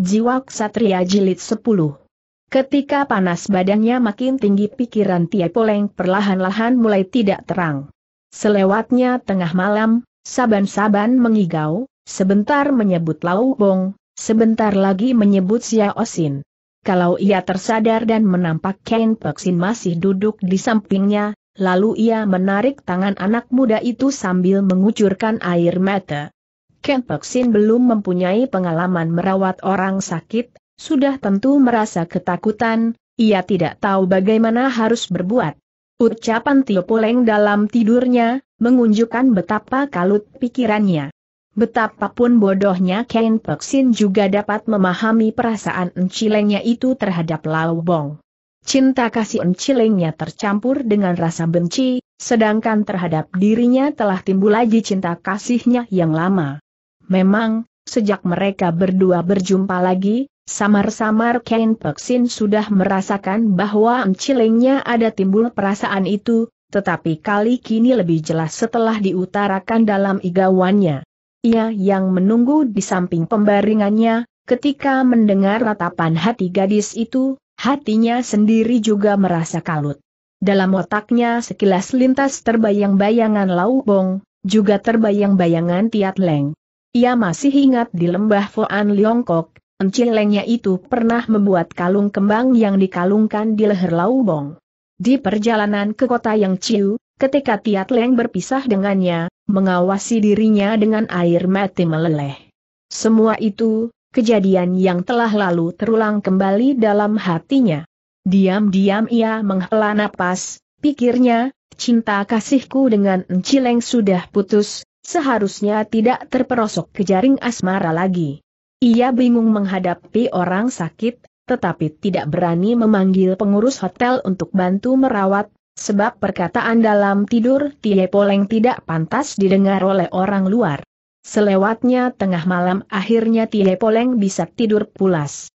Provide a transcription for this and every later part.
Jiwa Ksatria Jilid 10 Ketika panas badannya makin tinggi pikiran Tia Poleng perlahan-lahan mulai tidak terang. Selewatnya tengah malam, saban-saban mengigau, sebentar menyebut Lau Bong, sebentar lagi menyebut Sia Osin. Kalau ia tersadar dan menampak Ken Peksin masih duduk di sampingnya, lalu ia menarik tangan anak muda itu sambil mengucurkan air mata. Ken Kenpeksin belum mempunyai pengalaman merawat orang sakit, sudah tentu merasa ketakutan, ia tidak tahu bagaimana harus berbuat. Ucapan Tio Poleng dalam tidurnya, mengunjukkan betapa kalut pikirannya. Betapapun bodohnya Ken Peksin juga dapat memahami perasaan encilengnya itu terhadap Lau Bong. Cinta kasih encilengnya tercampur dengan rasa benci, sedangkan terhadap dirinya telah timbul lagi cinta kasihnya yang lama. Memang, sejak mereka berdua berjumpa lagi, samar-samar Ken Peksin sudah merasakan bahwa Mcilingnya ada timbul perasaan itu, tetapi kali kini lebih jelas setelah diutarakan dalam igawannya. Ia yang menunggu di samping pembaringannya, ketika mendengar ratapan hati gadis itu, hatinya sendiri juga merasa kalut. Dalam otaknya sekilas lintas terbayang bayangan Lau Bong, juga terbayang bayangan Tiat Leng. Ia masih ingat di lembah Foan Liongkok, encilengnya itu pernah membuat kalung kembang yang dikalungkan di leher Laubong. Di perjalanan ke kota yang Ciu, ketika Tiat Leng berpisah dengannya, mengawasi dirinya dengan air mati meleleh. Semua itu, kejadian yang telah lalu terulang kembali dalam hatinya. Diam-diam ia menghela napas, pikirnya, cinta kasihku dengan Encileng sudah putus, Seharusnya tidak terperosok ke jaring asmara lagi. Ia bingung menghadapi orang sakit, tetapi tidak berani memanggil pengurus hotel untuk bantu merawat, sebab perkataan dalam tidur Tie Poleng tidak pantas didengar oleh orang luar. Selewatnya tengah malam akhirnya Tie Poleng bisa tidur pulas.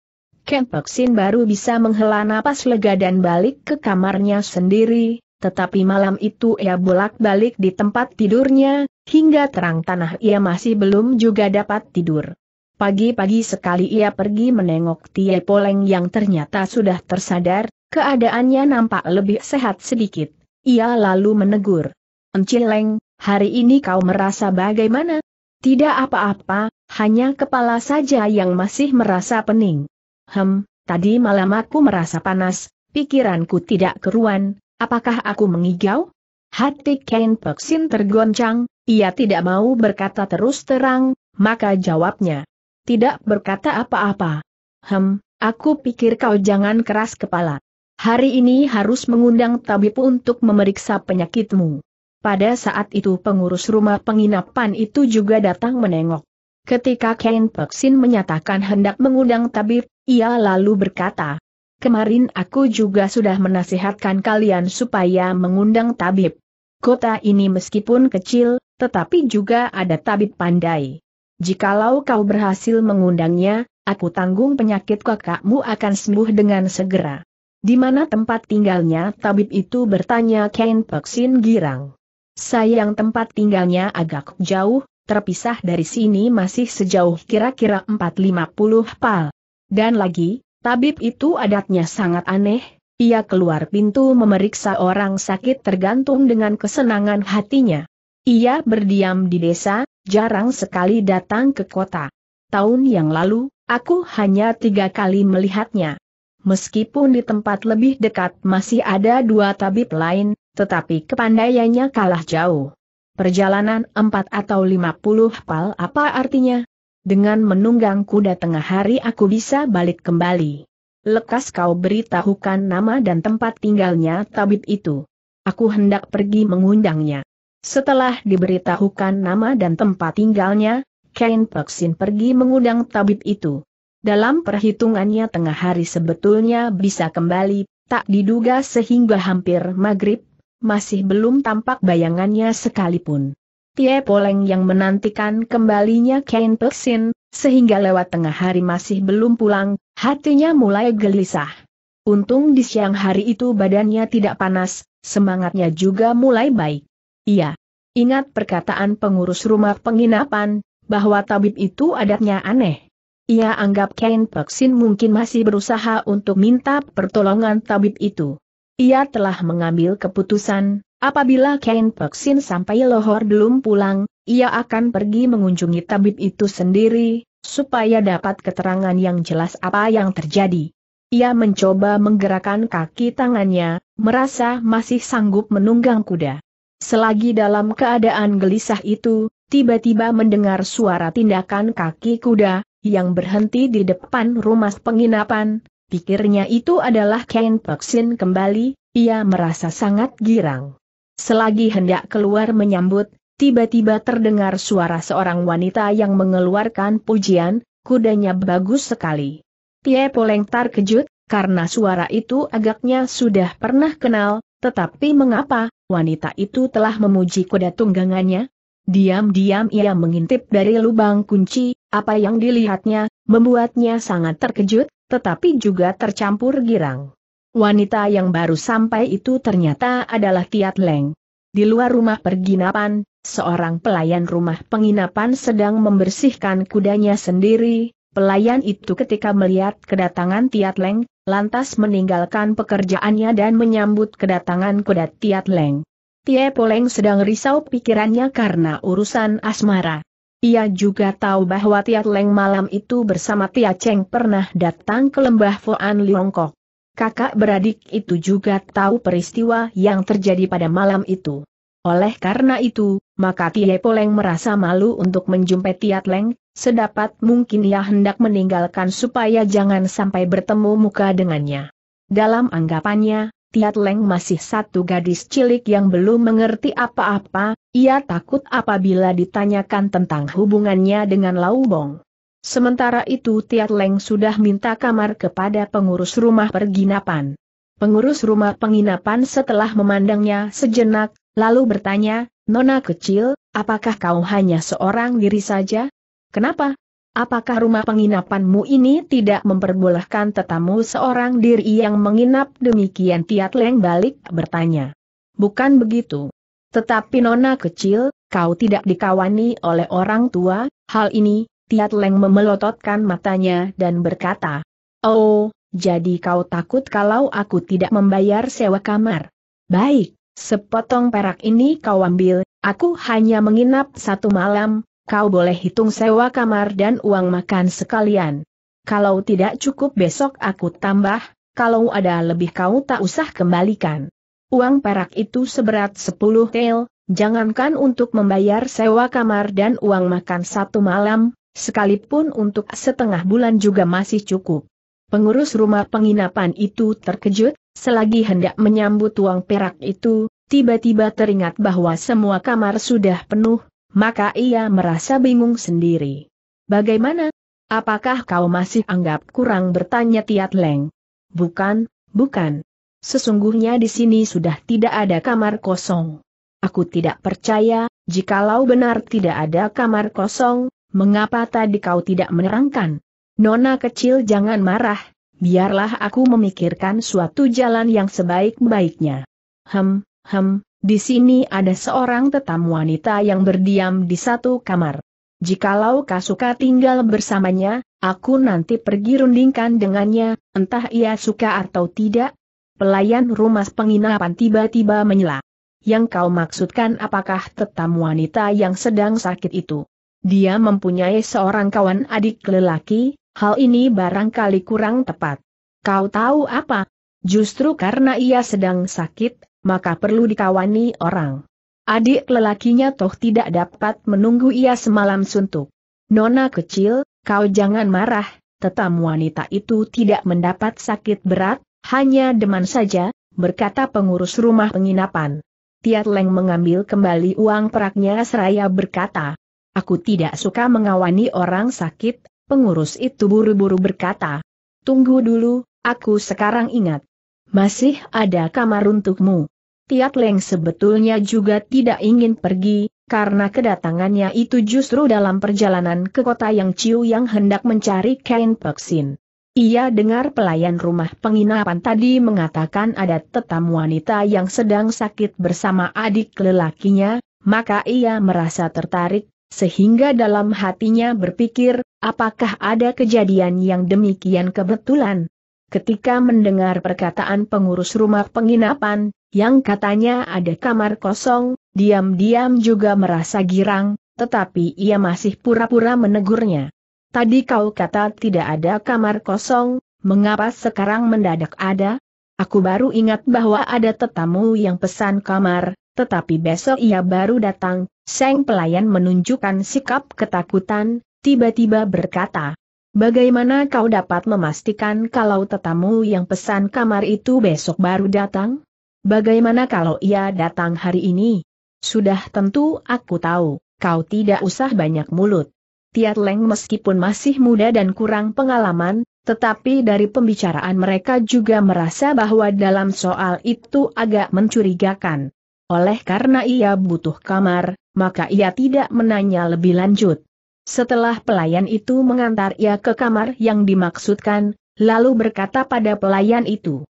Ken Peksin baru bisa menghela napas lega dan balik ke kamarnya sendiri, tetapi malam itu ia bolak-balik di tempat tidurnya, hingga terang tanah ia masih belum juga dapat tidur. Pagi-pagi sekali ia pergi menengok Tie Poleng yang ternyata sudah tersadar, keadaannya nampak lebih sehat sedikit. Ia lalu menegur. Encileng, hari ini kau merasa bagaimana? Tidak apa-apa, hanya kepala saja yang masih merasa pening. Hem, tadi malam aku merasa panas, pikiranku tidak keruan, Apakah aku mengigau? Hati Ken Peksin tergoncang, ia tidak mau berkata terus terang, maka jawabnya. Tidak berkata apa-apa. Hem, aku pikir kau jangan keras kepala. Hari ini harus mengundang tabib untuk memeriksa penyakitmu. Pada saat itu pengurus rumah penginapan itu juga datang menengok. Ketika Ken Peksin menyatakan hendak mengundang tabib, ia lalu berkata, Kemarin aku juga sudah menasihatkan kalian supaya mengundang tabib. Kota ini meskipun kecil, tetapi juga ada tabib pandai. Jikalau kau berhasil mengundangnya, aku tanggung penyakit kakakmu akan sembuh dengan segera. Di mana tempat tinggalnya tabib itu bertanya Ken Peksin girang. Sayang tempat tinggalnya agak jauh, terpisah dari sini masih sejauh kira-kira 450 pal. Dan lagi, Tabib itu adatnya sangat aneh, ia keluar pintu memeriksa orang sakit tergantung dengan kesenangan hatinya. Ia berdiam di desa, jarang sekali datang ke kota. Tahun yang lalu, aku hanya tiga kali melihatnya. Meskipun di tempat lebih dekat masih ada dua tabib lain, tetapi kepandaiannya kalah jauh. Perjalanan empat atau lima puluh pal apa artinya? Dengan menunggang kuda tengah hari aku bisa balik kembali. Lekas kau beritahukan nama dan tempat tinggalnya tabib itu. Aku hendak pergi mengundangnya. Setelah diberitahukan nama dan tempat tinggalnya, Kain Peksin pergi mengundang tabib itu. Dalam perhitungannya tengah hari sebetulnya bisa kembali, tak diduga sehingga hampir maghrib, masih belum tampak bayangannya sekalipun. Tie Poleng yang menantikan kembalinya Kain Peksin, sehingga lewat tengah hari masih belum pulang, hatinya mulai gelisah. Untung di siang hari itu badannya tidak panas, semangatnya juga mulai baik. Iya. Ingat perkataan pengurus rumah penginapan, bahwa tabib itu adatnya aneh. Ia anggap Kain Peksin mungkin masih berusaha untuk minta pertolongan tabib itu. Ia telah mengambil keputusan, Apabila Ken Peksin sampai Lohor belum pulang, ia akan pergi mengunjungi tabib itu sendiri, supaya dapat keterangan yang jelas apa yang terjadi. Ia mencoba menggerakkan kaki tangannya, merasa masih sanggup menunggang kuda. Selagi dalam keadaan gelisah itu, tiba-tiba mendengar suara tindakan kaki kuda, yang berhenti di depan rumah penginapan, pikirnya itu adalah Ken Peksin kembali, ia merasa sangat girang. Selagi hendak keluar menyambut, tiba-tiba terdengar suara seorang wanita yang mengeluarkan pujian, kudanya bagus sekali. Tie Poleng terkejut, karena suara itu agaknya sudah pernah kenal, tetapi mengapa, wanita itu telah memuji kuda tunggangannya? Diam-diam ia mengintip dari lubang kunci, apa yang dilihatnya, membuatnya sangat terkejut, tetapi juga tercampur girang. Wanita yang baru sampai itu ternyata adalah Tiat Leng. Di luar rumah perginapan, seorang pelayan rumah penginapan sedang membersihkan kudanya sendiri, Pelayan itu ketika melihat kedatangan Tiat Leng, lantas meninggalkan pekerjaannya dan menyambut kedatangan kuda Tiat Leng. Tie Poleng sedang risau pikirannya karena urusan asmara. Ia juga tahu bahwa Tiat Leng malam itu bersama Tia Cheng pernah datang ke lembah Foan Liongkok kakak beradik itu juga tahu peristiwa yang terjadi pada malam itu. Oleh karena itu, maka Tie Poleng merasa malu untuk menjumpai Tiat Leng, sedapat mungkin ia hendak meninggalkan supaya jangan sampai bertemu muka dengannya. Dalam anggapannya, Tiat Leng masih satu gadis cilik yang belum mengerti apa-apa, ia takut apabila ditanyakan tentang hubungannya dengan Laubong. Sementara itu Tiat Leng sudah minta kamar kepada pengurus rumah perginapan. Pengurus rumah penginapan setelah memandangnya sejenak, lalu bertanya, Nona kecil, apakah kau hanya seorang diri saja? Kenapa? Apakah rumah penginapanmu ini tidak memperbolehkan tetamu seorang diri yang menginap demikian Tiat Leng balik bertanya. Bukan begitu. Tetapi Nona kecil, kau tidak dikawani oleh orang tua, hal ini, Tiat Leng memelototkan matanya dan berkata, Oh, jadi kau takut kalau aku tidak membayar sewa kamar? Baik, sepotong perak ini kau ambil, aku hanya menginap satu malam, kau boleh hitung sewa kamar dan uang makan sekalian. Kalau tidak cukup besok aku tambah, kalau ada lebih kau tak usah kembalikan. Uang perak itu seberat 10 tel, jangankan untuk membayar sewa kamar dan uang makan satu malam, sekalipun untuk setengah bulan juga masih cukup. Pengurus rumah penginapan itu terkejut, selagi hendak menyambut uang perak itu, tiba-tiba teringat bahwa semua kamar sudah penuh, maka ia merasa bingung sendiri. Bagaimana? Apakah kau masih anggap kurang bertanya Tiat Leng? Bukan, bukan. Sesungguhnya di sini sudah tidak ada kamar kosong. Aku tidak percaya, jikalau benar tidak ada kamar kosong, mengapa tadi kau tidak menerangkan? Nona kecil jangan marah, biarlah aku memikirkan suatu jalan yang sebaik-baiknya. Hem, hem, di sini ada seorang tetamu wanita yang berdiam di satu kamar. Jikalau kau suka tinggal bersamanya, aku nanti pergi rundingkan dengannya, entah ia suka atau tidak. Pelayan rumah penginapan tiba-tiba menyela. Yang kau maksudkan apakah tetamu wanita yang sedang sakit itu? Dia mempunyai seorang kawan adik lelaki, hal ini barangkali kurang tepat. Kau tahu apa? Justru karena ia sedang sakit, maka perlu dikawani orang. Adik lelakinya toh tidak dapat menunggu ia semalam suntuk. Nona kecil, kau jangan marah, tetam wanita itu tidak mendapat sakit berat, hanya deman saja, berkata pengurus rumah penginapan. Tiat Leng mengambil kembali uang peraknya seraya berkata, Aku tidak suka mengawani orang sakit, pengurus itu buru-buru berkata. Tunggu dulu, aku sekarang ingat. Masih ada kamar untukmu. Tiat Leng sebetulnya juga tidak ingin pergi, karena kedatangannya itu justru dalam perjalanan ke kota yang Ciu yang hendak mencari Kain Peksin. Ia dengar pelayan rumah penginapan tadi mengatakan ada tetamu wanita yang sedang sakit bersama adik lelakinya, maka ia merasa tertarik, sehingga dalam hatinya berpikir, apakah ada kejadian yang demikian kebetulan? Ketika mendengar perkataan pengurus rumah penginapan, yang katanya ada kamar kosong, diam-diam juga merasa girang, tetapi ia masih pura-pura menegurnya. Tadi kau kata tidak ada kamar kosong, mengapa sekarang mendadak ada? Aku baru ingat bahwa ada tetamu yang pesan kamar, tetapi besok ia baru datang, Seng pelayan menunjukkan sikap ketakutan, tiba-tiba berkata, Bagaimana kau dapat memastikan kalau tetamu yang pesan kamar itu besok baru datang? Bagaimana kalau ia datang hari ini? Sudah tentu aku tahu, kau tidak usah banyak mulut. Tiat Leng meskipun masih muda dan kurang pengalaman, tetapi dari pembicaraan mereka juga merasa bahwa dalam soal itu agak mencurigakan. Oleh karena ia butuh kamar, maka ia tidak menanya lebih lanjut. Setelah pelayan itu mengantar ia ke kamar yang dimaksudkan, lalu berkata pada pelayan itu,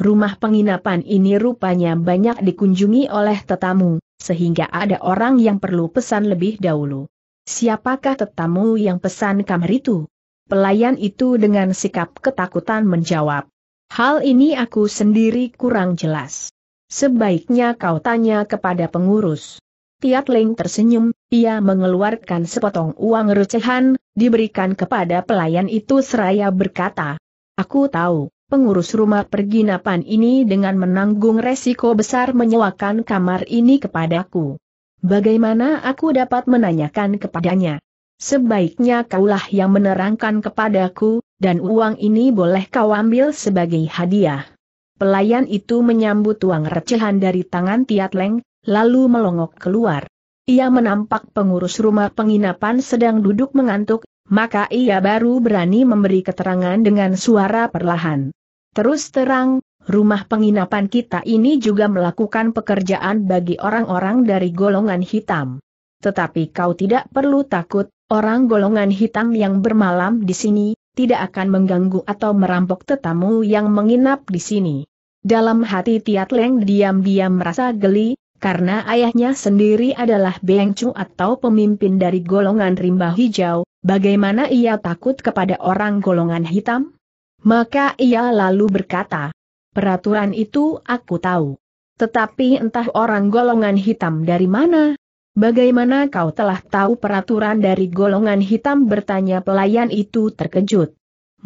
Rumah penginapan ini rupanya banyak dikunjungi oleh tetamu, sehingga ada orang yang perlu pesan lebih dahulu. Siapakah tetamu yang pesan kamar itu? Pelayan itu dengan sikap ketakutan menjawab. Hal ini aku sendiri kurang jelas. Sebaiknya kau tanya kepada pengurus. Tiat Ling tersenyum, ia mengeluarkan sepotong uang recehan, diberikan kepada pelayan itu seraya berkata, Aku tahu, pengurus rumah perginapan ini dengan menanggung resiko besar menyewakan kamar ini kepadaku. Bagaimana aku dapat menanyakan kepadanya? Sebaiknya kaulah yang menerangkan kepadaku, dan uang ini boleh kau ambil sebagai hadiah. Pelayan itu menyambut tuang recehan dari tangan Tiat Leng, lalu melongok keluar. Ia menampak pengurus rumah penginapan sedang duduk mengantuk, maka ia baru berani memberi keterangan dengan suara perlahan. Terus terang, rumah penginapan kita ini juga melakukan pekerjaan bagi orang-orang dari golongan hitam. Tetapi kau tidak perlu takut, orang golongan hitam yang bermalam di sini, tidak akan mengganggu atau merampok tetamu yang menginap di sini. Dalam hati Tiat Leng diam-diam merasa geli, karena ayahnya sendiri adalah Beng Chu atau pemimpin dari golongan rimba hijau, bagaimana ia takut kepada orang golongan hitam? Maka ia lalu berkata, peraturan itu aku tahu. Tetapi entah orang golongan hitam dari mana, Bagaimana kau telah tahu peraturan dari golongan hitam bertanya pelayan itu terkejut.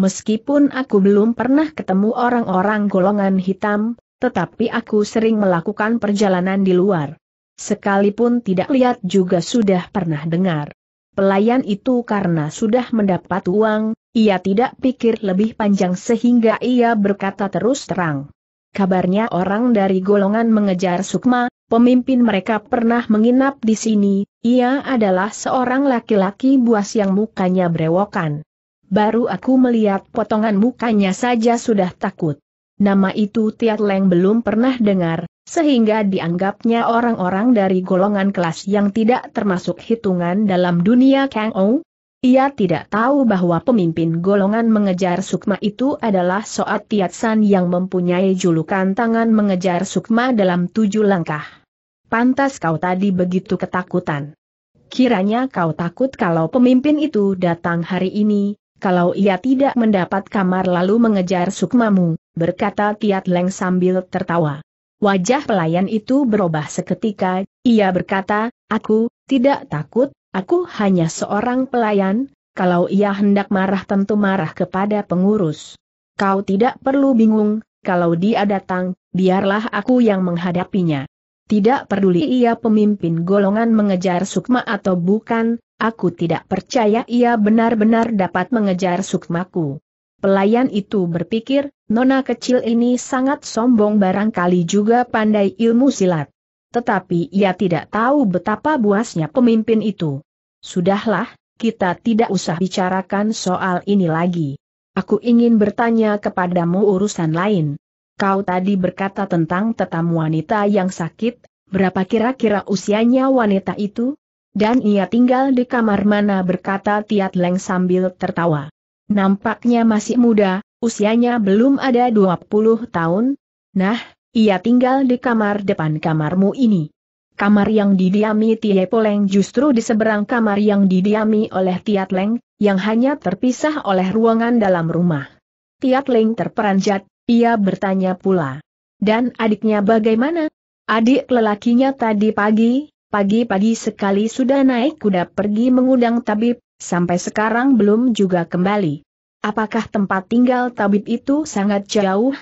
Meskipun aku belum pernah ketemu orang-orang golongan hitam, tetapi aku sering melakukan perjalanan di luar. Sekalipun tidak lihat juga sudah pernah dengar. Pelayan itu karena sudah mendapat uang, ia tidak pikir lebih panjang sehingga ia berkata terus terang. Kabarnya orang dari golongan mengejar Sukma, pemimpin mereka pernah menginap di sini, ia adalah seorang laki-laki buas yang mukanya berewokan. Baru aku melihat potongan mukanya saja sudah takut. Nama itu Tiat Leng belum pernah dengar, sehingga dianggapnya orang-orang dari golongan kelas yang tidak termasuk hitungan dalam dunia Kang Ong, ia tidak tahu bahwa pemimpin golongan mengejar sukma itu adalah Soat Tiat yang mempunyai julukan tangan mengejar sukma dalam tujuh langkah. Pantas kau tadi begitu ketakutan. Kiranya kau takut kalau pemimpin itu datang hari ini, kalau ia tidak mendapat kamar lalu mengejar sukmamu, berkata Tiat Leng sambil tertawa. Wajah pelayan itu berubah seketika, ia berkata, aku, tidak takut, Aku hanya seorang pelayan, kalau ia hendak marah tentu marah kepada pengurus. Kau tidak perlu bingung, kalau dia datang, biarlah aku yang menghadapinya. Tidak peduli ia pemimpin golongan mengejar sukma atau bukan, aku tidak percaya ia benar-benar dapat mengejar sukmaku. Pelayan itu berpikir, nona kecil ini sangat sombong barangkali juga pandai ilmu silat. Tetapi ia tidak tahu betapa buasnya pemimpin itu. Sudahlah, kita tidak usah bicarakan soal ini lagi. Aku ingin bertanya kepadamu urusan lain. Kau tadi berkata tentang tetamu wanita yang sakit, berapa kira-kira usianya wanita itu? Dan ia tinggal di kamar mana berkata Tiat Leng sambil tertawa. Nampaknya masih muda, usianya belum ada 20 tahun. Nah, ia tinggal di kamar depan kamarmu ini. Kamar yang didiami Tie Poleng justru di seberang kamar yang didiami oleh Tiat Leng, yang hanya terpisah oleh ruangan dalam rumah. Tiat Leng terperanjat, ia bertanya pula. Dan adiknya bagaimana? Adik lelakinya tadi pagi, pagi-pagi sekali sudah naik kuda pergi mengundang tabib, sampai sekarang belum juga kembali. Apakah tempat tinggal tabib itu sangat jauh?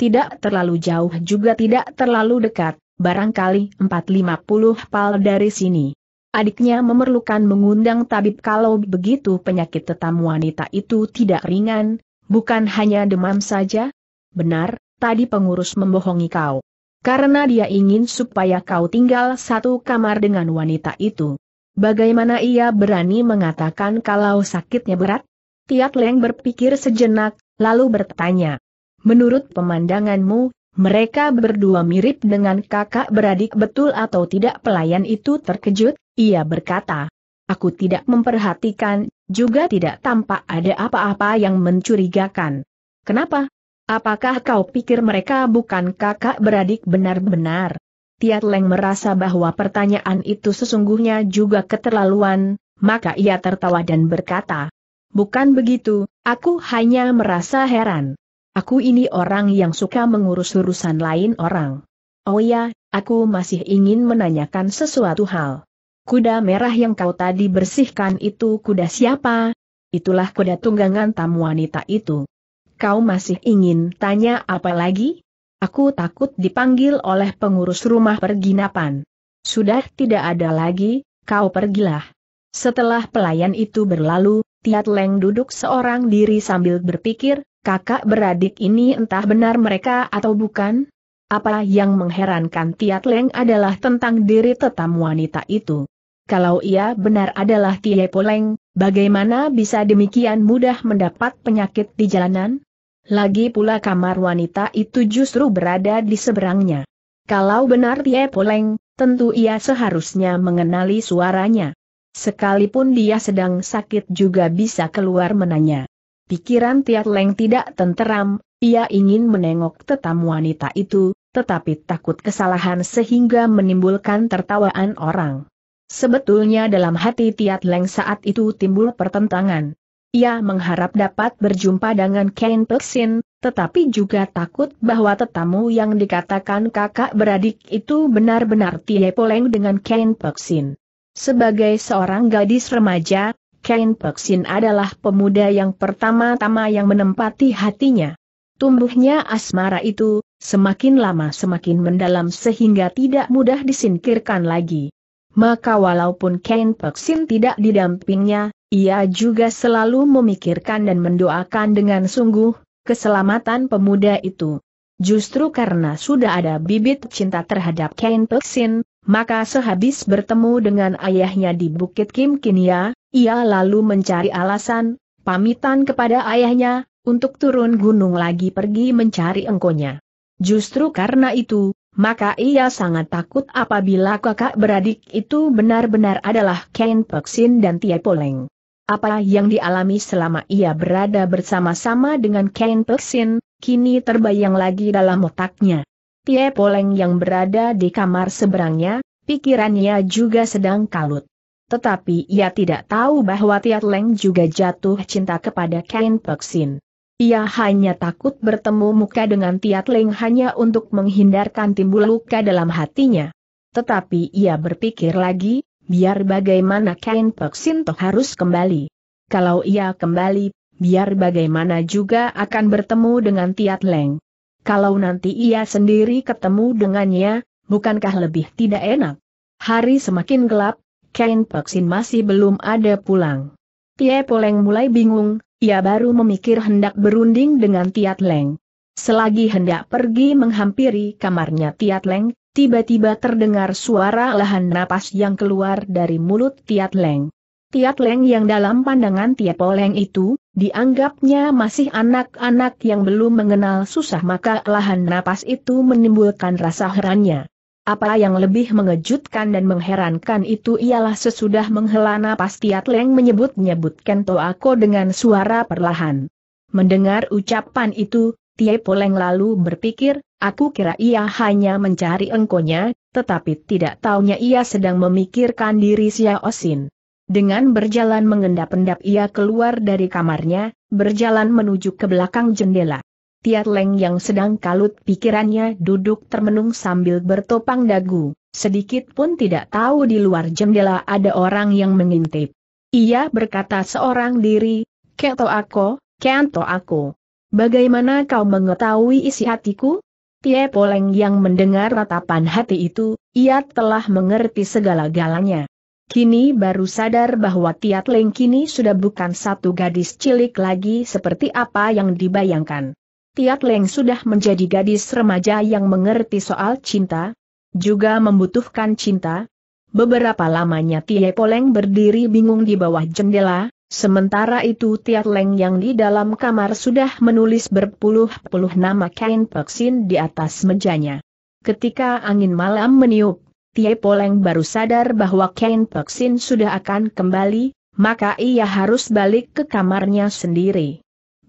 tidak terlalu jauh juga tidak terlalu dekat, barangkali 450 pal dari sini. Adiknya memerlukan mengundang tabib kalau begitu penyakit tetam wanita itu tidak ringan, bukan hanya demam saja. Benar, tadi pengurus membohongi kau. Karena dia ingin supaya kau tinggal satu kamar dengan wanita itu. Bagaimana ia berani mengatakan kalau sakitnya berat? Tiat Leng berpikir sejenak, lalu bertanya, Menurut pemandanganmu, mereka berdua mirip dengan kakak beradik betul atau tidak pelayan itu terkejut, ia berkata. Aku tidak memperhatikan, juga tidak tampak ada apa-apa yang mencurigakan. Kenapa? Apakah kau pikir mereka bukan kakak beradik benar-benar? Tiat Leng merasa bahwa pertanyaan itu sesungguhnya juga keterlaluan, maka ia tertawa dan berkata, Bukan begitu, aku hanya merasa heran. Aku ini orang yang suka mengurus urusan lain orang. Oh ya, aku masih ingin menanyakan sesuatu hal. Kuda merah yang kau tadi bersihkan itu kuda siapa? Itulah kuda tunggangan tamu wanita itu. Kau masih ingin tanya apa lagi? Aku takut dipanggil oleh pengurus rumah perginapan. Sudah tidak ada lagi, kau pergilah. Setelah pelayan itu berlalu, Tiat Leng duduk seorang diri sambil berpikir, kakak beradik ini entah benar mereka atau bukan? Apa yang mengherankan Tiat Leng adalah tentang diri tetam wanita itu. Kalau ia benar adalah Tie Poleng, bagaimana bisa demikian mudah mendapat penyakit di jalanan? Lagi pula kamar wanita itu justru berada di seberangnya. Kalau benar Tie Poleng, tentu ia seharusnya mengenali suaranya. Sekalipun dia sedang sakit juga bisa keluar menanya. Pikiran Tiat Leng tidak tenteram, ia ingin menengok tetamu wanita itu, tetapi takut kesalahan sehingga menimbulkan tertawaan orang. Sebetulnya dalam hati Tiat Leng saat itu timbul pertentangan. Ia mengharap dapat berjumpa dengan Ken Peksin, tetapi juga takut bahwa tetamu yang dikatakan kakak beradik itu benar-benar Tiepoleng dengan Ken Peksin. Sebagai seorang gadis remaja, Kain Peksin adalah pemuda yang pertama-tama yang menempati hatinya. Tumbuhnya asmara itu, semakin lama semakin mendalam sehingga tidak mudah disingkirkan lagi. Maka walaupun Kain Peksin tidak didampingnya, ia juga selalu memikirkan dan mendoakan dengan sungguh, keselamatan pemuda itu. Justru karena sudah ada bibit cinta terhadap Kain Peksin, maka sehabis bertemu dengan ayahnya di Bukit Kim Kinia, ia lalu mencari alasan, pamitan kepada ayahnya, untuk turun gunung lagi pergi mencari engkonya. Justru karena itu, maka ia sangat takut apabila kakak beradik itu benar-benar adalah Ken Peksin dan Tia Poleng. Apa yang dialami selama ia berada bersama-sama dengan Ken Peksin, kini terbayang lagi dalam otaknya. Tia Poleng yang berada di kamar seberangnya, pikirannya juga sedang kalut. Tetapi ia tidak tahu bahwa Tiat Leng juga jatuh cinta kepada Kain Peksin. Ia hanya takut bertemu muka dengan Tiat Leng hanya untuk menghindarkan timbul luka dalam hatinya. Tetapi ia berpikir lagi, biar bagaimana Kain Peksin toh harus kembali. Kalau ia kembali, biar bagaimana juga akan bertemu dengan Tiat Leng. Kalau nanti ia sendiri ketemu dengannya, bukankah lebih tidak enak? Hari semakin gelap, Kain Peksin masih belum ada pulang. Tie Poleng mulai bingung, ia baru memikir hendak berunding dengan Tiat Leng. Selagi hendak pergi menghampiri kamarnya Tiat Leng, tiba-tiba terdengar suara lahan napas yang keluar dari mulut Tiat Leng. Tiat Leng yang dalam pandangan Tia Poleng itu, dianggapnya masih anak-anak yang belum mengenal susah maka lahan napas itu menimbulkan rasa herannya. Apa yang lebih mengejutkan dan mengherankan itu ialah sesudah menghela napas Tiat Leng menyebut nyebut Kento aku dengan suara perlahan. Mendengar ucapan itu, Tie Poleng lalu berpikir, aku kira ia hanya mencari engkonya, tetapi tidak taunya ia sedang memikirkan diri Sia Osin. Dengan berjalan mengendap-endap ia keluar dari kamarnya, berjalan menuju ke belakang jendela. Tiat Leng yang sedang kalut pikirannya duduk termenung sambil bertopang dagu, sedikit pun tidak tahu di luar jendela ada orang yang mengintip. Ia berkata seorang diri, Keto aku, Kento aku. Bagaimana kau mengetahui isi hatiku? Tie Poleng yang mendengar ratapan hati itu, ia telah mengerti segala-galanya. Kini baru sadar bahwa Tiat Leng kini sudah bukan satu gadis cilik lagi seperti apa yang dibayangkan. Tiat Leng sudah menjadi gadis remaja yang mengerti soal cinta, juga membutuhkan cinta. Beberapa lamanya Tie Poleng berdiri bingung di bawah jendela, sementara itu Tiat Leng yang di dalam kamar sudah menulis berpuluh-puluh nama kain peksin di atas mejanya. Ketika angin malam meniup, Tie Poleng baru sadar bahwa kain peksin sudah akan kembali, maka ia harus balik ke kamarnya sendiri.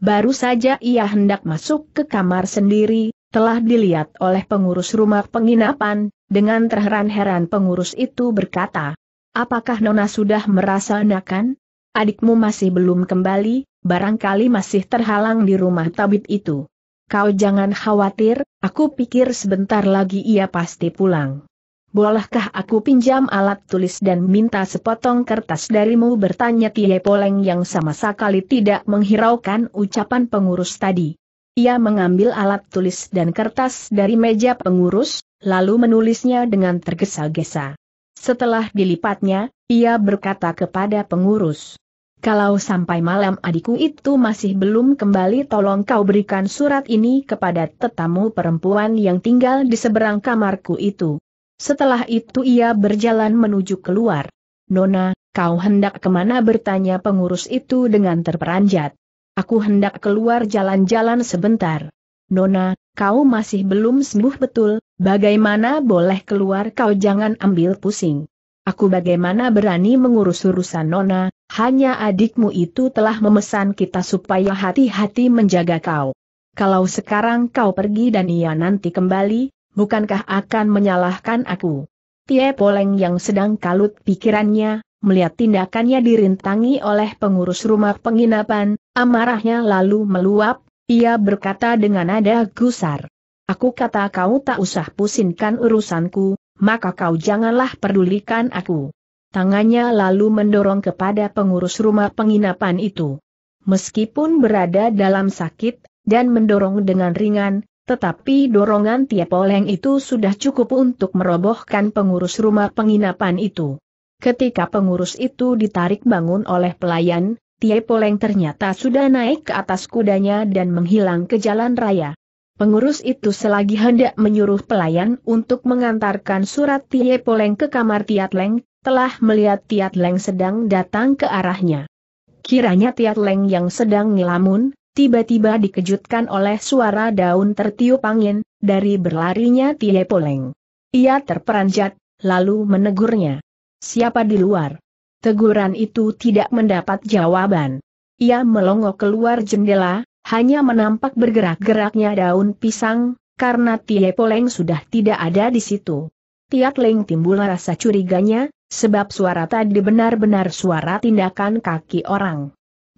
Baru saja ia hendak masuk ke kamar sendiri, telah dilihat oleh pengurus rumah penginapan, dengan terheran-heran pengurus itu berkata, Apakah Nona sudah merasa enakan? Adikmu masih belum kembali, barangkali masih terhalang di rumah tabib itu. Kau jangan khawatir, aku pikir sebentar lagi ia pasti pulang. Bolehkah aku pinjam alat tulis dan minta sepotong kertas darimu bertanya Tie Poleng yang sama sekali tidak menghiraukan ucapan pengurus tadi. Ia mengambil alat tulis dan kertas dari meja pengurus, lalu menulisnya dengan tergesa-gesa. Setelah dilipatnya, ia berkata kepada pengurus. Kalau sampai malam adikku itu masih belum kembali tolong kau berikan surat ini kepada tetamu perempuan yang tinggal di seberang kamarku itu. Setelah itu ia berjalan menuju keluar. Nona, kau hendak kemana bertanya pengurus itu dengan terperanjat. Aku hendak keluar jalan-jalan sebentar. Nona, kau masih belum sembuh betul, bagaimana boleh keluar kau jangan ambil pusing. Aku bagaimana berani mengurus urusan Nona, hanya adikmu itu telah memesan kita supaya hati-hati menjaga kau. Kalau sekarang kau pergi dan ia nanti kembali, bukankah akan menyalahkan aku? Tie Poleng yang sedang kalut pikirannya, melihat tindakannya dirintangi oleh pengurus rumah penginapan, amarahnya lalu meluap, ia berkata dengan nada gusar. Aku kata kau tak usah pusingkan urusanku, maka kau janganlah pedulikan aku. Tangannya lalu mendorong kepada pengurus rumah penginapan itu. Meskipun berada dalam sakit, dan mendorong dengan ringan, tetapi dorongan tiap oleng itu sudah cukup untuk merobohkan pengurus rumah penginapan itu. Ketika pengurus itu ditarik bangun oleh pelayan, Tiep Oleng ternyata sudah naik ke atas kudanya dan menghilang ke jalan raya. Pengurus itu selagi hendak menyuruh pelayan untuk mengantarkan surat Tie Poleng ke kamar Leng, telah melihat Leng sedang datang ke arahnya. Kiranya Leng yang sedang ngelamun, tiba-tiba dikejutkan oleh suara daun tertiup angin, dari berlarinya Tie Poleng. Ia terperanjat, lalu menegurnya. Siapa di luar? Teguran itu tidak mendapat jawaban. Ia melongo keluar jendela, hanya menampak bergerak-geraknya daun pisang, karena Tie Poleng sudah tidak ada di situ. Tiat Leng timbul rasa curiganya, sebab suara tadi benar-benar suara tindakan kaki orang.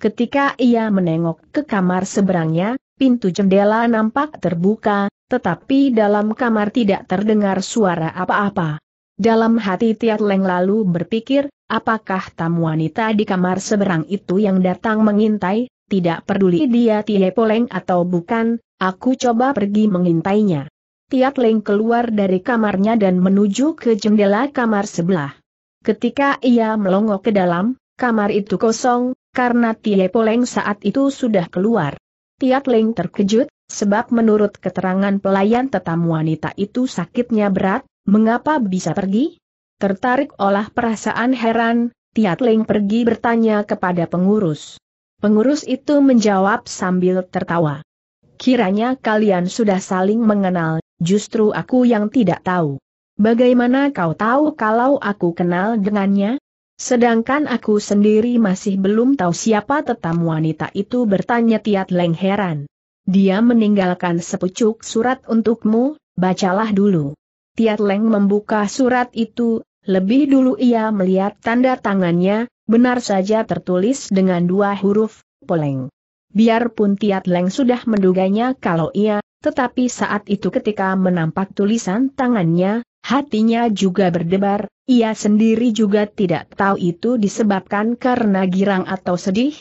Ketika ia menengok ke kamar seberangnya, pintu jendela nampak terbuka, tetapi dalam kamar tidak terdengar suara apa-apa. Dalam hati Tiat Leng lalu berpikir, apakah tamu wanita di kamar seberang itu yang datang mengintai, tidak peduli dia Tie Poleng atau bukan, aku coba pergi mengintainya. Tiat Leng keluar dari kamarnya dan menuju ke jendela kamar sebelah. Ketika ia melongok ke dalam, kamar itu kosong, karena Tie Poleng saat itu sudah keluar. Tiat Leng terkejut, sebab menurut keterangan pelayan tetamu wanita itu sakitnya berat, mengapa bisa pergi? Tertarik olah perasaan heran, Tiat Leng pergi bertanya kepada pengurus. Pengurus itu menjawab sambil tertawa. Kiranya kalian sudah saling mengenal, justru aku yang tidak tahu. Bagaimana kau tahu kalau aku kenal dengannya? Sedangkan aku sendiri masih belum tahu siapa tetam wanita itu bertanya Tiat Leng heran. Dia meninggalkan sepucuk surat untukmu, bacalah dulu. Tiat Leng membuka surat itu, lebih dulu ia melihat tanda tangannya, benar saja tertulis dengan dua huruf, poleng. Biarpun Tiat Leng sudah menduganya kalau ia, tetapi saat itu ketika menampak tulisan tangannya, Hatinya juga berdebar, ia sendiri juga tidak tahu itu disebabkan karena girang atau sedih.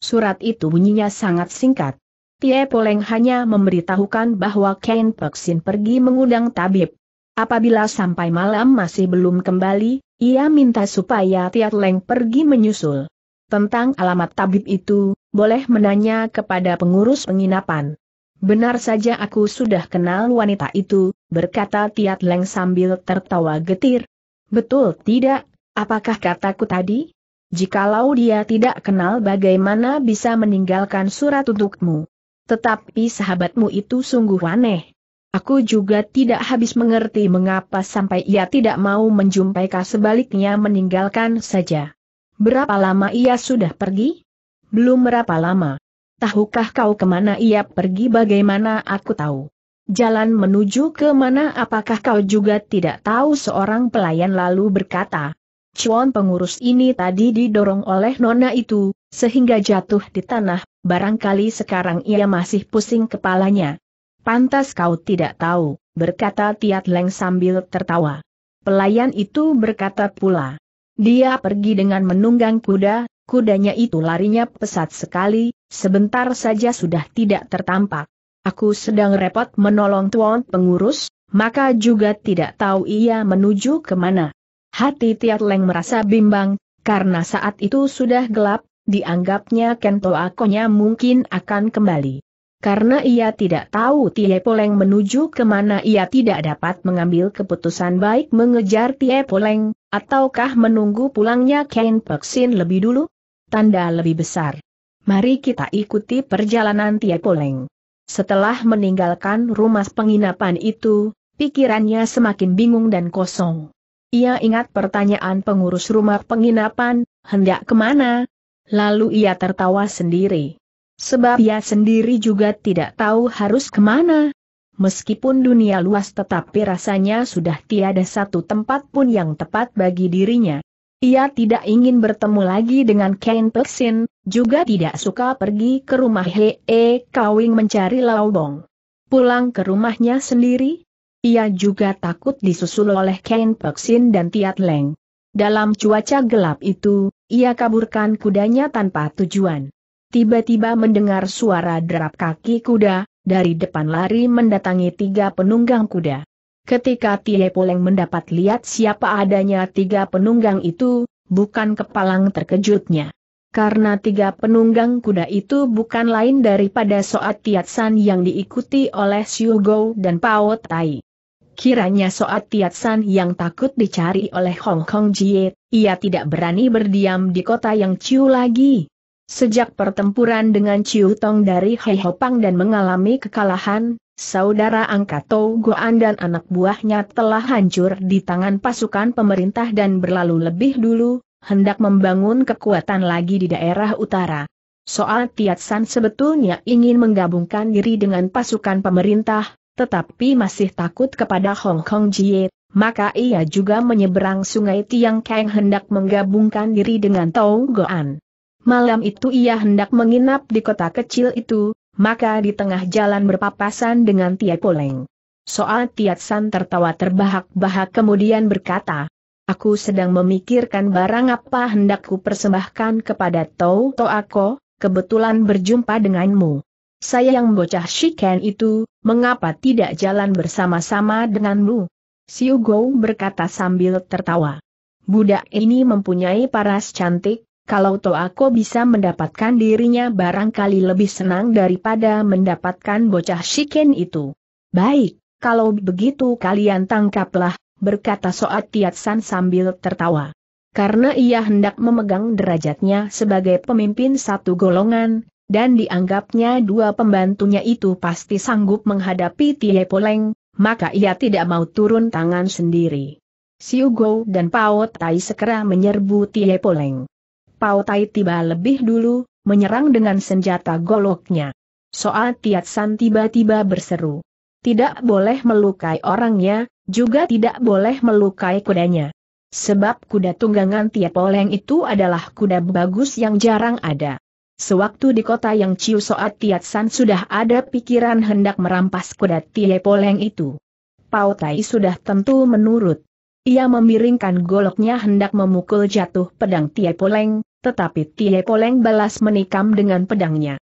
Surat itu bunyinya sangat singkat. Tie Poleng hanya memberitahukan bahwa Ken Peksin pergi mengundang tabib. Apabila sampai malam masih belum kembali, ia minta supaya Tiat Leng pergi menyusul. Tentang alamat tabib itu, boleh menanya kepada pengurus penginapan. Benar saja aku sudah kenal wanita itu, berkata Tiat Leng sambil tertawa getir. Betul tidak, apakah kataku tadi? Jikalau dia tidak kenal bagaimana bisa meninggalkan surat untukmu. Tetapi sahabatmu itu sungguh aneh. Aku juga tidak habis mengerti mengapa sampai ia tidak mau menjumpai kah sebaliknya meninggalkan saja. Berapa lama ia sudah pergi? Belum berapa lama tahukah kau kemana ia pergi bagaimana aku tahu? Jalan menuju ke mana apakah kau juga tidak tahu seorang pelayan lalu berkata, Cuan pengurus ini tadi didorong oleh nona itu, sehingga jatuh di tanah, barangkali sekarang ia masih pusing kepalanya. Pantas kau tidak tahu, berkata Tiat Leng sambil tertawa. Pelayan itu berkata pula. Dia pergi dengan menunggang kuda, kudanya itu larinya pesat sekali, sebentar saja sudah tidak tertampak. Aku sedang repot menolong tuan pengurus, maka juga tidak tahu ia menuju ke mana. Hati Tiat Leng merasa bimbang, karena saat itu sudah gelap, dianggapnya Kento Akonya mungkin akan kembali. Karena ia tidak tahu Tie Poleng menuju kemana ia tidak dapat mengambil keputusan baik mengejar Tie Poleng, ataukah menunggu pulangnya Ken Peksin lebih dulu? Tanda lebih besar mari kita ikuti perjalanan Tia Poleng. Setelah meninggalkan rumah penginapan itu, pikirannya semakin bingung dan kosong. Ia ingat pertanyaan pengurus rumah penginapan, hendak kemana? Lalu ia tertawa sendiri. Sebab ia sendiri juga tidak tahu harus kemana. Meskipun dunia luas tetapi rasanya sudah tiada satu tempat pun yang tepat bagi dirinya. Ia tidak ingin bertemu lagi dengan Ken Peksin, juga tidak suka pergi ke rumah Hee E Kawing mencari Laobong. Pulang ke rumahnya sendiri, ia juga takut disusul oleh Ken Peksin dan Tiat Leng. Dalam cuaca gelap itu, ia kaburkan kudanya tanpa tujuan. Tiba-tiba mendengar suara derap kaki kuda, dari depan lari mendatangi tiga penunggang kuda. Ketika Tie Poleng mendapat lihat siapa adanya tiga penunggang itu, bukan kepalang terkejutnya. Karena tiga penunggang kuda itu bukan lain daripada Soat Tiat San yang diikuti oleh Siu Gou dan Pao Tai. Kiranya Soat Tiat San yang takut dicari oleh Hong Kong Jie, ia tidak berani berdiam di kota yang Ciu lagi. Sejak pertempuran dengan Ciu Tong dari Hei Hopang dan mengalami kekalahan, saudara angkat Goan dan anak buahnya telah hancur di tangan pasukan pemerintah dan berlalu lebih dulu, hendak membangun kekuatan lagi di daerah utara. Soal San sebetulnya ingin menggabungkan diri dengan pasukan pemerintah, tetapi masih takut kepada Hong Kong Jie, maka ia juga menyeberang sungai Tiang Kang hendak menggabungkan diri dengan Tougoan. Malam itu ia hendak menginap di kota kecil itu, maka di tengah jalan berpapasan dengan Tia Poleng. Soal Tiat San tertawa terbahak-bahak kemudian berkata, Aku sedang memikirkan barang apa hendakku persembahkan kepada Tau Toako, kebetulan berjumpa denganmu. Saya yang bocah Shiken itu, mengapa tidak jalan bersama-sama denganmu? Siu Gou berkata sambil tertawa. Budak ini mempunyai paras cantik, kalau aku bisa mendapatkan dirinya barangkali lebih senang daripada mendapatkan bocah Shiken itu. Baik, kalau begitu kalian tangkaplah, berkata Soat Tiatsan sambil tertawa. Karena ia hendak memegang derajatnya sebagai pemimpin satu golongan, dan dianggapnya dua pembantunya itu pasti sanggup menghadapi Tie Poleng, maka ia tidak mau turun tangan sendiri. Siugo dan Pao Tai segera menyerbu Tie Poleng. Pau Tai tiba lebih dulu, menyerang dengan senjata goloknya. Soal Tiat San tiba-tiba berseru. Tidak boleh melukai orangnya, juga tidak boleh melukai kudanya. Sebab kuda tunggangan Tiat Poleng itu adalah kuda bagus yang jarang ada. Sewaktu di kota yang Ciu Soat Tiat San sudah ada pikiran hendak merampas kuda Tiat Poleng itu. Pau Tai sudah tentu menurut. Ia memiringkan goloknya hendak memukul jatuh pedang Tie Poleng, tetapi Tie Poleng balas menikam dengan pedangnya.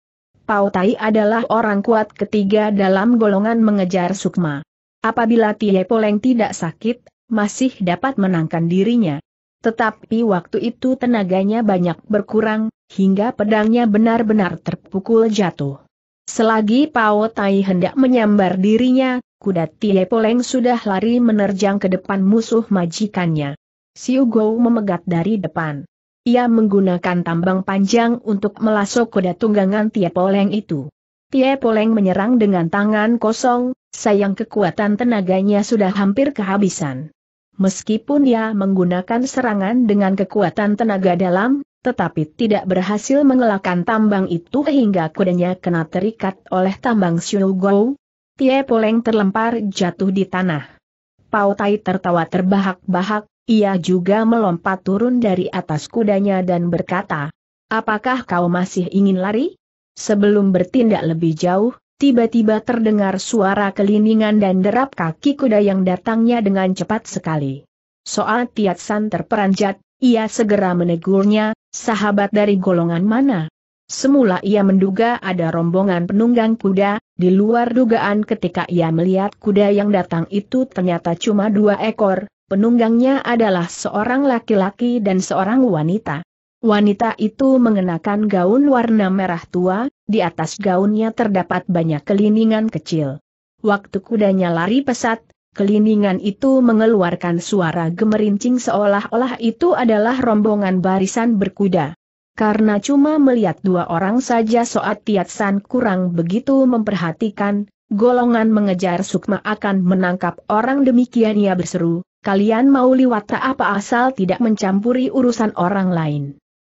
Pao Tai adalah orang kuat ketiga dalam golongan mengejar Sukma. Apabila Tie Poleng tidak sakit, masih dapat menangkan dirinya. Tetapi waktu itu tenaganya banyak berkurang, hingga pedangnya benar-benar terpukul jatuh. Selagi Pao Tai hendak menyambar dirinya, kuda Tie Poleng sudah lari menerjang ke depan musuh majikannya. Siu Gou memegat dari depan. Ia menggunakan tambang panjang untuk melasok kuda tunggangan Tie Poleng itu. Tie Poleng menyerang dengan tangan kosong, sayang kekuatan tenaganya sudah hampir kehabisan. Meskipun ia menggunakan serangan dengan kekuatan tenaga dalam, tetapi tidak berhasil mengelakkan tambang itu hingga kudanya kena terikat oleh tambang Gou. Tie Poleng terlempar jatuh di tanah. Pau Tai tertawa terbahak-bahak, ia juga melompat turun dari atas kudanya dan berkata, Apakah kau masih ingin lari? Sebelum bertindak lebih jauh, tiba-tiba terdengar suara keliningan dan derap kaki kuda yang datangnya dengan cepat sekali. Soal Tiat San terperanjat, ia segera menegurnya, sahabat dari golongan mana? Semula ia menduga ada rombongan penunggang kuda, di luar dugaan ketika ia melihat kuda yang datang itu ternyata cuma dua ekor, Penunggangnya adalah seorang laki-laki dan seorang wanita. Wanita itu mengenakan gaun warna merah tua, di atas gaunnya terdapat banyak kelindingan kecil. Waktu kudanya lari pesat, kelindingan itu mengeluarkan suara gemerincing seolah-olah itu adalah rombongan barisan berkuda. Karena cuma melihat dua orang saja Soat tiatsan kurang begitu memperhatikan, golongan mengejar Sukma akan menangkap orang demikian ia berseru, kalian mau liwat tak apa asal tidak mencampuri urusan orang lain.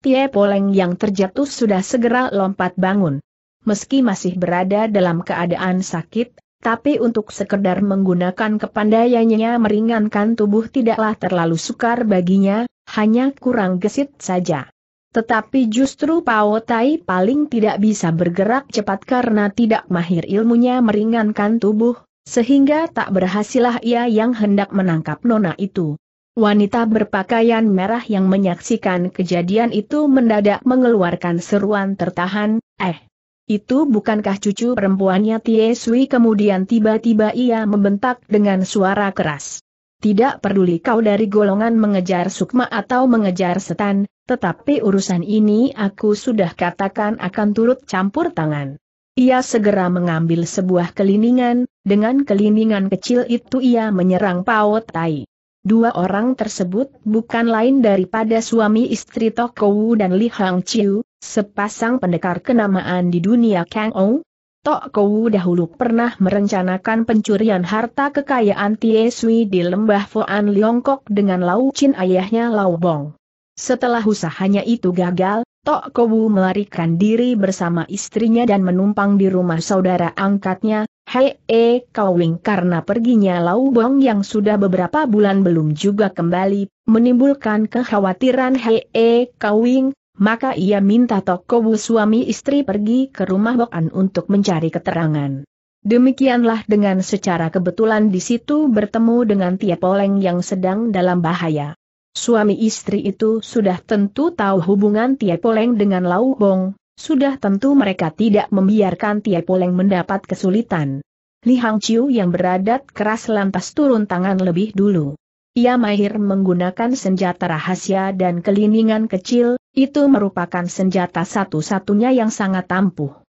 Tie Poleng yang terjatuh sudah segera lompat bangun. Meski masih berada dalam keadaan sakit, tapi untuk sekedar menggunakan kepandaiannya meringankan tubuh tidaklah terlalu sukar baginya, hanya kurang gesit saja. Tetapi justru Pao Tai paling tidak bisa bergerak cepat karena tidak mahir ilmunya meringankan tubuh, sehingga tak berhasilah ia yang hendak menangkap nona itu. Wanita berpakaian merah yang menyaksikan kejadian itu mendadak mengeluarkan seruan tertahan, eh. Itu bukankah cucu perempuannya Tie Sui kemudian tiba-tiba ia membentak dengan suara keras. Tidak peduli kau dari golongan mengejar sukma atau mengejar setan, tetapi urusan ini aku sudah katakan akan turut campur tangan. Ia segera mengambil sebuah keliningan, dengan kelindingan kecil itu ia menyerang Pao Tai. Dua orang tersebut bukan lain daripada suami istri Tokowu dan Li Hang Chiu, sepasang pendekar kenamaan di dunia Kang Ou. Tokowu dahulu pernah merencanakan pencurian harta kekayaan Tie Sui di lembah Foan Liongkok dengan Lau Chin ayahnya Lau Bong. Setelah usahanya itu gagal, Tok Kowu melarikan diri bersama istrinya dan menumpang di rumah saudara angkatnya, Hei E eh, Kawing karena perginya Lau Bong yang sudah beberapa bulan belum juga kembali, menimbulkan kekhawatiran Hei E eh, Kawing, maka ia minta Toko bu suami istri pergi ke rumah bokan untuk mencari keterangan. Demikianlah dengan secara kebetulan di situ bertemu dengan Tia Poleng yang sedang dalam bahaya. Suami istri itu sudah tentu tahu hubungan Tia Poleng dengan Lau Bong, sudah tentu mereka tidak membiarkan Tie Poleng mendapat kesulitan. Li Hang Chiu yang beradat keras lantas turun tangan lebih dulu. Ia mahir menggunakan senjata rahasia dan keliningan kecil, itu merupakan senjata satu-satunya yang sangat ampuh.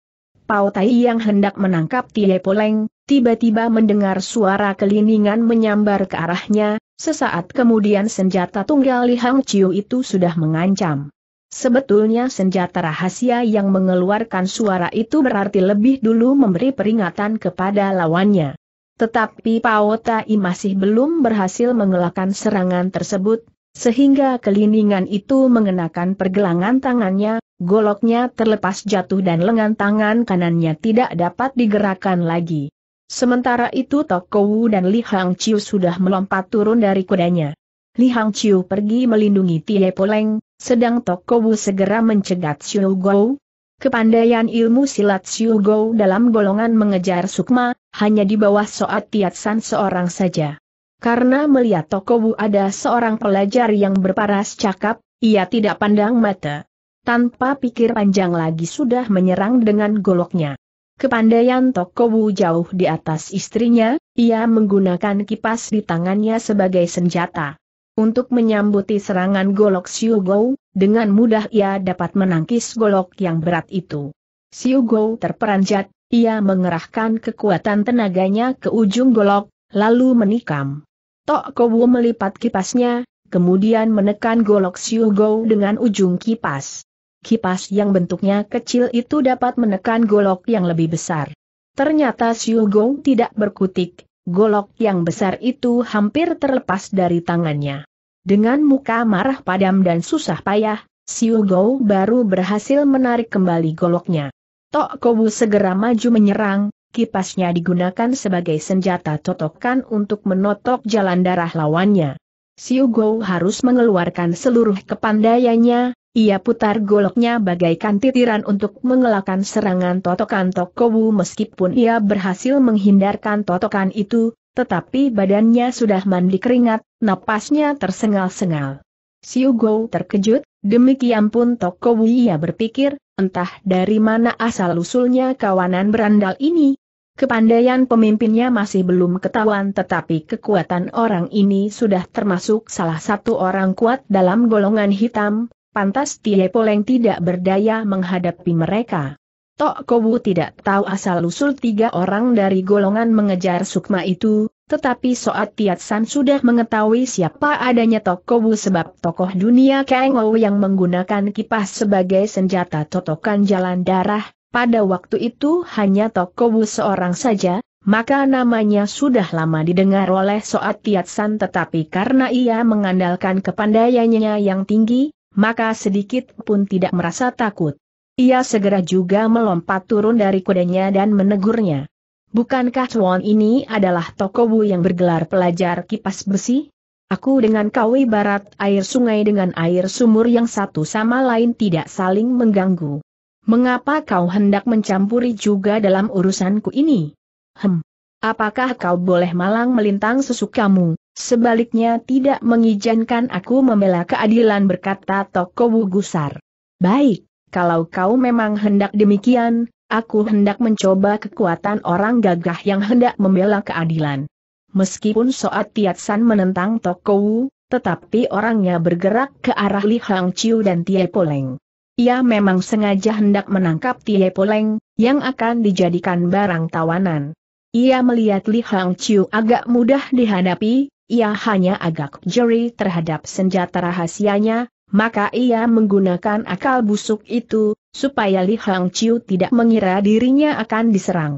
Pao Tai yang hendak menangkap Tie Poleng, tiba-tiba mendengar suara keliningan menyambar ke arahnya, sesaat kemudian senjata tunggal Li Hang Chiu itu sudah mengancam. Sebetulnya senjata rahasia yang mengeluarkan suara itu berarti lebih dulu memberi peringatan kepada lawannya. Tetapi Pao Tai masih belum berhasil mengelakkan serangan tersebut, sehingga keliningan itu mengenakan pergelangan tangannya, goloknya terlepas jatuh dan lengan tangan kanannya tidak dapat digerakkan lagi. Sementara itu Tokowu dan Li Hang Chiu sudah melompat turun dari kudanya. Li Hang Chiu pergi melindungi Tie Poleng, sedang Tokobu segera mencegat Xiu Gou. Kepandaian ilmu silat Xiu Gou dalam golongan mengejar sukma, hanya di bawah Soat Tiat San seorang saja. Karena melihat Tokobu ada seorang pelajar yang berparas cakap, ia tidak pandang mata. Tanpa pikir panjang lagi sudah menyerang dengan goloknya. Kepandaian Tokobu jauh di atas istrinya, ia menggunakan kipas di tangannya sebagai senjata. Untuk menyambuti serangan golok Xiu Gou, dengan mudah ia dapat menangkis golok yang berat itu. Xiu Gou terperanjat, ia mengerahkan kekuatan tenaganya ke ujung golok, lalu menikam. Tok Kowu melipat kipasnya, kemudian menekan golok Xiu Gou dengan ujung kipas. Kipas yang bentuknya kecil itu dapat menekan golok yang lebih besar. Ternyata Xiu Gou tidak berkutik, golok yang besar itu hampir terlepas dari tangannya. Dengan muka marah padam dan susah payah, Siu Gou baru berhasil menarik kembali goloknya. Tok Kobu segera maju menyerang, kipasnya digunakan sebagai senjata totokan untuk menotok jalan darah lawannya. Siu Gou harus mengeluarkan seluruh kepandaiannya, ia putar goloknya bagaikan titiran untuk mengelakkan serangan totokan Tokobu meskipun ia berhasil menghindarkan totokan itu, tetapi badannya sudah mandi keringat, napasnya tersengal-sengal. Siu Gou terkejut, demikian pun Tokobu ia berpikir, entah dari mana asal-usulnya kawanan berandal ini. Kepandaian pemimpinnya masih belum ketahuan tetapi kekuatan orang ini sudah termasuk salah satu orang kuat dalam golongan hitam, pantas Tie Poleng tidak berdaya menghadapi mereka. Tok Kowu tidak tahu asal-usul tiga orang dari golongan mengejar Sukma itu, tetapi Soat Tiat San sudah mengetahui siapa adanya Tok Kowu sebab tokoh dunia Ou yang menggunakan kipas sebagai senjata totokan jalan darah, pada waktu itu hanya Tok Kowu seorang saja, maka namanya sudah lama didengar oleh Soat Tiat San tetapi karena ia mengandalkan kepandaiannya yang tinggi, maka sedikit pun tidak merasa takut. Ia segera juga melompat turun dari kudanya dan menegurnya. Bukankah Chuan ini adalah toko bu yang bergelar pelajar kipas besi? Aku dengan kau barat air sungai dengan air sumur yang satu sama lain tidak saling mengganggu. Mengapa kau hendak mencampuri juga dalam urusanku ini? Hem. Apakah kau boleh malang melintang sesukamu? Sebaliknya tidak mengizinkan aku membela keadilan berkata Toko Wu Gusar. Baik, kalau kau memang hendak demikian, aku hendak mencoba kekuatan orang gagah yang hendak membela keadilan. Meskipun Soat Tiatsan menentang Toko Wu, tetapi orangnya bergerak ke arah Li Hang Chiu dan Tie Poleng. Ia memang sengaja hendak menangkap Tie Poleng, yang akan dijadikan barang tawanan. Ia melihat Li Hang Chiu agak mudah dihadapi, ia hanya agak juri terhadap senjata rahasianya, maka ia menggunakan akal busuk itu, supaya Li Hang Chiu tidak mengira dirinya akan diserang.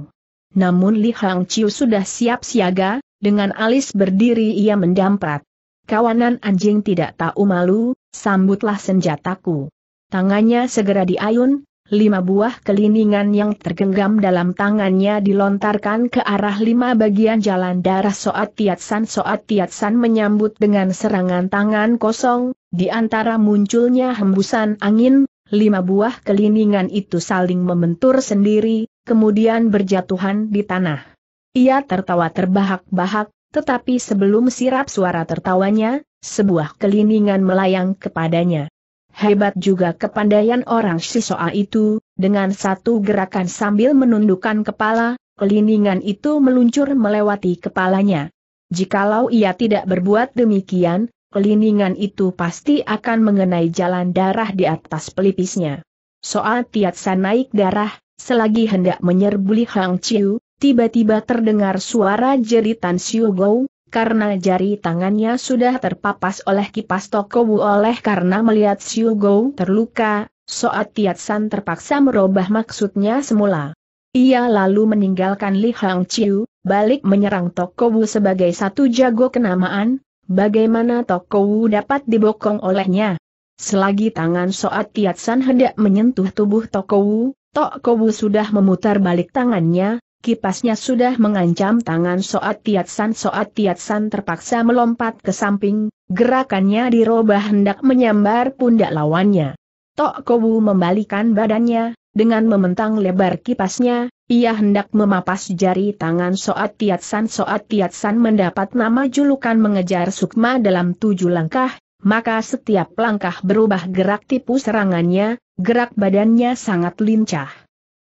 Namun Li Hang Chiu sudah siap siaga, dengan alis berdiri ia mendamprat. Kawanan anjing tidak tahu malu, sambutlah senjataku. Tangannya segera diayun, lima buah keliningan yang tergenggam dalam tangannya dilontarkan ke arah lima bagian jalan darah Soat San. Soat San menyambut dengan serangan tangan kosong, di antara munculnya hembusan angin, lima buah keliningan itu saling membentur sendiri, kemudian berjatuhan di tanah. Ia tertawa terbahak-bahak, tetapi sebelum sirap suara tertawanya, sebuah keliningan melayang kepadanya. Hebat juga kepandaian orang Sisoa itu, dengan satu gerakan sambil menundukkan kepala, kelindingan itu meluncur melewati kepalanya. Jikalau ia tidak berbuat demikian, kelindingan itu pasti akan mengenai jalan darah di atas pelipisnya. Soal Tiatsa naik darah, selagi hendak menyerbuli Hang Chiu, tiba-tiba terdengar suara jeritan Siu Gou, karena jari tangannya sudah terpapas oleh kipas toko Wu oleh karena melihat Xiu Gou terluka, Soat Tiat San terpaksa merubah maksudnya semula. Ia lalu meninggalkan Li Hang Chiu, balik menyerang Toko Wu sebagai satu jago kenamaan, bagaimana Toko Wu dapat dibokong olehnya. Selagi tangan Soat Tiat San hendak menyentuh tubuh Toko Wu, Toko Wu sudah memutar balik tangannya, Kipasnya sudah mengancam tangan Soat Tiatsan Soat Tiatsan terpaksa melompat ke samping, gerakannya dirubah hendak menyambar pundak lawannya. Tok Kowu membalikan badannya, dengan mementang lebar kipasnya, ia hendak memapas jari tangan Soat Tiatsan Soat Tiatsan mendapat nama julukan mengejar Sukma dalam tujuh langkah, maka setiap langkah berubah gerak tipu serangannya, gerak badannya sangat lincah.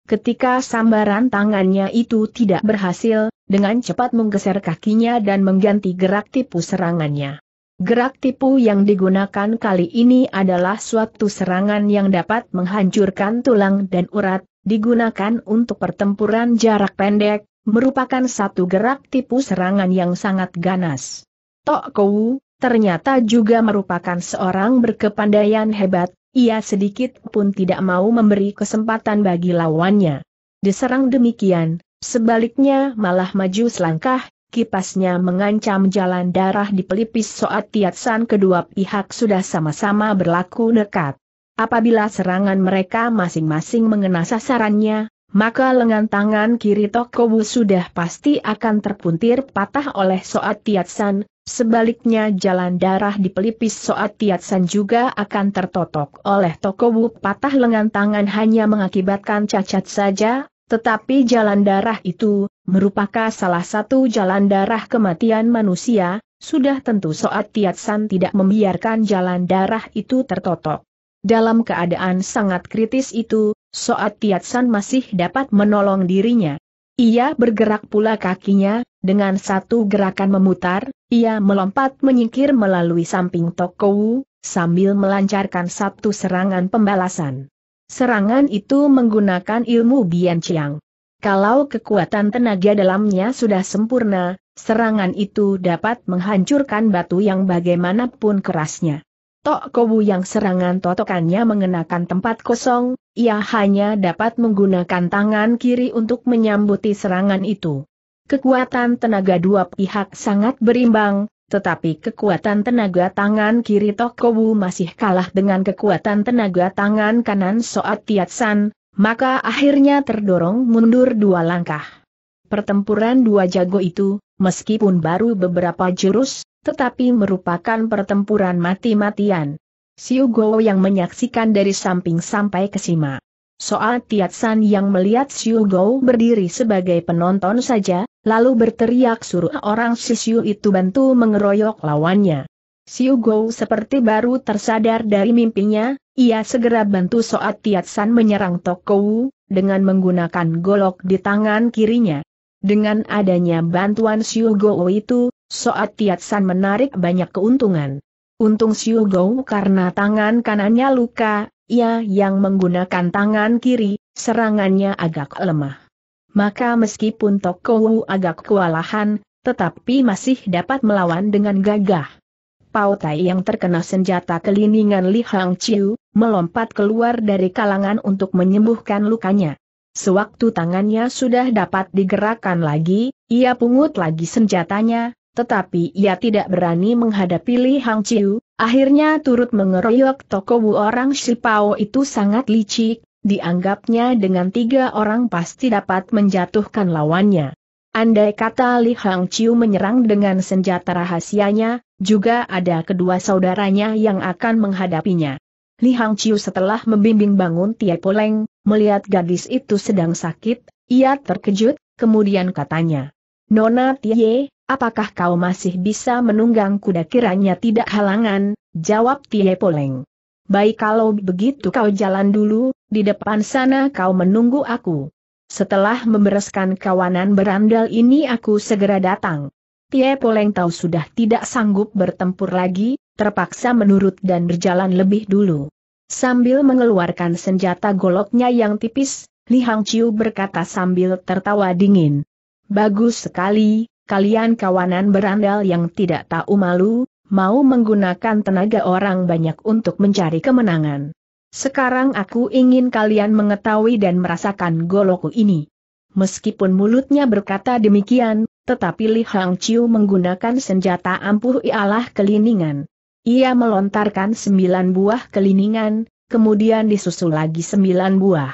Ketika sambaran tangannya itu tidak berhasil, dengan cepat menggeser kakinya dan mengganti gerak tipu serangannya. Gerak tipu yang digunakan kali ini adalah suatu serangan yang dapat menghancurkan tulang dan urat, digunakan untuk pertempuran jarak pendek, merupakan satu gerak tipu serangan yang sangat ganas. Tok Kou, ternyata juga merupakan seorang berkepandaian hebat, ia sedikit pun tidak mau memberi kesempatan bagi lawannya. Diserang demikian, sebaliknya malah maju selangkah, kipasnya mengancam jalan darah di pelipis soat tiatsan kedua pihak sudah sama-sama berlaku nekat. Apabila serangan mereka masing-masing mengena sasarannya, maka lengan tangan kiri Tokobu sudah pasti akan terpuntir patah oleh soat tiatsan, Sebaliknya jalan darah di pelipis Soat San juga akan tertotok oleh Tokowu patah lengan tangan hanya mengakibatkan cacat saja, tetapi jalan darah itu, merupakan salah satu jalan darah kematian manusia, sudah tentu Soat San tidak membiarkan jalan darah itu tertotok. Dalam keadaan sangat kritis itu, Soat San masih dapat menolong dirinya. Ia bergerak pula kakinya, dengan satu gerakan memutar, ia melompat menyingkir melalui samping Wu, sambil melancarkan satu serangan pembalasan. Serangan itu menggunakan ilmu Bian Chiang. Kalau kekuatan tenaga dalamnya sudah sempurna, serangan itu dapat menghancurkan batu yang bagaimanapun kerasnya. Tok Kowu yang serangan totokannya mengenakan tempat kosong, ia hanya dapat menggunakan tangan kiri untuk menyambuti serangan itu. Kekuatan tenaga dua pihak sangat berimbang, tetapi kekuatan tenaga tangan kiri Tok Kowu masih kalah dengan kekuatan tenaga tangan kanan Soat San, maka akhirnya terdorong mundur dua langkah. Pertempuran dua jago itu, meskipun baru beberapa jurus, tetapi merupakan pertempuran mati-matian. Siu Gou yang menyaksikan dari samping sampai ke sima. Soal Tiat San yang melihat Siu Gou berdiri sebagai penonton saja, lalu berteriak suruh orang si Siu itu bantu mengeroyok lawannya. Siu Gou seperti baru tersadar dari mimpinya, ia segera bantu Soal Tiat San menyerang Tokou, dengan menggunakan golok di tangan kirinya. Dengan adanya bantuan Siu Gou itu, Soat San menarik banyak keuntungan. Untung Siu Gou karena tangan kanannya luka, ia yang menggunakan tangan kiri, serangannya agak lemah. Maka meskipun Tokou agak kewalahan, tetapi masih dapat melawan dengan gagah. Pao Tai yang terkena senjata keliningan Li Hang Chiu, melompat keluar dari kalangan untuk menyembuhkan lukanya. Sewaktu tangannya sudah dapat digerakkan lagi, ia pungut lagi senjatanya, tetapi ia tidak berani menghadapi Li Hang Chiu, akhirnya turut mengeroyok toko Wu orang Shipao itu sangat licik, dianggapnya dengan tiga orang pasti dapat menjatuhkan lawannya. Andai kata Li Hang Chiu menyerang dengan senjata rahasianya, juga ada kedua saudaranya yang akan menghadapinya. Li Hang Chiu setelah membimbing bangun Tia Poleng, melihat gadis itu sedang sakit, ia terkejut, kemudian katanya, Nona Tie, apakah kau masih bisa menunggang kuda kiranya tidak halangan, jawab Tie Poleng. Baik kalau begitu kau jalan dulu, di depan sana kau menunggu aku. Setelah membereskan kawanan berandal ini aku segera datang. Tie Poleng tahu sudah tidak sanggup bertempur lagi, terpaksa menurut dan berjalan lebih dulu. Sambil mengeluarkan senjata goloknya yang tipis, Li Hang Chiu berkata sambil tertawa dingin. Bagus sekali, kalian kawanan berandal yang tidak tahu malu, mau menggunakan tenaga orang banyak untuk mencari kemenangan. Sekarang aku ingin kalian mengetahui dan merasakan goloku ini. Meskipun mulutnya berkata demikian, tetapi Li Hang Chiu menggunakan senjata ampuh ialah keliningan. Ia melontarkan sembilan buah keliningan, kemudian disusul lagi sembilan buah.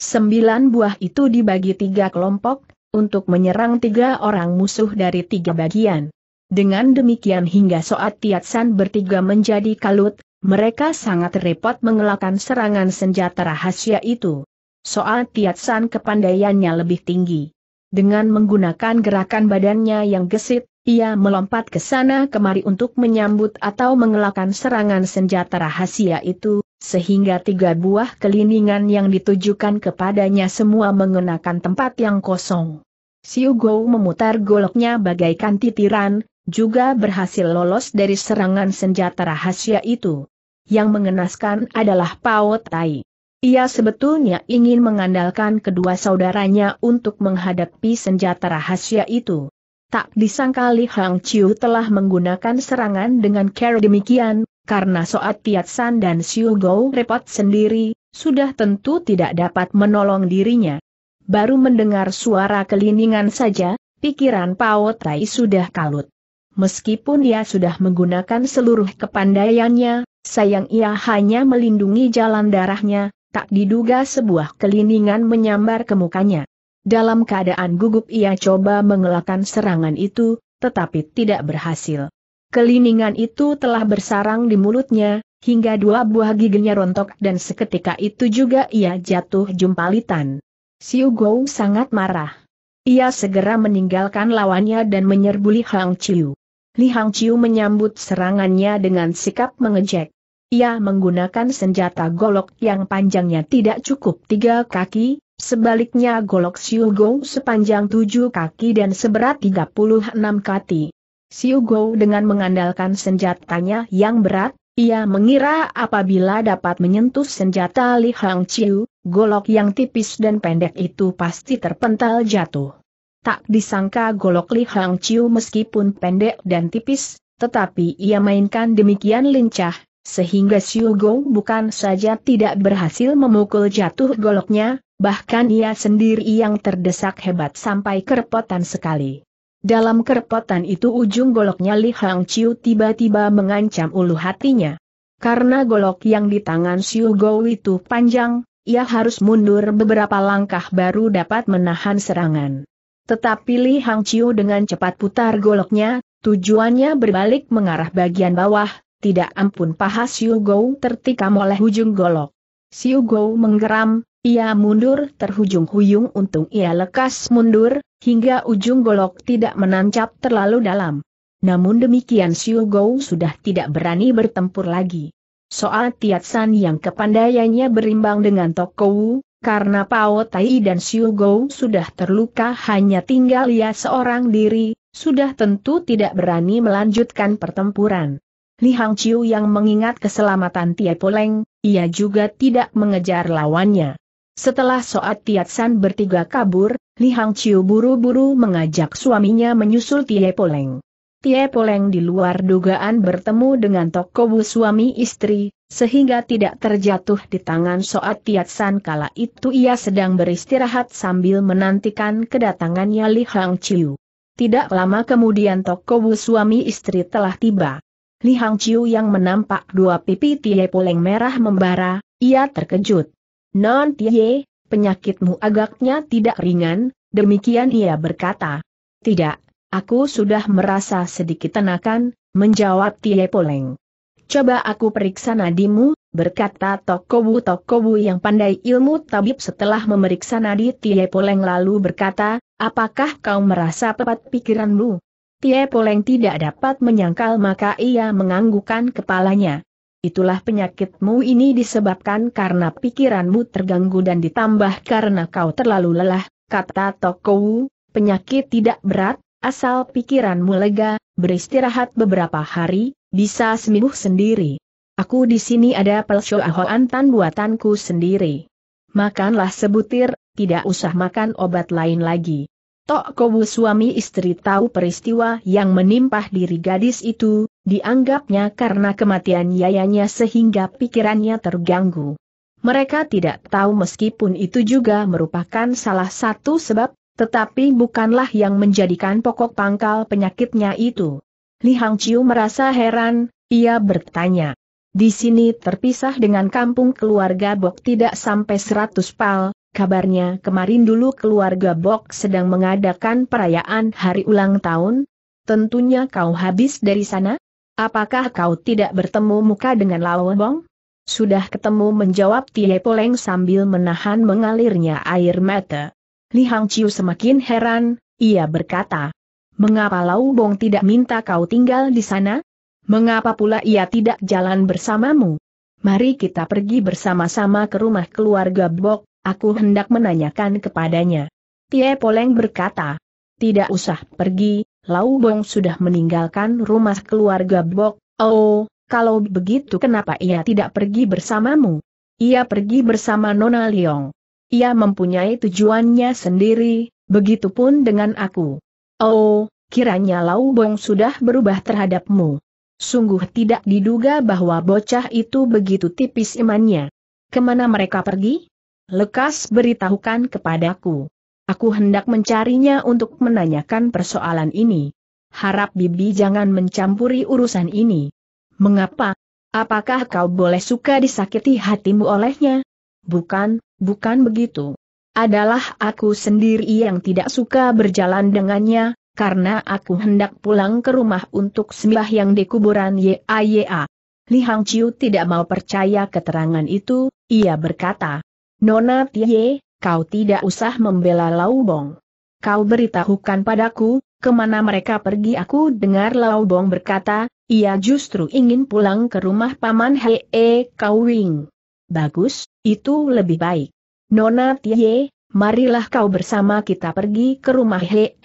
Sembilan buah itu dibagi tiga kelompok, untuk menyerang tiga orang musuh dari tiga bagian. Dengan demikian hingga Soat Tiatsan bertiga menjadi kalut, mereka sangat repot mengelakkan serangan senjata rahasia itu. Soal Tiatsan kepandaiannya lebih tinggi. Dengan menggunakan gerakan badannya yang gesit, ia melompat ke sana kemari untuk menyambut atau mengelakkan serangan senjata rahasia itu, sehingga tiga buah keliningan yang ditujukan kepadanya semua mengenakan tempat yang kosong. Siu Gou memutar goloknya bagaikan titiran, juga berhasil lolos dari serangan senjata rahasia itu. Yang mengenaskan adalah Pao Tai. Ia sebetulnya ingin mengandalkan kedua saudaranya untuk menghadapi senjata rahasia itu. Tak disangka Li Hang Chiu telah menggunakan serangan dengan cara demikian, karena Soat San dan Siu Gou repot sendiri, sudah tentu tidak dapat menolong dirinya. Baru mendengar suara keliningan saja, pikiran Pao Tai sudah kalut. Meskipun ia sudah menggunakan seluruh kepandaiannya, sayang ia hanya melindungi jalan darahnya, tak diduga sebuah keliningan menyambar ke mukanya. Dalam keadaan gugup ia coba mengelakkan serangan itu, tetapi tidak berhasil. Keliningan itu telah bersarang di mulutnya, hingga dua buah giginya rontok dan seketika itu juga ia jatuh jumpalitan. Xiu Gou sangat marah. Ia segera meninggalkan lawannya dan menyerbu Li Hang Chiu. Li Hang Chiu menyambut serangannya dengan sikap mengejek. Ia menggunakan senjata golok yang panjangnya tidak cukup tiga kaki, sebaliknya golok Xiu Gou sepanjang tujuh kaki dan seberat tiga 36 kati. Xiu Gou dengan mengandalkan senjatanya yang berat, ia mengira apabila dapat menyentuh senjata Li Hang Chiu, golok yang tipis dan pendek itu pasti terpental jatuh. Tak disangka golok Li Hang Chiu meskipun pendek dan tipis, tetapi ia mainkan demikian lincah, sehingga Xiu Gong bukan saja tidak berhasil memukul jatuh goloknya, bahkan ia sendiri yang terdesak hebat sampai kerepotan sekali. Dalam kerepotan itu ujung goloknya Li Hang Chiu tiba-tiba mengancam ulu hatinya. Karena golok yang di tangan Siu Go itu panjang, ia harus mundur beberapa langkah baru dapat menahan serangan. Tetapi Li Hang Chiu dengan cepat putar goloknya, tujuannya berbalik mengarah bagian bawah, tidak ampun paha Siu Go tertikam oleh ujung golok. Siu Go menggeram, ia mundur terhujung-huyung untung ia lekas mundur, hingga ujung golok tidak menancap terlalu dalam. Namun demikian Xiu Gou sudah tidak berani bertempur lagi. Soal San yang kepandaiannya berimbang dengan Tokou, karena Pao Tai dan Xiu Gou sudah terluka hanya tinggal ia seorang diri, sudah tentu tidak berani melanjutkan pertempuran. Li Hang Chiu yang mengingat keselamatan Tia Poleng, ia juga tidak mengejar lawannya. Setelah Soat Tiat San bertiga kabur, Li Hang Chiu buru-buru mengajak suaminya menyusul Tie Poleng. Tie Poleng di luar dugaan bertemu dengan Wu suami istri, sehingga tidak terjatuh di tangan Soat Tiat San kala itu ia sedang beristirahat sambil menantikan kedatangannya Li Hang Chiu. Tidak lama kemudian Wu suami istri telah tiba. Li Hang Chiu yang menampak dua pipi Tie Poleng merah membara, ia terkejut. Non Tie, penyakitmu agaknya tidak ringan, demikian ia berkata. Tidak, aku sudah merasa sedikit tenakan, menjawab Tie Poleng. Coba aku periksa nadimu, berkata Tokobu Tokobu yang pandai ilmu tabib setelah memeriksa nadi Tie Poleng lalu berkata, apakah kau merasa pepat pikiranmu? Tie Poleng tidak dapat menyangkal maka ia menganggukkan kepalanya. Itulah penyakitmu ini disebabkan karena pikiranmu terganggu dan ditambah karena kau terlalu lelah, kata Tokowu, penyakit tidak berat, asal pikiranmu lega, beristirahat beberapa hari, bisa seminggu sendiri. Aku di sini ada pelsu ahoantan buatanku sendiri. Makanlah sebutir, tidak usah makan obat lain lagi. Tok suami istri tahu peristiwa yang menimpa diri gadis itu, Dianggapnya karena kematian yayanya sehingga pikirannya terganggu. Mereka tidak tahu meskipun itu juga merupakan salah satu sebab, tetapi bukanlah yang menjadikan pokok pangkal penyakitnya itu. Li Hang Chiu merasa heran, ia bertanya. Di sini terpisah dengan kampung keluarga Bok tidak sampai seratus pal, kabarnya kemarin dulu keluarga Bok sedang mengadakan perayaan hari ulang tahun, tentunya kau habis dari sana? Apakah kau tidak bertemu muka dengan Lao Bong? Sudah ketemu menjawab Tie Poleng sambil menahan mengalirnya air mata. Li Hang Chiu semakin heran, ia berkata. Mengapa Lao Bong tidak minta kau tinggal di sana? Mengapa pula ia tidak jalan bersamamu? Mari kita pergi bersama-sama ke rumah keluarga Bok, aku hendak menanyakan kepadanya. Tie Poleng berkata. Tidak usah pergi, Lau Bong sudah meninggalkan rumah keluarga Bok, oh, kalau begitu kenapa ia tidak pergi bersamamu? Ia pergi bersama Nona Liong. Ia mempunyai tujuannya sendiri, begitupun dengan aku. Oh, kiranya Lau Bong sudah berubah terhadapmu. Sungguh tidak diduga bahwa bocah itu begitu tipis imannya. Kemana mereka pergi? Lekas beritahukan kepadaku. Aku hendak mencarinya untuk menanyakan persoalan ini. Harap Bibi jangan mencampuri urusan ini. Mengapa? Apakah kau boleh suka disakiti hatimu olehnya? Bukan, bukan begitu. Adalah aku sendiri yang tidak suka berjalan dengannya, karena aku hendak pulang ke rumah untuk sembahyang di kuburan YAYA. Li Hang tidak mau percaya keterangan itu, ia berkata, Nona Tie, kau tidak usah membela Laubong. Kau beritahukan padaku, kemana mereka pergi aku dengar Laubong berkata, ia justru ingin pulang ke rumah Paman Hee Wing. Bagus, itu lebih baik. Nona Tie, marilah kau bersama kita pergi ke rumah Hee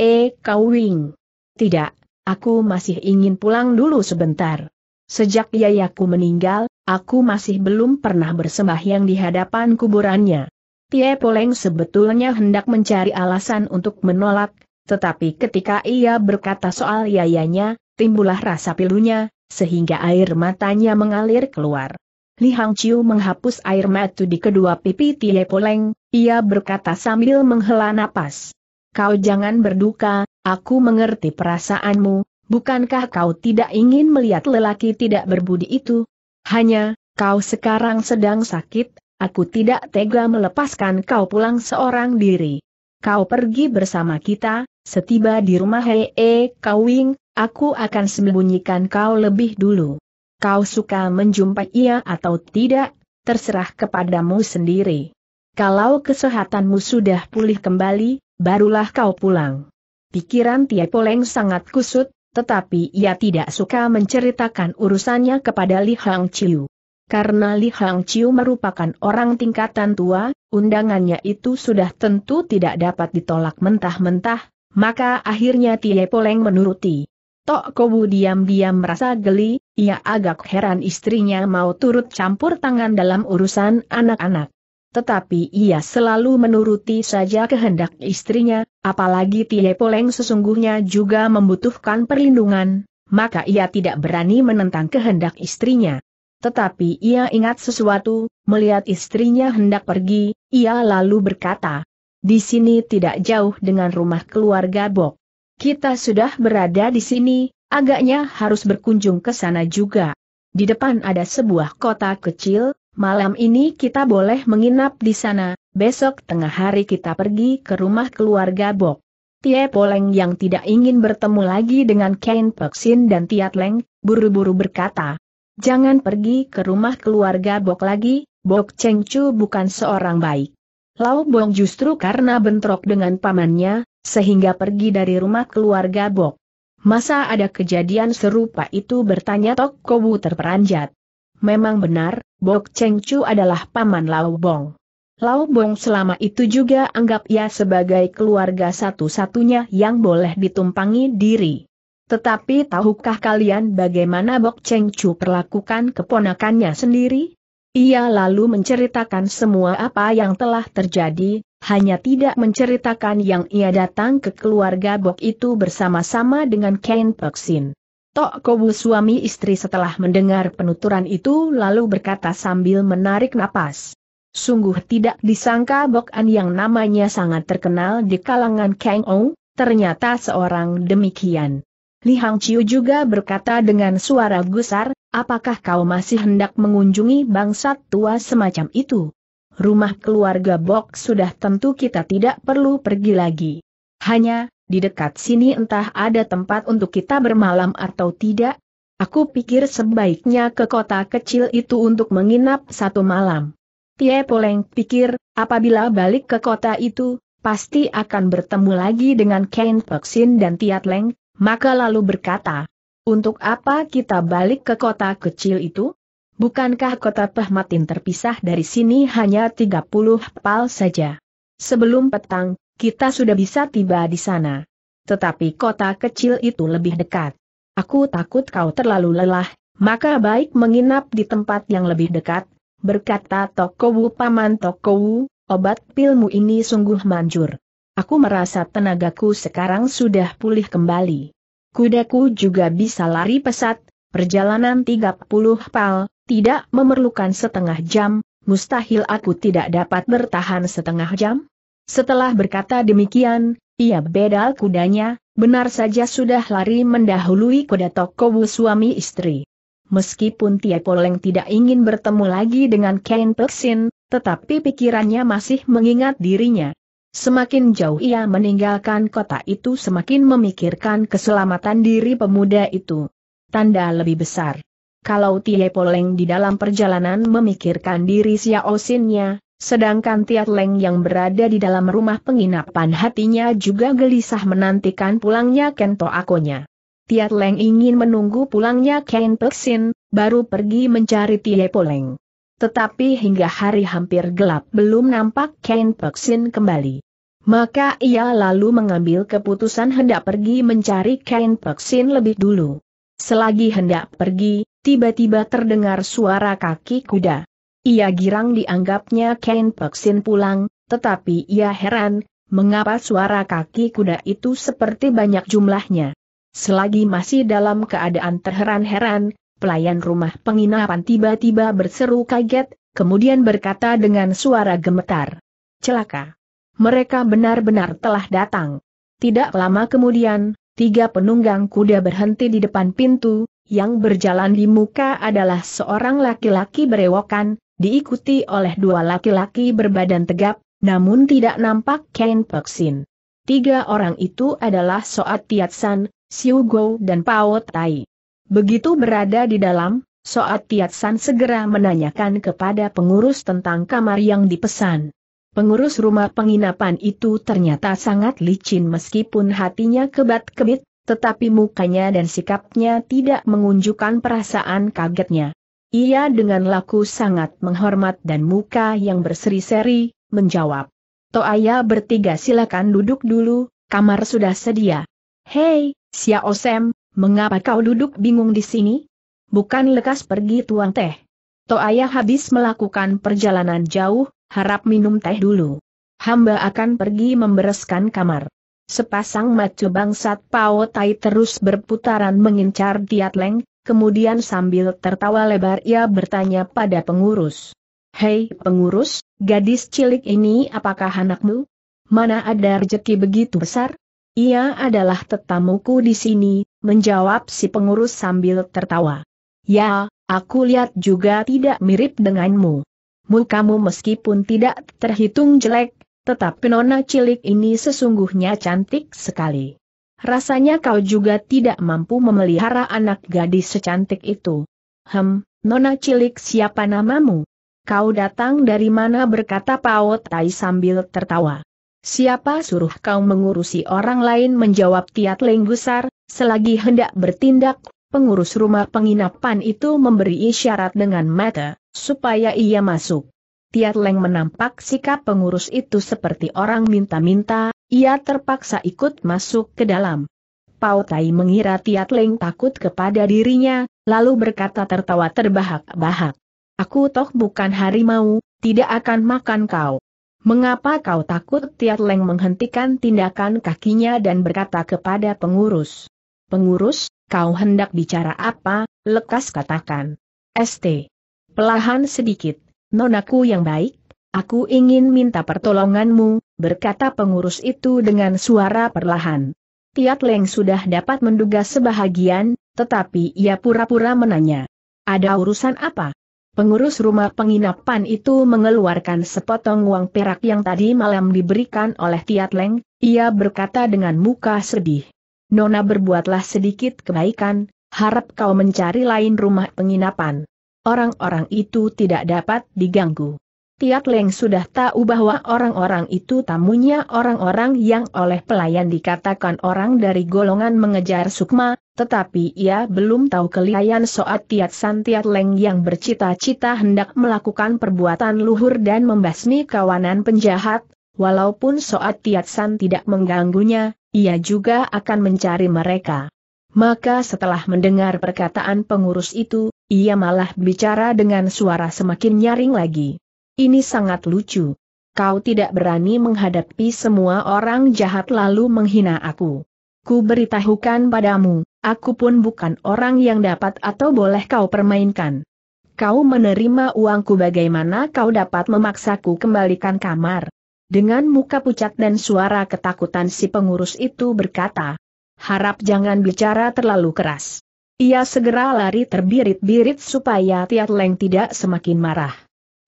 Wing. Tidak, aku masih ingin pulang dulu sebentar. Sejak yayaku meninggal, aku masih belum pernah bersembahyang di hadapan kuburannya. Tie Poleng sebetulnya hendak mencari alasan untuk menolak, tetapi ketika ia berkata soal yayanya, timbulah rasa pilunya, sehingga air matanya mengalir keluar. Li Hang Chiu menghapus air mata di kedua pipi Tie Poleng, ia berkata sambil menghela napas. Kau jangan berduka, aku mengerti perasaanmu, bukankah kau tidak ingin melihat lelaki tidak berbudi itu? Hanya, kau sekarang sedang sakit, Aku tidak tega melepaskan kau pulang seorang diri. Kau pergi bersama kita, setiba di rumah Hei Hee eh, Kawing, aku akan sembunyikan kau lebih dulu. Kau suka menjumpai ia atau tidak, terserah kepadamu sendiri. Kalau kesehatanmu sudah pulih kembali, barulah kau pulang. Pikiran Tia Poleng sangat kusut, tetapi ia tidak suka menceritakan urusannya kepada Li Hang Chiu. Karena Li Hang Chiu merupakan orang tingkatan tua, undangannya itu sudah tentu tidak dapat ditolak mentah-mentah, maka akhirnya Tie Poleng menuruti. Tok Kobu diam-diam merasa geli, ia agak heran istrinya mau turut campur tangan dalam urusan anak-anak. Tetapi ia selalu menuruti saja kehendak istrinya, apalagi Tie Poleng sesungguhnya juga membutuhkan perlindungan, maka ia tidak berani menentang kehendak istrinya. Tetapi ia ingat sesuatu, melihat istrinya hendak pergi, ia lalu berkata, di sini tidak jauh dengan rumah keluarga Bok. Kita sudah berada di sini, agaknya harus berkunjung ke sana juga. Di depan ada sebuah kota kecil, malam ini kita boleh menginap di sana, besok tengah hari kita pergi ke rumah keluarga Bok. Tie Poleng yang tidak ingin bertemu lagi dengan Kain Peksin dan Tiat Leng, buru-buru berkata, Jangan pergi ke rumah keluarga Bok lagi, Bok Cheng Chu bukan seorang baik. Lau Bong justru karena bentrok dengan pamannya, sehingga pergi dari rumah keluarga Bok. Masa ada kejadian serupa itu bertanya Tok Kowu terperanjat. Memang benar, Bok Cheng Chu adalah paman Lau Bong. Lau Bong selama itu juga anggap ia sebagai keluarga satu-satunya yang boleh ditumpangi diri. Tetapi tahukah kalian bagaimana Bok Cheng Chu perlakukan keponakannya sendiri? Ia lalu menceritakan semua apa yang telah terjadi, hanya tidak menceritakan yang ia datang ke keluarga Bok itu bersama-sama dengan Ken Peksin. Tok Kobu suami istri setelah mendengar penuturan itu lalu berkata sambil menarik napas. Sungguh tidak disangka Bok An yang namanya sangat terkenal di kalangan Kang Ong, ternyata seorang demikian. Li Hang Chiu juga berkata dengan suara gusar, apakah kau masih hendak mengunjungi bangsa tua semacam itu? Rumah keluarga Bok sudah tentu kita tidak perlu pergi lagi. Hanya, di dekat sini entah ada tempat untuk kita bermalam atau tidak. Aku pikir sebaiknya ke kota kecil itu untuk menginap satu malam. Tie Poleng pikir, apabila balik ke kota itu, pasti akan bertemu lagi dengan Ken Peksin dan Tiat Leng, maka lalu berkata, untuk apa kita balik ke kota kecil itu? Bukankah kota Pahmatin terpisah dari sini hanya 30 pal saja? Sebelum petang, kita sudah bisa tiba di sana. Tetapi kota kecil itu lebih dekat. Aku takut kau terlalu lelah, maka baik menginap di tempat yang lebih dekat, berkata Tokowu Paman Tokowu, obat pilmu ini sungguh manjur. Aku merasa tenagaku sekarang sudah pulih kembali. Kudaku juga bisa lari pesat, perjalanan 30 pal, tidak memerlukan setengah jam, mustahil aku tidak dapat bertahan setengah jam. Setelah berkata demikian, ia bedal kudanya, benar saja sudah lari mendahului kuda Tokobu suami istri. Meskipun Tia Poleng tidak ingin bertemu lagi dengan Ken Peksin, tetapi pikirannya masih mengingat dirinya. Semakin jauh ia meninggalkan kota itu semakin memikirkan keselamatan diri pemuda itu. Tanda lebih besar. Kalau Tie Poleng di dalam perjalanan memikirkan diri Xiao Xinnya, sedangkan Tiat Leng yang berada di dalam rumah penginapan hatinya juga gelisah menantikan pulangnya Kento Akonya. Tiat Leng ingin menunggu pulangnya Ken Peksin, baru pergi mencari Tie Poleng. Tetapi hingga hari hampir gelap belum nampak Ken Peksin kembali. Maka ia lalu mengambil keputusan hendak pergi mencari Ken Peksin lebih dulu. Selagi hendak pergi, tiba-tiba terdengar suara kaki kuda. Ia girang dianggapnya Ken Peksin pulang, tetapi ia heran, mengapa suara kaki kuda itu seperti banyak jumlahnya. Selagi masih dalam keadaan terheran-heran, pelayan rumah penginapan tiba-tiba berseru kaget, kemudian berkata dengan suara gemetar. Celaka. Mereka benar-benar telah datang. Tidak lama kemudian, tiga penunggang kuda berhenti di depan pintu, yang berjalan di muka adalah seorang laki-laki berewokan, diikuti oleh dua laki-laki berbadan tegap, namun tidak nampak Ken Peksin. Tiga orang itu adalah Soat Tiatsan, Siu Go dan Pao Tai. Begitu berada di dalam, Soat San segera menanyakan kepada pengurus tentang kamar yang dipesan. Pengurus rumah penginapan itu ternyata sangat licin meskipun hatinya kebat-kebit, tetapi mukanya dan sikapnya tidak mengunjukkan perasaan kagetnya. Ia dengan laku sangat menghormat dan muka yang berseri-seri, menjawab. Toaya bertiga silakan duduk dulu, kamar sudah sedia. Hei, Xiao Sam, Mengapa kau duduk bingung di sini? Bukan lekas pergi tuang teh. To ayah habis melakukan perjalanan jauh, harap minum teh dulu. Hamba akan pergi membereskan kamar. Sepasang macu bangsat Pao Tai terus berputaran mengincar tiat leng, kemudian sambil tertawa lebar ia bertanya pada pengurus. Hei pengurus, gadis cilik ini apakah anakmu? Mana ada rejeki begitu besar? Ia adalah tetamuku di sini, menjawab si pengurus sambil tertawa. Ya, aku lihat juga tidak mirip denganmu. Mukamu meskipun tidak terhitung jelek, tetapi nona cilik ini sesungguhnya cantik sekali. Rasanya kau juga tidak mampu memelihara anak gadis secantik itu. Hem, nona cilik siapa namamu? Kau datang dari mana berkata Pao Tai sambil tertawa. Siapa suruh kau mengurusi orang lain menjawab Tiat Leng Gusar, selagi hendak bertindak, pengurus rumah penginapan itu memberi isyarat dengan mata, supaya ia masuk. Tiat Leng menampak sikap pengurus itu seperti orang minta-minta, ia terpaksa ikut masuk ke dalam. Pau Tai mengira Tiat Leng takut kepada dirinya, lalu berkata tertawa terbahak-bahak. Aku toh bukan harimau, tidak akan makan kau. Mengapa kau takut Tiat Leng menghentikan tindakan kakinya dan berkata kepada pengurus? Pengurus, kau hendak bicara apa, lekas katakan. ST. Pelahan sedikit, nonaku yang baik, aku ingin minta pertolonganmu, berkata pengurus itu dengan suara perlahan. Tiat Leng sudah dapat menduga sebahagian, tetapi ia pura-pura menanya. Ada urusan apa? Pengurus rumah penginapan itu mengeluarkan sepotong uang perak yang tadi malam diberikan oleh Tiat Leng, ia berkata dengan muka sedih. Nona berbuatlah sedikit kebaikan, harap kau mencari lain rumah penginapan. Orang-orang itu tidak dapat diganggu. Tiat Leng sudah tahu bahwa orang-orang itu tamunya orang-orang yang oleh pelayan dikatakan orang dari golongan mengejar sukma, tetapi ia belum tahu kelihayan soat Tiat San Tiat Leng yang bercita-cita hendak melakukan perbuatan luhur dan membasmi kawanan penjahat, walaupun soat Tiat San tidak mengganggunya, ia juga akan mencari mereka. Maka setelah mendengar perkataan pengurus itu, ia malah bicara dengan suara semakin nyaring lagi. Ini sangat lucu. Kau tidak berani menghadapi semua orang jahat lalu menghina aku. Ku beritahukan padamu, aku pun bukan orang yang dapat atau boleh kau permainkan. Kau menerima uangku bagaimana kau dapat memaksaku kembalikan kamar. Dengan muka pucat dan suara ketakutan si pengurus itu berkata, harap jangan bicara terlalu keras. Ia segera lari terbirit-birit supaya Tiat Leng tidak semakin marah.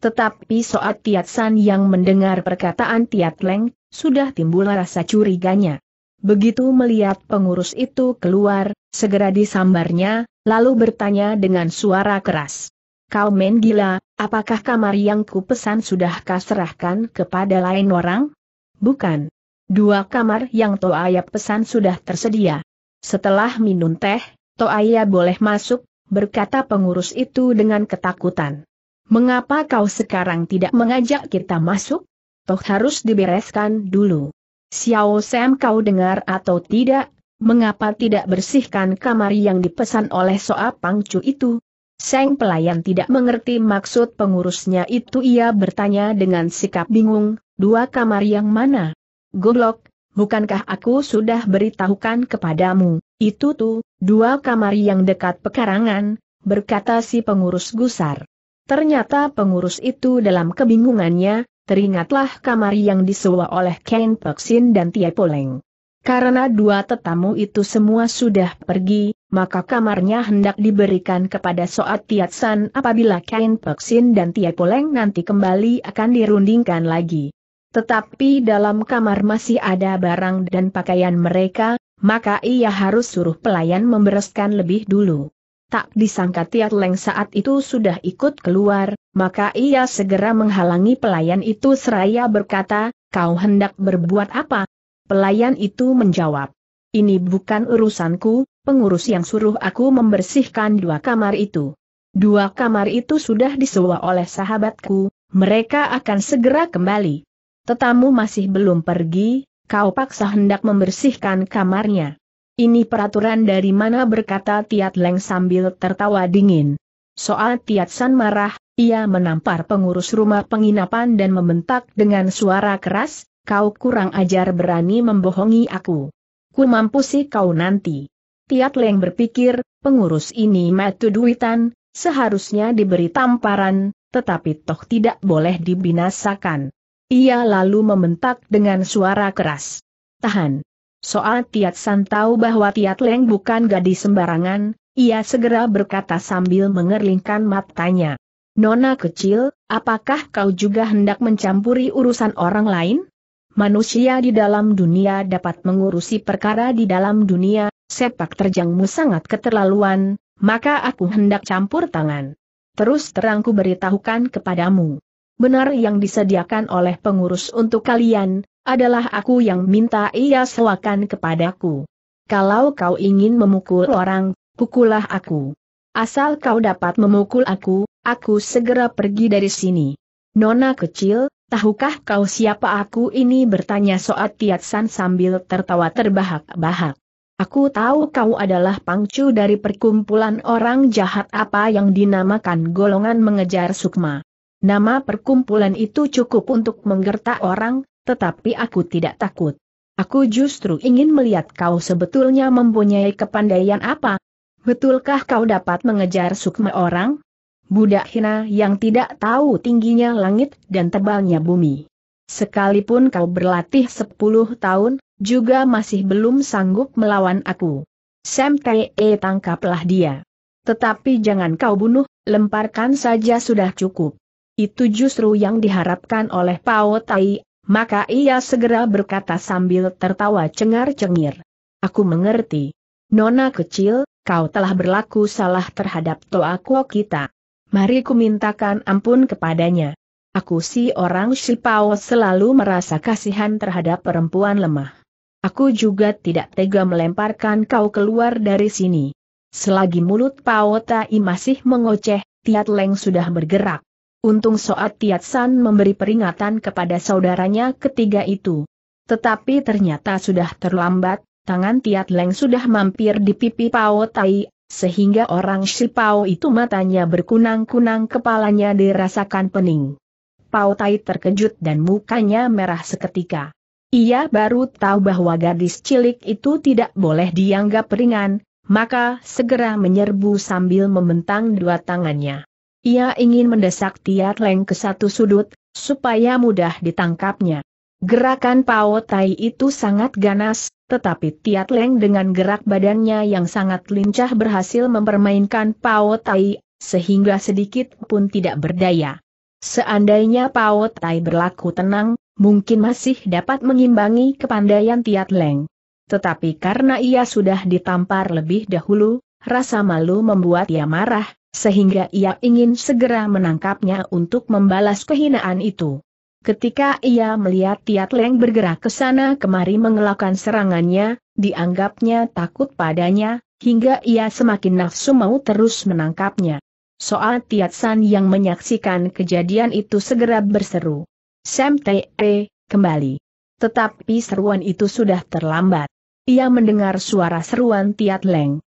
Tetapi Soat Tiat San yang mendengar perkataan Tiat Leng, sudah timbul rasa curiganya. Begitu melihat pengurus itu keluar, segera disambarnya, lalu bertanya dengan suara keras. Kau men gila, apakah kamar yang ku pesan sudah kau serahkan kepada lain orang? Bukan. Dua kamar yang Toaya pesan sudah tersedia. Setelah minum teh, Toaya boleh masuk, berkata pengurus itu dengan ketakutan mengapa kau sekarang tidak mengajak kita masuk? Toh harus dibereskan dulu. Xiao Sam kau dengar atau tidak, mengapa tidak bersihkan kamar yang dipesan oleh Soa Pangcu itu? Seng pelayan tidak mengerti maksud pengurusnya itu ia bertanya dengan sikap bingung, dua kamar yang mana? Goblok, bukankah aku sudah beritahukan kepadamu, itu tuh, dua kamar yang dekat pekarangan, berkata si pengurus gusar. Ternyata pengurus itu dalam kebingungannya, teringatlah kamar yang disewa oleh Ken Peksin dan Tia Poleng. Karena dua tetamu itu semua sudah pergi, maka kamarnya hendak diberikan kepada Soat Tiat San apabila Kain Peksin dan Tia Poleng nanti kembali akan dirundingkan lagi. Tetapi dalam kamar masih ada barang dan pakaian mereka, maka ia harus suruh pelayan membereskan lebih dulu. Tak disangka Tiat Leng saat itu sudah ikut keluar, maka ia segera menghalangi pelayan itu seraya berkata, kau hendak berbuat apa? Pelayan itu menjawab, ini bukan urusanku, pengurus yang suruh aku membersihkan dua kamar itu. Dua kamar itu sudah disewa oleh sahabatku, mereka akan segera kembali. Tetamu masih belum pergi, kau paksa hendak membersihkan kamarnya. Ini peraturan dari mana berkata Tiat Leng sambil tertawa dingin. Soal Tiat San marah, ia menampar pengurus rumah penginapan dan membentak dengan suara keras, kau kurang ajar berani membohongi aku. Ku mampu sih kau nanti. Tiat Leng berpikir, pengurus ini metu duitan, seharusnya diberi tamparan, tetapi toh tidak boleh dibinasakan. Ia lalu membentak dengan suara keras. Tahan, Soal Tiat San tahu bahwa Tiat Leng bukan gadis sembarangan, ia segera berkata sambil mengerlingkan matanya. Nona kecil, apakah kau juga hendak mencampuri urusan orang lain? Manusia di dalam dunia dapat mengurusi perkara di dalam dunia, sepak terjangmu sangat keterlaluan, maka aku hendak campur tangan. Terus terangku beritahukan kepadamu benar yang disediakan oleh pengurus untuk kalian, adalah aku yang minta ia sewakan kepadaku. Kalau kau ingin memukul orang, pukullah aku. Asal kau dapat memukul aku, aku segera pergi dari sini. Nona kecil, tahukah kau siapa aku ini bertanya Soat Tiatsan sambil tertawa terbahak-bahak. Aku tahu kau adalah pangcu dari perkumpulan orang jahat apa yang dinamakan golongan mengejar Sukma. Nama perkumpulan itu cukup untuk menggertak orang, tetapi aku tidak takut. Aku justru ingin melihat kau sebetulnya mempunyai kepandaian apa. Betulkah kau dapat mengejar sukma orang? Budak hina yang tidak tahu tingginya langit dan tebalnya bumi. Sekalipun kau berlatih sepuluh tahun, juga masih belum sanggup melawan aku. Sam Te tangkaplah dia. Tetapi jangan kau bunuh, lemparkan saja sudah cukup. Itu justru yang diharapkan oleh Pao Tai, maka ia segera berkata sambil tertawa cengar-cengir. Aku mengerti. Nona kecil, kau telah berlaku salah terhadap Toako kita. Mari ku mintakan ampun kepadanya. Aku si orang si Pao selalu merasa kasihan terhadap perempuan lemah. Aku juga tidak tega melemparkan kau keluar dari sini. Selagi mulut Pao Tai masih mengoceh, Tiat Leng sudah bergerak. Untung Soat San memberi peringatan kepada saudaranya ketiga itu. Tetapi ternyata sudah terlambat, tangan Tiat Leng sudah mampir di pipi Pao Tai, sehingga orang si Pao itu matanya berkunang-kunang kepalanya dirasakan pening. Pao Tai terkejut dan mukanya merah seketika. Ia baru tahu bahwa gadis cilik itu tidak boleh dianggap ringan, maka segera menyerbu sambil membentang dua tangannya. Ia ingin mendesak Tiat Leng ke satu sudut, supaya mudah ditangkapnya. Gerakan Pao Tai itu sangat ganas, tetapi Tiat Leng dengan gerak badannya yang sangat lincah berhasil mempermainkan Pao Tai, sehingga sedikit pun tidak berdaya. Seandainya Pao Tai berlaku tenang, mungkin masih dapat mengimbangi kepandaian Tiat Leng. Tetapi karena ia sudah ditampar lebih dahulu, rasa malu membuat ia marah, sehingga ia ingin segera menangkapnya untuk membalas kehinaan itu. Ketika ia melihat Tiat Leng bergerak ke sana kemari mengelakkan serangannya, dianggapnya takut padanya, hingga ia semakin nafsu mau terus menangkapnya. Soal Tiat San yang menyaksikan kejadian itu segera berseru. Sam Te, -e, kembali. Tetapi seruan itu sudah terlambat. Ia mendengar suara seruan Tiat Leng.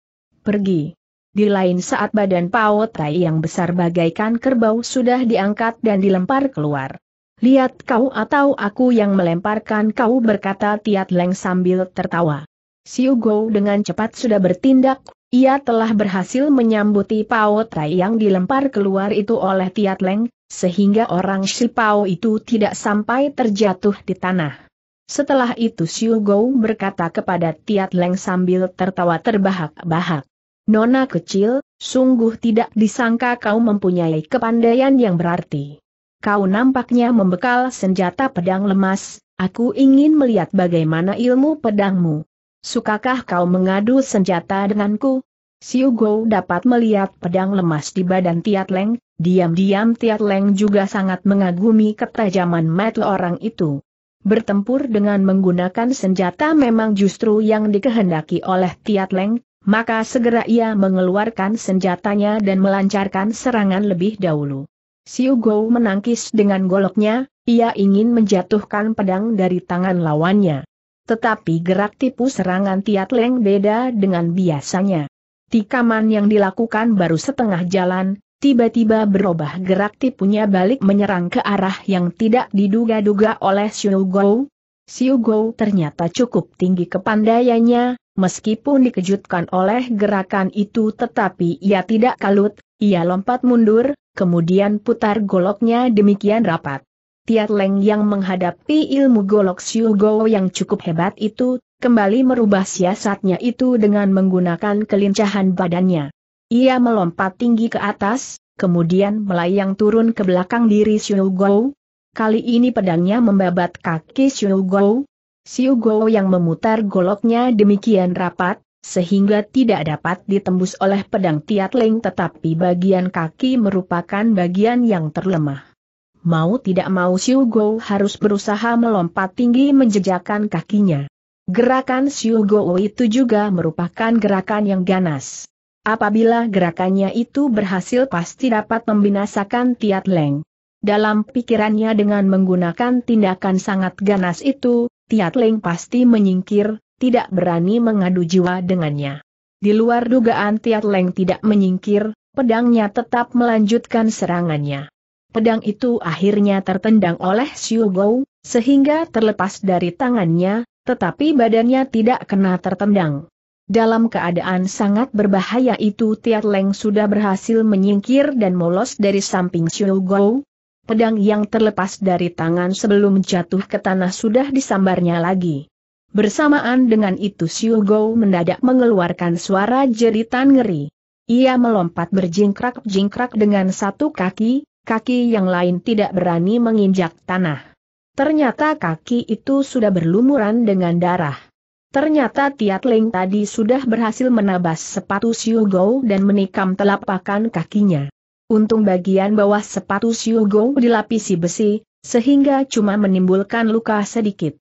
Pergi. Di lain saat badan Paotai yang besar bagaikan kerbau sudah diangkat dan dilempar keluar. Lihat kau atau aku yang melemparkan kau berkata Tiat Leng sambil tertawa. Siu Go dengan cepat sudah bertindak, ia telah berhasil menyambuti Paotai yang dilempar keluar itu oleh Tiat Leng, sehingga orang si Pao itu tidak sampai terjatuh di tanah. Setelah itu Siu Go berkata kepada Tiat Leng sambil tertawa terbahak-bahak. Nona kecil, sungguh tidak disangka kau mempunyai kepandaian yang berarti. Kau nampaknya membekal senjata pedang lemas, aku ingin melihat bagaimana ilmu pedangmu. Sukakah kau mengadu senjata denganku? Siu Gou dapat melihat pedang lemas di badan Tiat Leng, diam-diam Tiat Leng juga sangat mengagumi ketajaman mata orang itu. Bertempur dengan menggunakan senjata memang justru yang dikehendaki oleh Tiat Leng, maka segera ia mengeluarkan senjatanya dan melancarkan serangan lebih dahulu. Siu Gou menangkis dengan goloknya, ia ingin menjatuhkan pedang dari tangan lawannya. Tetapi gerak tipu serangan Tiat Leng beda dengan biasanya. Tikaman yang dilakukan baru setengah jalan, tiba-tiba berubah gerak tipunya balik menyerang ke arah yang tidak diduga-duga oleh Xiu Gou, Siugo ternyata cukup tinggi kepandaiannya, meskipun dikejutkan oleh gerakan itu tetapi ia tidak kalut, ia lompat mundur, kemudian putar goloknya demikian rapat. Tiat Leng yang menghadapi ilmu golok Siugo yang cukup hebat itu, kembali merubah siasatnya itu dengan menggunakan kelincahan badannya. Ia melompat tinggi ke atas, kemudian melayang turun ke belakang diri Siugo, Kali ini pedangnya membabat kaki Xiu Gou. Xiu Gou yang memutar goloknya demikian rapat, sehingga tidak dapat ditembus oleh pedang Tiat Leng. tetapi bagian kaki merupakan bagian yang terlemah. Mau tidak mau Xiu Gou harus berusaha melompat tinggi menjejakan kakinya. Gerakan Xiu Gou itu juga merupakan gerakan yang ganas. Apabila gerakannya itu berhasil pasti dapat membinasakan Tiat Leng. Dalam pikirannya dengan menggunakan tindakan sangat ganas itu, Tiat Leng pasti menyingkir, tidak berani mengadu jiwa dengannya. Di luar dugaan Tiat Leng tidak menyingkir, pedangnya tetap melanjutkan serangannya. Pedang itu akhirnya tertendang oleh Xiu Gou, sehingga terlepas dari tangannya, tetapi badannya tidak kena tertendang. Dalam keadaan sangat berbahaya itu Tiat Leng sudah berhasil menyingkir dan molos dari samping Xiu Gou, pedang yang terlepas dari tangan sebelum jatuh ke tanah sudah disambarnya lagi. Bersamaan dengan itu Siu Gou mendadak mengeluarkan suara jeritan ngeri. Ia melompat berjingkrak-jingkrak dengan satu kaki, kaki yang lain tidak berani menginjak tanah. Ternyata kaki itu sudah berlumuran dengan darah. Ternyata Tiat Ling tadi sudah berhasil menabas sepatu Siu Gou dan menikam telapakan kakinya. Untung bagian bawah sepatu Gou dilapisi besi, sehingga cuma menimbulkan luka sedikit.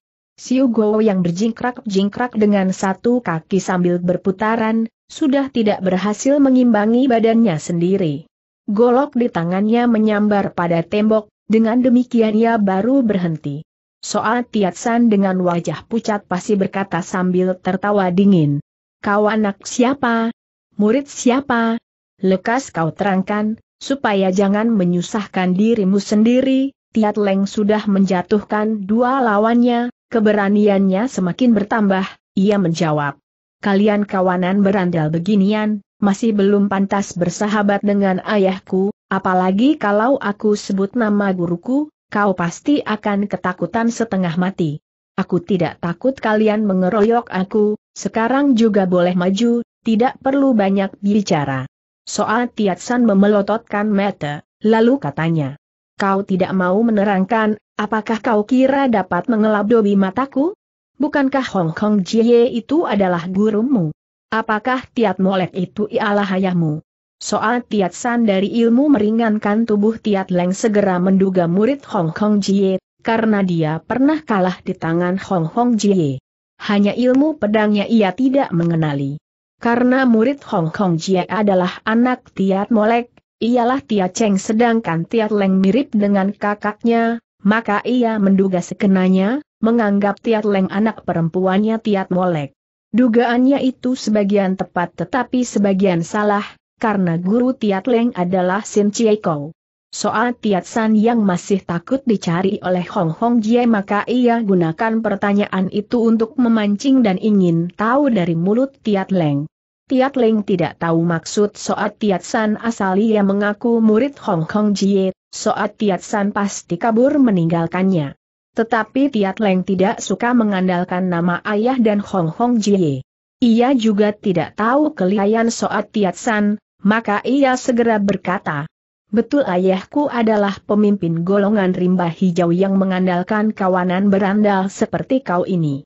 Gou yang berjingkrak-jingkrak dengan satu kaki sambil berputaran, sudah tidak berhasil mengimbangi badannya sendiri. Golok di tangannya menyambar pada tembok, dengan demikian ia baru berhenti. Soal Tiatsan dengan wajah pucat pasti berkata sambil tertawa dingin. Kau anak siapa? Murid siapa? Lekas kau terangkan, supaya jangan menyusahkan dirimu sendiri, Tiat Leng sudah menjatuhkan dua lawannya, keberaniannya semakin bertambah, ia menjawab. Kalian kawanan berandal beginian, masih belum pantas bersahabat dengan ayahku, apalagi kalau aku sebut nama guruku, kau pasti akan ketakutan setengah mati. Aku tidak takut kalian mengeroyok aku, sekarang juga boleh maju, tidak perlu banyak bicara. Soal Tiatsan memelototkan mata, lalu katanya. Kau tidak mau menerangkan, apakah kau kira dapat mengeladobi mataku? Bukankah Hong Kong Jie itu adalah gurumu? Apakah Tiat Molek itu ialah ayahmu? Soal Tiat dari ilmu meringankan tubuh Tiat Leng segera menduga murid Hong Kong Jie, karena dia pernah kalah di tangan Hong Kong Jie. Hanya ilmu pedangnya ia tidak mengenali. Karena murid Hong Kong Jia adalah anak Tiat Molek, ialah Tia Cheng sedangkan Tiat Leng mirip dengan kakaknya, maka ia menduga sekenanya, menganggap Tiat Leng anak perempuannya Tiat Molek. Dugaannya itu sebagian tepat tetapi sebagian salah, karena guru Tiat Leng adalah Sim Chie Kou. Soal Tiat San yang masih takut dicari oleh Hong Hong Jie maka ia gunakan pertanyaan itu untuk memancing dan ingin tahu dari mulut Tiat Leng. Tiat Leng tidak tahu maksud Soat Tiat San asal ia mengaku murid Hong Kong Jie, Soat Tiat San pasti kabur meninggalkannya. Tetapi Tiat Leng tidak suka mengandalkan nama ayah dan Hong Kong Jie. Ia juga tidak tahu kelihayan Soat Tiat San, maka ia segera berkata, Betul ayahku adalah pemimpin golongan rimba hijau yang mengandalkan kawanan berandal seperti kau ini.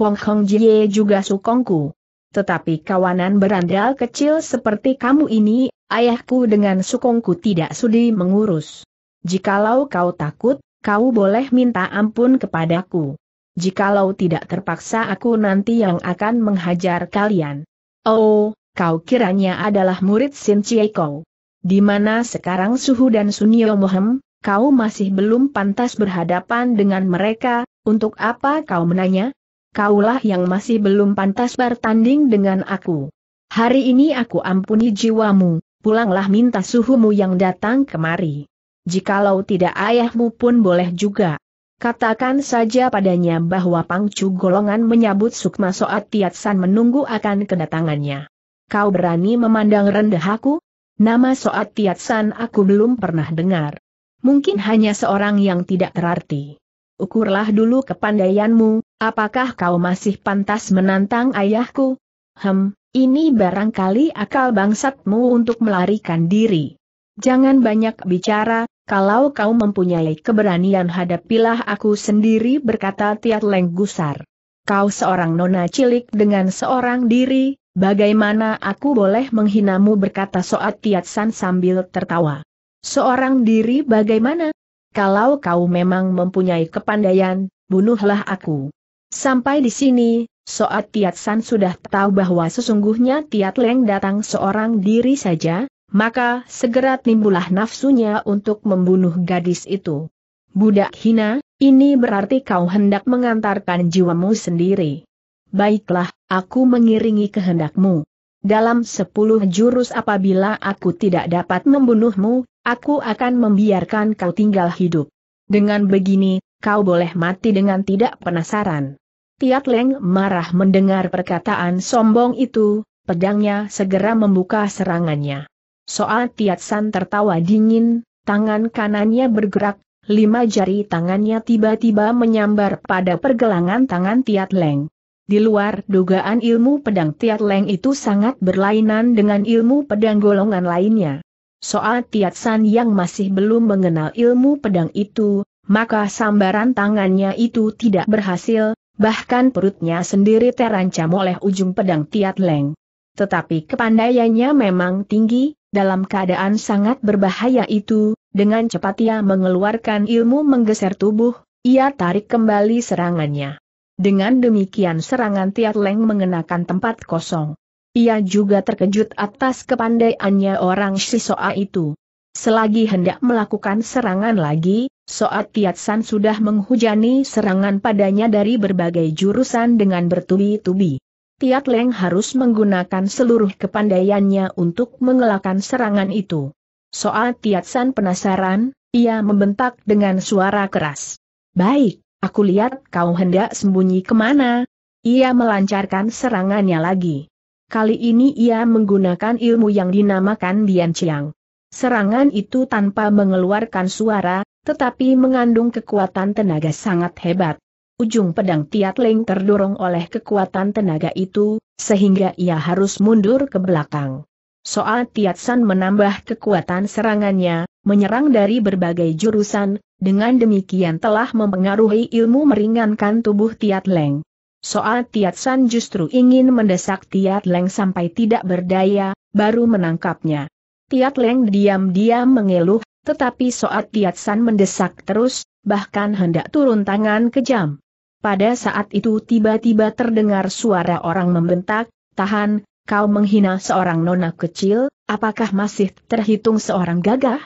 Hong Kong Jie juga sukongku. Tetapi kawanan berandal kecil seperti kamu ini, ayahku dengan sukongku tidak sudi mengurus. Jikalau kau takut, kau boleh minta ampun kepadaku. Jikalau tidak terpaksa aku nanti yang akan menghajar kalian. Oh, kau kiranya adalah murid Sin Kau. Di mana sekarang Suhu dan Sunio Mohem, kau masih belum pantas berhadapan dengan mereka, untuk apa kau menanya? kaulah yang masih belum pantas bertanding dengan aku. Hari ini aku ampuni jiwamu, pulanglah minta suhumu yang datang kemari. Jikalau tidak ayahmu pun boleh juga. Katakan saja padanya bahwa pangcu golongan menyambut Sukma Soat Tiatsan menunggu akan kedatangannya. Kau berani memandang rendah aku? Nama Soat Tiatsan aku belum pernah dengar. Mungkin hanya seorang yang tidak terarti ukurlah dulu kepandaianmu, apakah kau masih pantas menantang ayahku? Hem, ini barangkali akal bangsatmu untuk melarikan diri. Jangan banyak bicara, kalau kau mempunyai keberanian hadapilah aku sendiri berkata Tiat Leng Gusar. Kau seorang nona cilik dengan seorang diri, bagaimana aku boleh menghinamu berkata Soat Tiat San sambil tertawa. Seorang diri bagaimana? kalau kau memang mempunyai kepandaian, bunuhlah aku. Sampai di sini, Soat Tiat San sudah tahu bahwa sesungguhnya Tiat Leng datang seorang diri saja, maka segera timbulah nafsunya untuk membunuh gadis itu. Budak hina, ini berarti kau hendak mengantarkan jiwamu sendiri. Baiklah, aku mengiringi kehendakmu. Dalam sepuluh jurus apabila aku tidak dapat membunuhmu, Aku akan membiarkan kau tinggal hidup. Dengan begini, kau boleh mati dengan tidak penasaran. Tiat Leng marah mendengar perkataan sombong itu, pedangnya segera membuka serangannya. Soal Tiat San tertawa dingin, tangan kanannya bergerak, lima jari tangannya tiba-tiba menyambar pada pergelangan tangan Tiat Leng. Di luar dugaan ilmu pedang Tiat Leng itu sangat berlainan dengan ilmu pedang golongan lainnya soal Tiat San yang masih belum mengenal ilmu pedang itu, maka sambaran tangannya itu tidak berhasil, bahkan perutnya sendiri terancam oleh ujung pedang Tiat Leng. Tetapi kepandaiannya memang tinggi, dalam keadaan sangat berbahaya itu, dengan cepat ia mengeluarkan ilmu menggeser tubuh, ia tarik kembali serangannya. Dengan demikian serangan Tiat Leng mengenakan tempat kosong. Ia juga terkejut atas kepandaiannya orang Shisoa itu. Selagi hendak melakukan serangan lagi, Soat san sudah menghujani serangan padanya dari berbagai jurusan dengan bertubi-tubi. Tiat Leng harus menggunakan seluruh kepandaiannya untuk mengelakkan serangan itu. Soat san penasaran, ia membentak dengan suara keras. Baik, aku lihat kau hendak sembunyi kemana. Ia melancarkan serangannya lagi. Kali ini ia menggunakan ilmu yang dinamakan Dian Chiang. Serangan itu tanpa mengeluarkan suara, tetapi mengandung kekuatan tenaga sangat hebat. Ujung pedang Tiat Leng terdorong oleh kekuatan tenaga itu, sehingga ia harus mundur ke belakang. Soal Tiat San menambah kekuatan serangannya, menyerang dari berbagai jurusan, dengan demikian telah mempengaruhi ilmu meringankan tubuh Tiat Leng. Soal Tiat San justru ingin mendesak Tiat Leng sampai tidak berdaya, baru menangkapnya. Tiat Leng diam-diam mengeluh, tetapi Soal Tiat San mendesak terus, bahkan hendak turun tangan kejam. Pada saat itu tiba-tiba terdengar suara orang membentak, tahan, kau menghina seorang nona kecil, apakah masih terhitung seorang gagah?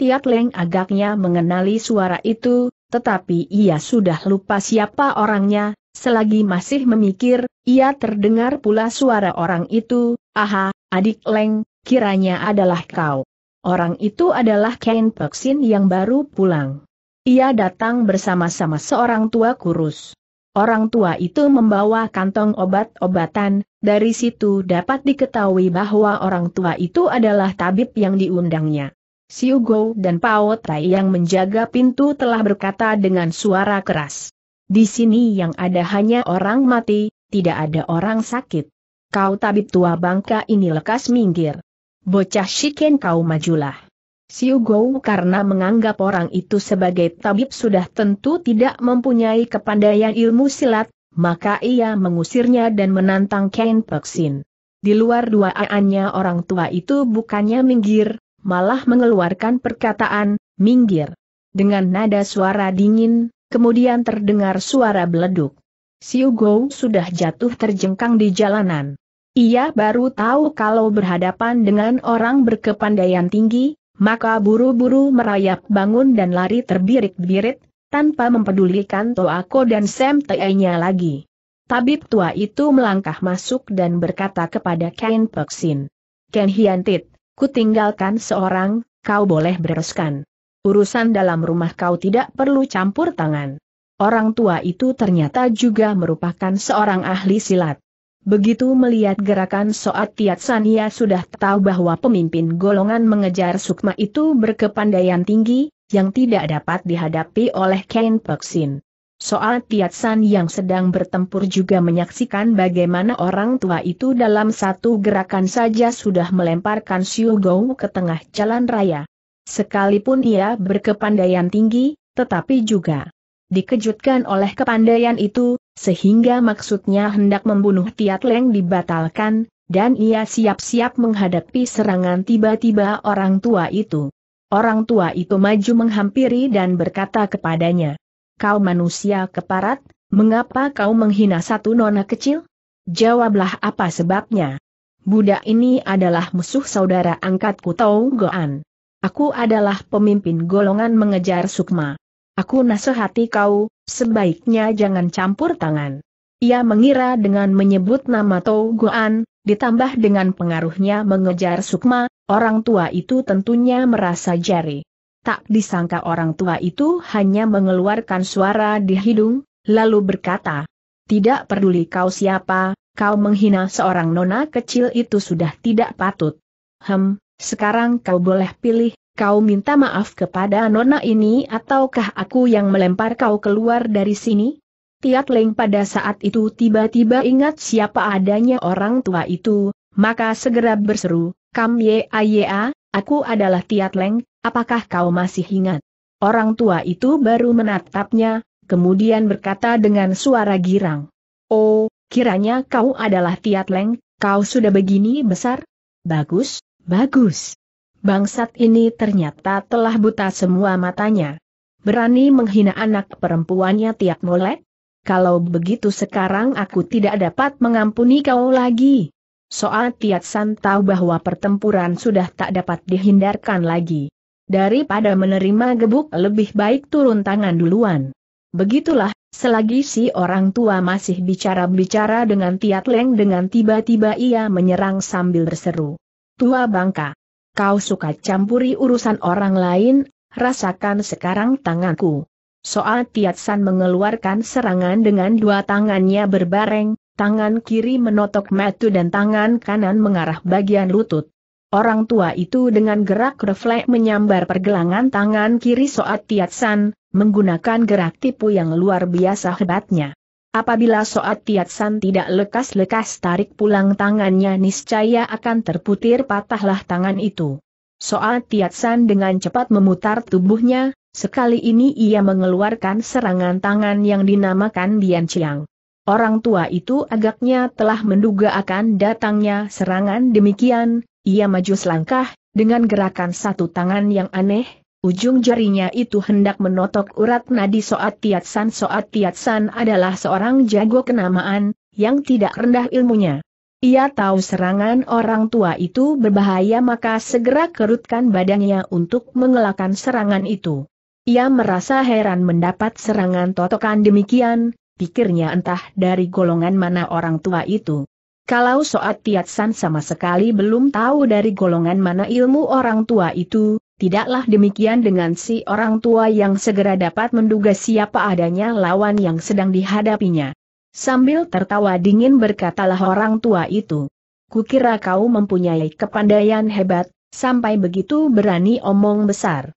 Tiat Leng agaknya mengenali suara itu, tetapi ia sudah lupa siapa orangnya, Selagi masih memikir, ia terdengar pula suara orang itu, aha, adik Leng, kiranya adalah kau. Orang itu adalah Ken Peksin yang baru pulang. Ia datang bersama-sama seorang tua kurus. Orang tua itu membawa kantong obat-obatan, dari situ dapat diketahui bahwa orang tua itu adalah tabib yang diundangnya. Siu Go dan Pao Tai yang menjaga pintu telah berkata dengan suara keras. Di sini yang ada hanya orang mati, tidak ada orang sakit. Kau tabib tua bangka ini lekas minggir. Bocah shiken kau majulah. Siu Gou karena menganggap orang itu sebagai tabib sudah tentu tidak mempunyai kepandaian ilmu silat, maka ia mengusirnya dan menantang Ken Peksin. Di luar dua aannya orang tua itu bukannya minggir, malah mengeluarkan perkataan, minggir. Dengan nada suara dingin, kemudian terdengar suara beleduk. Siu Gou sudah jatuh terjengkang di jalanan. Ia baru tahu kalau berhadapan dengan orang berkepandaian tinggi, maka buru-buru merayap bangun dan lari terbirit-birit, tanpa mempedulikan Toako dan Sam Tei-nya lagi. Tabib tua itu melangkah masuk dan berkata kepada Ken Peksin. Ken Hiantit, ku tinggalkan seorang, kau boleh bereskan. Urusan dalam rumah kau tidak perlu campur tangan. Orang tua itu ternyata juga merupakan seorang ahli silat. Begitu melihat gerakan Soat Tiat Sania sudah tahu bahwa pemimpin golongan mengejar Sukma itu berkepandaian tinggi, yang tidak dapat dihadapi oleh Kain Peksin. Soal Tiatsan yang sedang bertempur juga menyaksikan bagaimana orang tua itu dalam satu gerakan saja sudah melemparkan Siu Gou ke tengah jalan raya. Sekalipun ia berkepandaian tinggi, tetapi juga dikejutkan oleh kepandaian itu, sehingga maksudnya hendak membunuh Tiat Leng dibatalkan, dan ia siap-siap menghadapi serangan tiba-tiba orang tua itu. Orang tua itu maju menghampiri dan berkata kepadanya, Kau manusia keparat, mengapa kau menghina satu nona kecil? Jawablah apa sebabnya. Budak ini adalah musuh saudara angkatku Tau Goan. Aku adalah pemimpin golongan mengejar Sukma. Aku nasihati kau, sebaiknya jangan campur tangan. Ia mengira dengan menyebut nama Tau Guan, ditambah dengan pengaruhnya mengejar Sukma, orang tua itu tentunya merasa jari. Tak disangka orang tua itu hanya mengeluarkan suara di hidung, lalu berkata, Tidak peduli kau siapa, kau menghina seorang nona kecil itu sudah tidak patut. Hem, sekarang kau boleh pilih, kau minta maaf kepada nona ini ataukah aku yang melempar kau keluar dari sini? Tiat Leng pada saat itu tiba-tiba ingat siapa adanya orang tua itu, maka segera berseru, Kam Ye A, aku adalah Tiat Leng, apakah kau masih ingat? Orang tua itu baru menatapnya, kemudian berkata dengan suara girang. Oh, kiranya kau adalah Tiat Leng, kau sudah begini besar? Bagus, Bagus. Bangsat ini ternyata telah buta semua matanya. Berani menghina anak perempuannya tiap molek? Kalau begitu sekarang aku tidak dapat mengampuni kau lagi. Soal Tiat San tahu bahwa pertempuran sudah tak dapat dihindarkan lagi. Daripada menerima gebuk lebih baik turun tangan duluan. Begitulah, selagi si orang tua masih bicara-bicara dengan Tiat Leng dengan tiba-tiba ia menyerang sambil berseru tua bangka. Kau suka campuri urusan orang lain, rasakan sekarang tanganku. Soal San mengeluarkan serangan dengan dua tangannya berbareng, tangan kiri menotok metu dan tangan kanan mengarah bagian lutut. Orang tua itu dengan gerak refleks menyambar pergelangan tangan kiri Soat San, menggunakan gerak tipu yang luar biasa hebatnya. Apabila Soat Tiat San tidak lekas-lekas tarik pulang tangannya niscaya akan terputir patahlah tangan itu. Soat Tiat San dengan cepat memutar tubuhnya, sekali ini ia mengeluarkan serangan tangan yang dinamakan Bian Chiang. Orang tua itu agaknya telah menduga akan datangnya serangan demikian, ia maju selangkah, dengan gerakan satu tangan yang aneh, Ujung jarinya itu hendak menotok urat nadi Soat Tiatsan. Soat Tiatsan adalah seorang jago kenamaan, yang tidak rendah ilmunya. Ia tahu serangan orang tua itu berbahaya maka segera kerutkan badannya untuk mengelakkan serangan itu. Ia merasa heran mendapat serangan totokan demikian, pikirnya entah dari golongan mana orang tua itu. Kalau Soat Tiatsan sama sekali belum tahu dari golongan mana ilmu orang tua itu, Tidaklah demikian dengan si orang tua yang segera dapat menduga siapa adanya lawan yang sedang dihadapinya. Sambil tertawa dingin berkatalah orang tua itu. Kukira kau mempunyai kepandaian hebat, sampai begitu berani omong besar.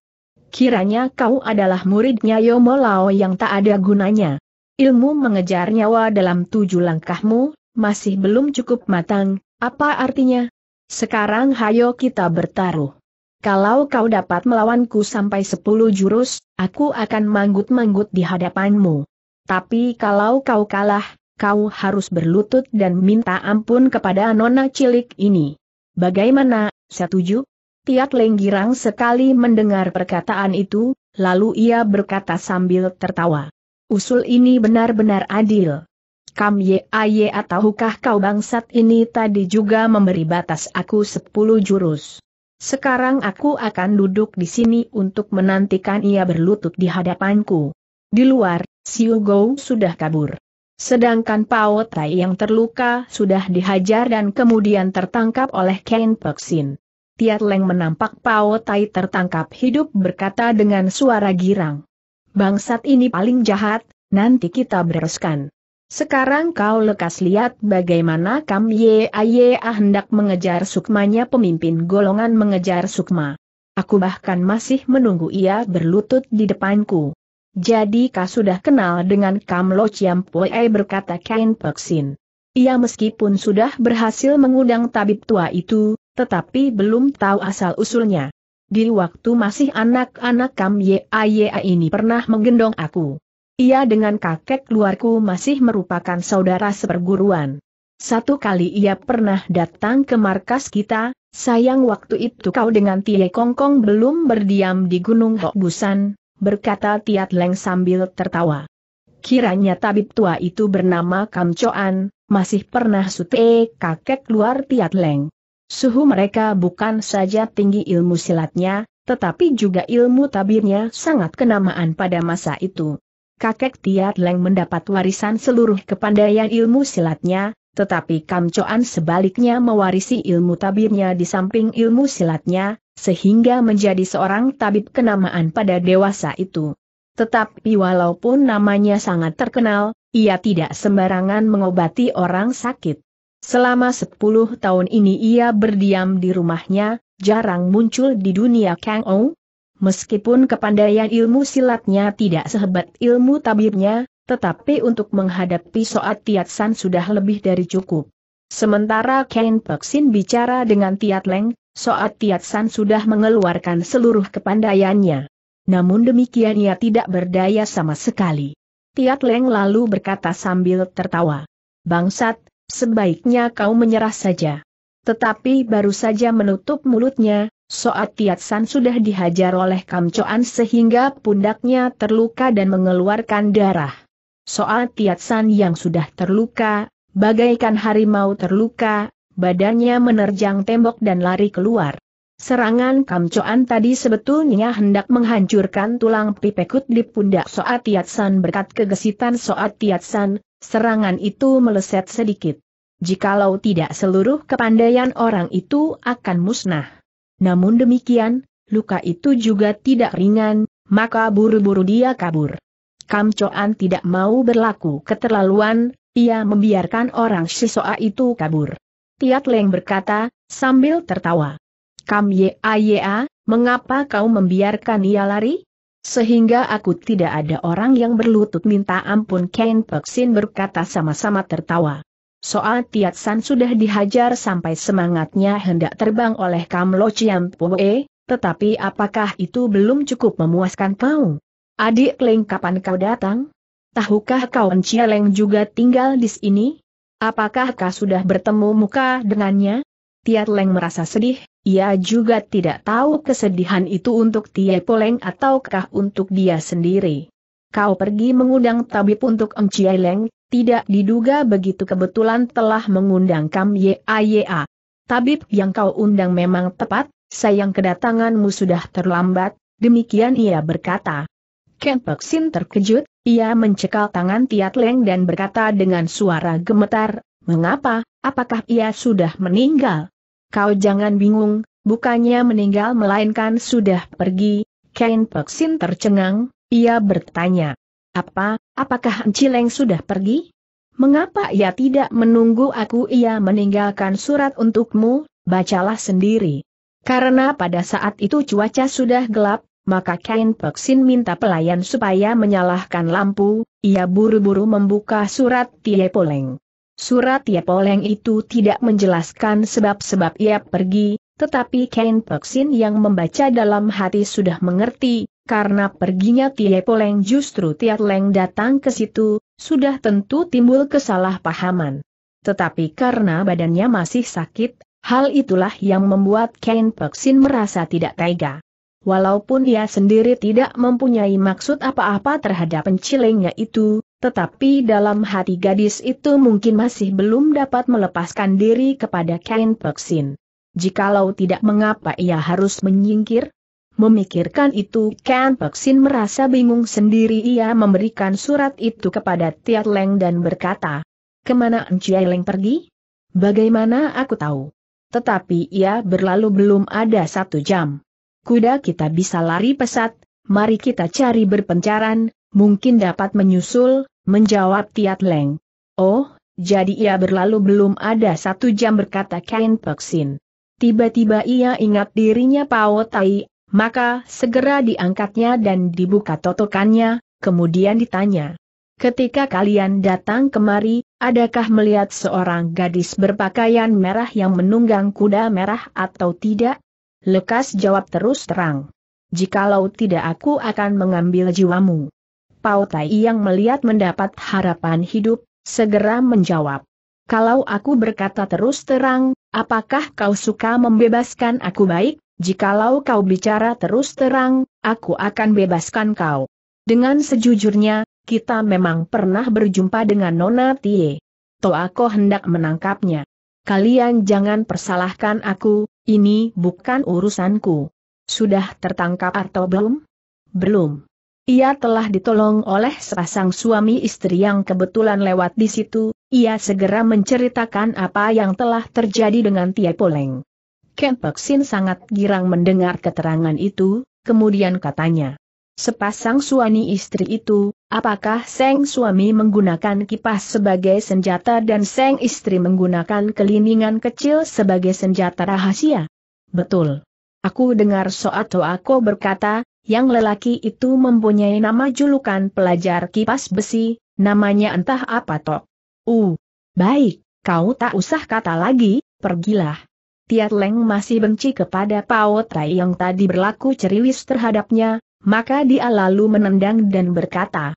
Kiranya kau adalah muridnya Yomo Lao yang tak ada gunanya. Ilmu mengejar nyawa dalam tujuh langkahmu, masih belum cukup matang, apa artinya? Sekarang hayo kita bertaruh. Kalau kau dapat melawanku sampai sepuluh jurus, aku akan manggut-manggut di hadapanmu. Tapi kalau kau kalah, kau harus berlutut dan minta ampun kepada nona cilik ini. Bagaimana, setuju? Tiat Lenggirang sekali mendengar perkataan itu, lalu ia berkata sambil tertawa. Usul ini benar-benar adil. Kam aye ataukah kau bangsat ini tadi juga memberi batas aku sepuluh jurus. Sekarang aku akan duduk di sini untuk menantikan ia berlutut di hadapanku. Di luar, Siu Gou sudah kabur. Sedangkan Pao Tai yang terluka sudah dihajar dan kemudian tertangkap oleh Ken Peksin. Tiat Leng menampak Pao Tai tertangkap hidup berkata dengan suara girang. Bangsat ini paling jahat, nanti kita bereskan. Sekarang kau lekas lihat bagaimana Kam Ye Aye ah hendak mengejar sukmanya pemimpin golongan mengejar sukma. Aku bahkan masih menunggu ia berlutut di depanku. Jadi kau sudah kenal dengan Kam Lo Chiam Pue berkata Kain Peksin. Ia meskipun sudah berhasil mengundang tabib tua itu, tetapi belum tahu asal-usulnya. Di waktu masih anak-anak Kam Ye Aye ah ini pernah menggendong aku. Ia dengan kakek luarku masih merupakan saudara seperguruan. Satu kali ia pernah datang ke markas kita, sayang waktu itu kau dengan Tie Kongkong belum berdiam di Gunung Busan, berkata Tiat Leng sambil tertawa. Kiranya tabib tua itu bernama Kam Choan, masih pernah sute kakek luar Tiat Leng. Suhu mereka bukan saja tinggi ilmu silatnya, tetapi juga ilmu tabirnya sangat kenamaan pada masa itu kakek Tiat Leng mendapat warisan seluruh kepandaian ilmu silatnya, tetapi Kamcoan sebaliknya mewarisi ilmu tabibnya di samping ilmu silatnya, sehingga menjadi seorang tabib kenamaan pada dewasa itu. Tetapi walaupun namanya sangat terkenal, ia tidak sembarangan mengobati orang sakit. Selama 10 tahun ini ia berdiam di rumahnya, jarang muncul di dunia Kang Ong, Meskipun kepandaian ilmu silatnya tidak sehebat ilmu tabibnya, tetapi untuk menghadapi Soat Tiat San sudah lebih dari cukup. Sementara Ken Peksin bicara dengan Tiat Leng, Soat Tiat San sudah mengeluarkan seluruh kepandaiannya. Namun demikian ia tidak berdaya sama sekali. Tiat Leng lalu berkata sambil tertawa. Bangsat, sebaiknya kau menyerah saja. Tetapi baru saja menutup mulutnya, Soat Tiat San sudah dihajar oleh Kamcoan sehingga pundaknya terluka dan mengeluarkan darah. Soat Tiat San yang sudah terluka, bagaikan harimau terluka, badannya menerjang tembok dan lari keluar. Serangan Kamcoan tadi sebetulnya hendak menghancurkan tulang pipekut di pundak Soat Tiat San berkat kegesitan Soat Tiat San, serangan itu meleset sedikit. Jikalau tidak seluruh kepandaian orang itu akan musnah. Namun demikian, luka itu juga tidak ringan, maka buru-buru dia kabur. Kam Choan tidak mau berlaku keterlaluan, ia membiarkan orang Shisoa itu kabur. Tiat Leng berkata, sambil tertawa. Kam A, mengapa kau membiarkan ia lari? Sehingga aku tidak ada orang yang berlutut minta ampun Ken Peksin berkata sama-sama tertawa. Soal Tiat San sudah dihajar sampai semangatnya hendak terbang oleh Kam Lo Chiam Pue, tetapi apakah itu belum cukup memuaskan kau? Adik Leng kapan kau datang? Tahukah kau Encia Leng juga tinggal di sini? Apakah kau sudah bertemu muka dengannya? Tiat Leng merasa sedih, ia juga tidak tahu kesedihan itu untuk Tie Poleng ataukah untuk dia sendiri. Kau pergi mengundang tabib untuk Encia Leng, tidak diduga begitu kebetulan telah mengundang Kam YAYA. Tabib yang kau undang memang tepat, sayang kedatanganmu sudah terlambat, demikian ia berkata. Ken Peksin terkejut, ia mencekal tangan Tiat Leng dan berkata dengan suara gemetar, mengapa, apakah ia sudah meninggal? Kau jangan bingung, bukannya meninggal melainkan sudah pergi, Ken Peksin tercengang, ia bertanya, apa, apakah Cileng sudah pergi? Mengapa ia tidak menunggu aku ia meninggalkan surat untukmu, bacalah sendiri. Karena pada saat itu cuaca sudah gelap, maka Kain Peksin minta pelayan supaya menyalahkan lampu, ia buru-buru membuka surat Tie Poleng. Surat Tie Poleng itu tidak menjelaskan sebab-sebab ia pergi, tetapi Kain Peksin yang membaca dalam hati sudah mengerti, karena perginya Tie Poleng justru Tiat Leng datang ke situ, sudah tentu timbul kesalahpahaman. Tetapi karena badannya masih sakit, hal itulah yang membuat Ken Peksin merasa tidak tega. Walaupun ia sendiri tidak mempunyai maksud apa-apa terhadap pencilengnya itu, tetapi dalam hati gadis itu mungkin masih belum dapat melepaskan diri kepada Ken Peksin. Jikalau tidak mengapa ia harus menyingkir, Memikirkan itu Ken Peksin merasa bingung sendiri ia memberikan surat itu kepada Tiat Leng dan berkata, Kemana Ncai Leng pergi? Bagaimana aku tahu? Tetapi ia berlalu belum ada satu jam. Kuda kita bisa lari pesat, mari kita cari berpencaran, mungkin dapat menyusul, menjawab Tiat Leng. Oh, jadi ia berlalu belum ada satu jam berkata Ken Peksin. Tiba-tiba ia ingat dirinya Pao Tai maka segera diangkatnya dan dibuka totokannya, kemudian ditanya. Ketika kalian datang kemari, adakah melihat seorang gadis berpakaian merah yang menunggang kuda merah atau tidak? Lekas jawab terus terang. Jikalau tidak aku akan mengambil jiwamu. Pau Tai yang melihat mendapat harapan hidup, segera menjawab. Kalau aku berkata terus terang, apakah kau suka membebaskan aku baik? jikalau kau bicara terus terang, aku akan bebaskan kau. Dengan sejujurnya, kita memang pernah berjumpa dengan Nona Tie. aku hendak menangkapnya. Kalian jangan persalahkan aku, ini bukan urusanku. Sudah tertangkap atau belum? Belum. Ia telah ditolong oleh sepasang suami istri yang kebetulan lewat di situ, ia segera menceritakan apa yang telah terjadi dengan Tie Poleng. Ken Sin sangat girang mendengar keterangan itu, kemudian katanya. Sepasang suami istri itu, apakah Seng suami menggunakan kipas sebagai senjata dan Seng istri menggunakan keliningan kecil sebagai senjata rahasia? Betul. Aku dengar Soato aku berkata, yang lelaki itu mempunyai nama julukan pelajar kipas besi, namanya entah apa tok. Uh, baik, kau tak usah kata lagi, pergilah. Tiat Leng masih benci kepada Pao Tai yang tadi berlaku ceriwis terhadapnya, maka dia lalu menendang dan berkata,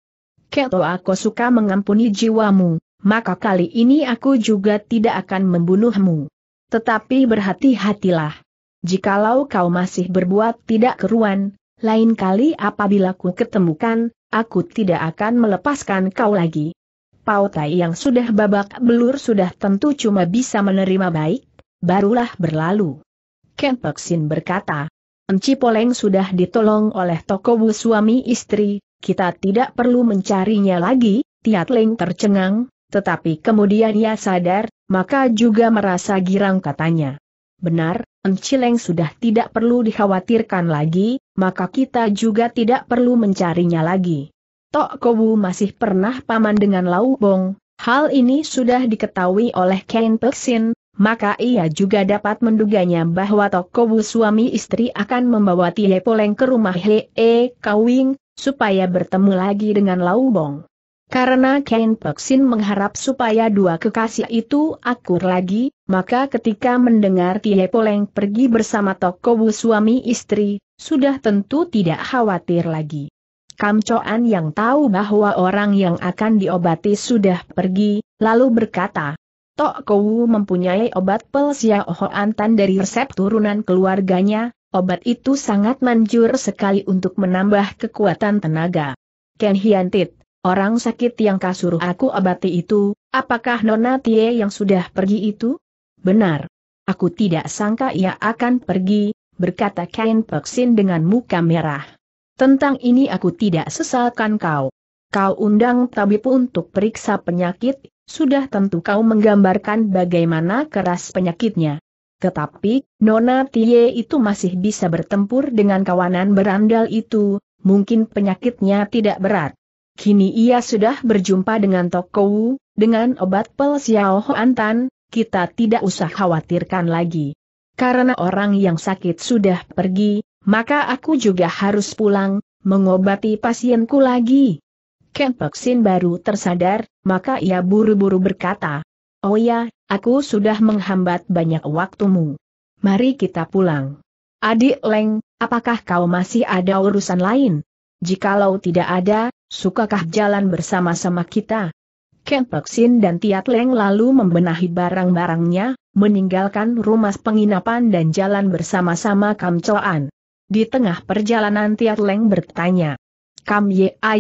Keto aku suka mengampuni jiwamu, maka kali ini aku juga tidak akan membunuhmu. Tetapi berhati-hatilah. Jikalau kau masih berbuat tidak keruan, lain kali apabila ku ketemukan, aku tidak akan melepaskan kau lagi. Pao Tai yang sudah babak belur sudah tentu cuma bisa menerima baik, barulah berlalu. Sin berkata, Enci Poleng sudah ditolong oleh Tokobu suami istri, kita tidak perlu mencarinya lagi, Tiat leng tercengang, tetapi kemudian ia sadar, maka juga merasa girang katanya. Benar, Enci leng sudah tidak perlu dikhawatirkan lagi, maka kita juga tidak perlu mencarinya lagi. Tok masih pernah paman dengan Lau Bong, hal ini sudah diketahui oleh Ken Peksin, maka ia juga dapat menduganya bahwa Tokobu suami istri akan membawa Tie Poleng ke rumah Hee -e Kawing, supaya bertemu lagi dengan Lau Bong. Karena Ken Peksin mengharap supaya dua kekasih itu akur lagi, maka ketika mendengar Tie Poleng pergi bersama Tokobu suami istri, sudah tentu tidak khawatir lagi. Kamcoan yang tahu bahwa orang yang akan diobati sudah pergi, lalu berkata, Tok Kou mempunyai obat pel Antan dari resep turunan keluarganya, obat itu sangat manjur sekali untuk menambah kekuatan tenaga. Ken Hiantit, orang sakit yang kasur aku obati itu, apakah Nona Tie yang sudah pergi itu? Benar. Aku tidak sangka ia akan pergi, berkata Ken Peksin dengan muka merah. Tentang ini aku tidak sesalkan kau. Kau undang tabib untuk periksa penyakit, sudah tentu kau menggambarkan bagaimana keras penyakitnya. Tetapi, Nona Tie itu masih bisa bertempur dengan kawanan berandal itu, mungkin penyakitnya tidak berat. Kini ia sudah berjumpa dengan Tokou, dengan obat pel Xiao Antan, kita tidak usah khawatirkan lagi. Karena orang yang sakit sudah pergi, maka aku juga harus pulang, mengobati pasienku lagi. Ken Peksin baru tersadar, maka ia buru-buru berkata, Oh ya, aku sudah menghambat banyak waktumu. Mari kita pulang. Adik Leng, apakah kau masih ada urusan lain? Jikalau tidak ada, sukakah jalan bersama-sama kita? Ken Peksin dan Tiat Leng lalu membenahi barang-barangnya, meninggalkan rumah penginapan dan jalan bersama-sama Kamcoan. Di tengah perjalanan Tiat Leng bertanya, Kam A?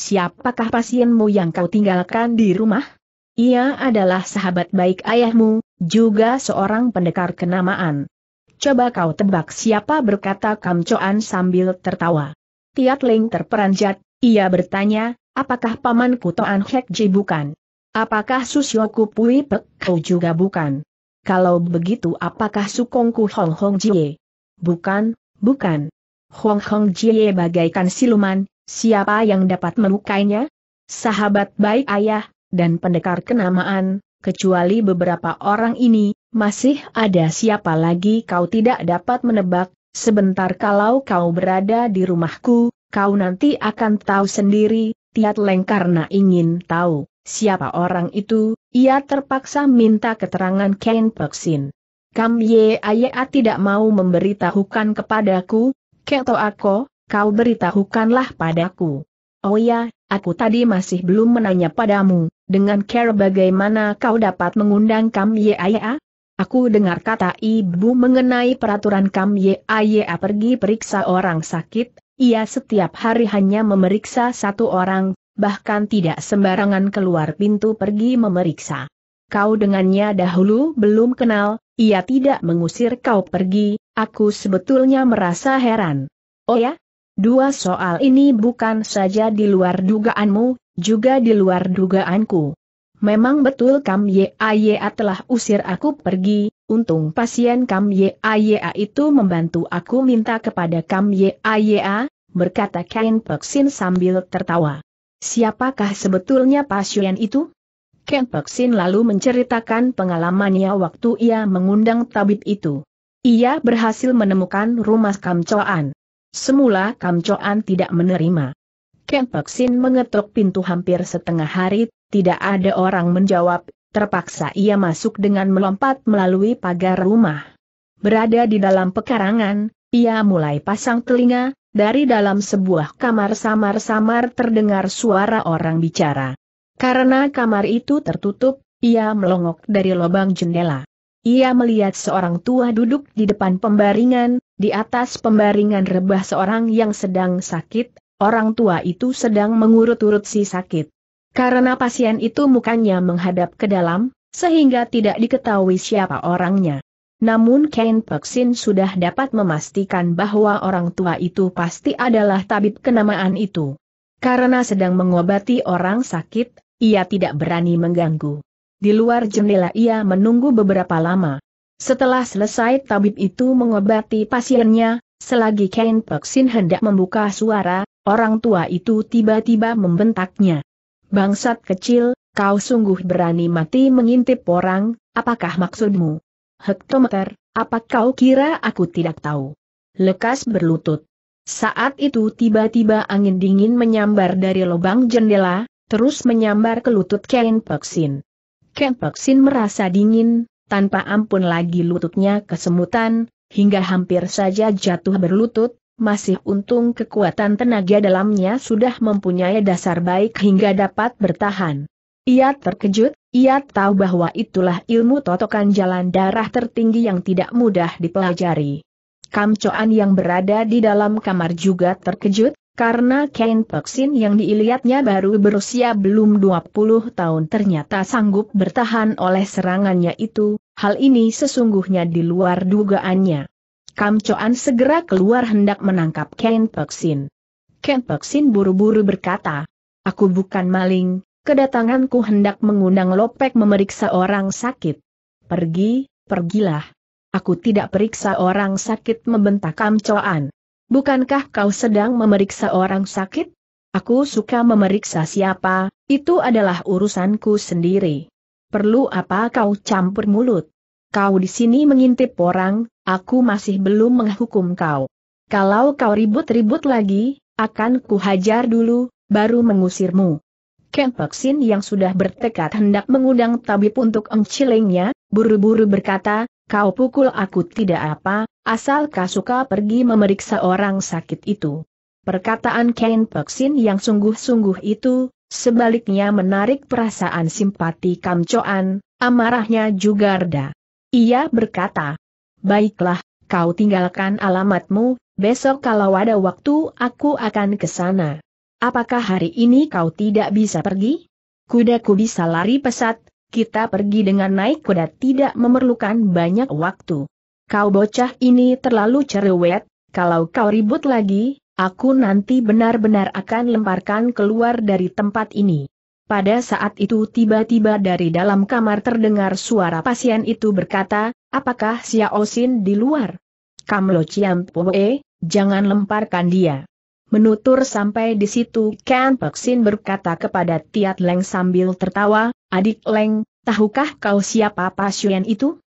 siapakah pasienmu yang kau tinggalkan di rumah? Ia adalah sahabat baik ayahmu, juga seorang pendekar kenamaan. Coba kau tebak siapa berkata Kamcoan sambil tertawa. Tiat Ling terperanjat, ia bertanya, apakah pamanku Toan Hekji bukan? Apakah Susyoku Pui Pek kau juga bukan? Kalau begitu apakah Sukongku Hong Hong Jie? Bukan, bukan. Hong Hong Jie bagaikan siluman, Siapa yang dapat melukainya? Sahabat baik ayah, dan pendekar kenamaan, kecuali beberapa orang ini, masih ada siapa lagi kau tidak dapat menebak, sebentar kalau kau berada di rumahku, kau nanti akan tahu sendiri, Tiat Leng karena ingin tahu, siapa orang itu, ia terpaksa minta keterangan Ken Peksin. Kam Ye Aya tidak mau memberitahukan kepadaku, Keto Ako, kau beritahukanlah padaku. Oh ya, aku tadi masih belum menanya padamu, dengan care bagaimana kau dapat mengundang Kam Yaya? Aku dengar kata ibu mengenai peraturan Kam Yaya pergi periksa orang sakit, ia setiap hari hanya memeriksa satu orang, bahkan tidak sembarangan keluar pintu pergi memeriksa. Kau dengannya dahulu belum kenal, ia tidak mengusir kau pergi, aku sebetulnya merasa heran. Oh ya, Dua soal ini bukan saja di luar dugaanmu, juga di luar dugaanku. Memang betul Kam Yaya telah usir aku pergi, untung pasien Kam Yaya itu membantu aku minta kepada Kam Yaya, berkata Ken Peksin sambil tertawa. Siapakah sebetulnya pasien itu? Ken Peksin lalu menceritakan pengalamannya waktu ia mengundang tabib itu. Ia berhasil menemukan rumah Kam Choan. Semula Kamcoan tidak menerima. Ken Sin mengetuk pintu hampir setengah hari, tidak ada orang menjawab, terpaksa ia masuk dengan melompat melalui pagar rumah. Berada di dalam pekarangan, ia mulai pasang telinga, dari dalam sebuah kamar samar-samar terdengar suara orang bicara. Karena kamar itu tertutup, ia melongok dari lubang jendela. Ia melihat seorang tua duduk di depan pembaringan, di atas pembaringan rebah seorang yang sedang sakit, orang tua itu sedang mengurut-urut si sakit. Karena pasien itu mukanya menghadap ke dalam, sehingga tidak diketahui siapa orangnya. Namun Ken Peksin sudah dapat memastikan bahwa orang tua itu pasti adalah tabib kenamaan itu. Karena sedang mengobati orang sakit, ia tidak berani mengganggu. Di luar jendela ia menunggu beberapa lama. Setelah selesai tabib itu mengobati pasiennya, selagi Ken Peksin hendak membuka suara, orang tua itu tiba-tiba membentaknya. Bangsat kecil, kau sungguh berani mati mengintip orang, apakah maksudmu? Hektometer, apa kau kira aku tidak tahu? Lekas berlutut. Saat itu tiba-tiba angin dingin menyambar dari lubang jendela, terus menyambar ke lutut Ken Peksin. Ken Kempeksin merasa dingin, tanpa ampun lagi lututnya kesemutan, hingga hampir saja jatuh berlutut, masih untung kekuatan tenaga dalamnya sudah mempunyai dasar baik hingga dapat bertahan. Ia terkejut, ia tahu bahwa itulah ilmu totokan jalan darah tertinggi yang tidak mudah dipelajari. Kamcoan yang berada di dalam kamar juga terkejut, karena Ken Peksin yang dilihatnya baru berusia belum 20 tahun ternyata sanggup bertahan oleh serangannya itu, hal ini sesungguhnya di luar dugaannya. Kam Choan segera keluar hendak menangkap Ken Peksin. Ken Peksin buru-buru berkata, Aku bukan maling, kedatanganku hendak mengundang Lopek memeriksa orang sakit. Pergi, pergilah. Aku tidak periksa orang sakit membentak Kam Choan. Bukankah kau sedang memeriksa orang sakit? Aku suka memeriksa siapa, itu adalah urusanku sendiri. Perlu apa kau campur mulut? Kau di sini mengintip orang, aku masih belum menghukum kau. Kalau kau ribut-ribut lagi, akan kuhajar dulu, baru mengusirmu. Ken Paksin yang sudah bertekad hendak mengundang tabib untuk engcilingnya, buru-buru berkata, kau pukul aku tidak apa, asal suka pergi memeriksa orang sakit itu. Perkataan Ken Peksin yang sungguh-sungguh itu, sebaliknya menarik perasaan simpati Kamcoan, amarahnya juga reda. Ia berkata, Baiklah, kau tinggalkan alamatmu, besok kalau ada waktu aku akan ke sana. Apakah hari ini kau tidak bisa pergi? Kudaku bisa lari pesat, kita pergi dengan naik kuda tidak memerlukan banyak waktu kau bocah ini terlalu cerewet, kalau kau ribut lagi, aku nanti benar-benar akan lemparkan keluar dari tempat ini. Pada saat itu tiba-tiba dari dalam kamar terdengar suara pasien itu berkata, apakah Xiao Xin di luar? Kamlo Chiam Poe, jangan lemparkan dia. Menutur sampai di situ Ken Peksin berkata kepada Tiat Leng sambil tertawa, adik Leng, tahukah kau siapa pasien itu?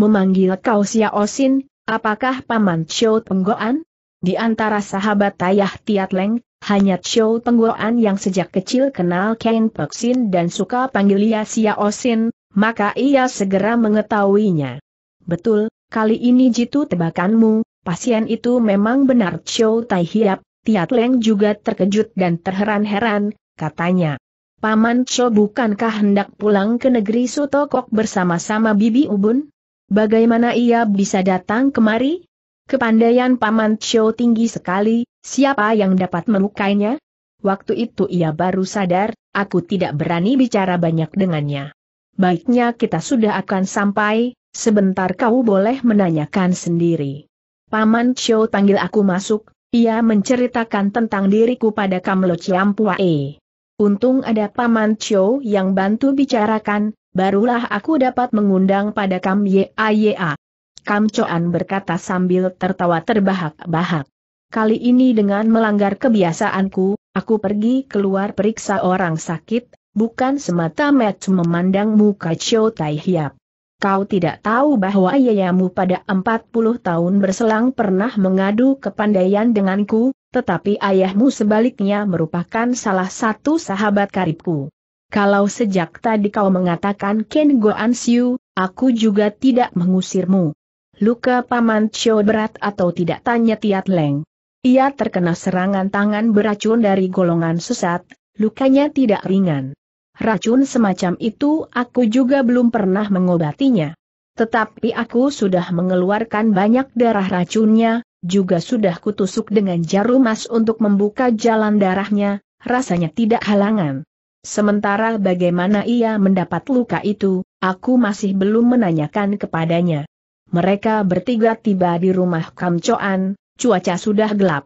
memanggil kau Osin, apakah paman Chow Penggoan? Di antara sahabat tayah Tiat Leng, hanya Chow Penggoan yang sejak kecil kenal Ken Peksin dan suka panggil ia Osin, maka ia segera mengetahuinya. Betul, kali ini jitu tebakanmu, pasien itu memang benar Chow Tai Hiap, Tiat Leng juga terkejut dan terheran-heran, katanya. Paman Cho bukankah hendak pulang ke negeri Sutokok bersama-sama Bibi Ubun? Bagaimana ia bisa datang kemari? Kepandaian Paman Chow tinggi sekali, siapa yang dapat melukainya? Waktu itu ia baru sadar, aku tidak berani bicara banyak dengannya. Baiknya kita sudah akan sampai, sebentar kau boleh menanyakan sendiri. Paman Chow panggil aku masuk, ia menceritakan tentang diriku pada Kamlo Chiampua Untung ada Paman Chow yang bantu bicarakan, barulah aku dapat mengundang pada Kam YAYA. Kam Coan berkata sambil tertawa terbahak-bahak. Kali ini dengan melanggar kebiasaanku, aku pergi keluar periksa orang sakit, bukan semata-mata memandang muka Chow Tai Hiap. Kau tidak tahu bahwa ayahmu pada 40 tahun berselang pernah mengadu kepandaian denganku, tetapi ayahmu sebaliknya merupakan salah satu sahabat karibku kalau sejak tadi kau mengatakan Ken Go Ansiu, aku juga tidak mengusirmu. Luka Paman Cho berat atau tidak tanya Tiat Leng. Ia terkena serangan tangan beracun dari golongan sesat, lukanya tidak ringan. Racun semacam itu aku juga belum pernah mengobatinya. Tetapi aku sudah mengeluarkan banyak darah racunnya, juga sudah kutusuk dengan jarum emas untuk membuka jalan darahnya, rasanya tidak halangan. Sementara bagaimana ia mendapat luka itu, aku masih belum menanyakan kepadanya. Mereka bertiga tiba di rumah Kamcoan, cuaca sudah gelap.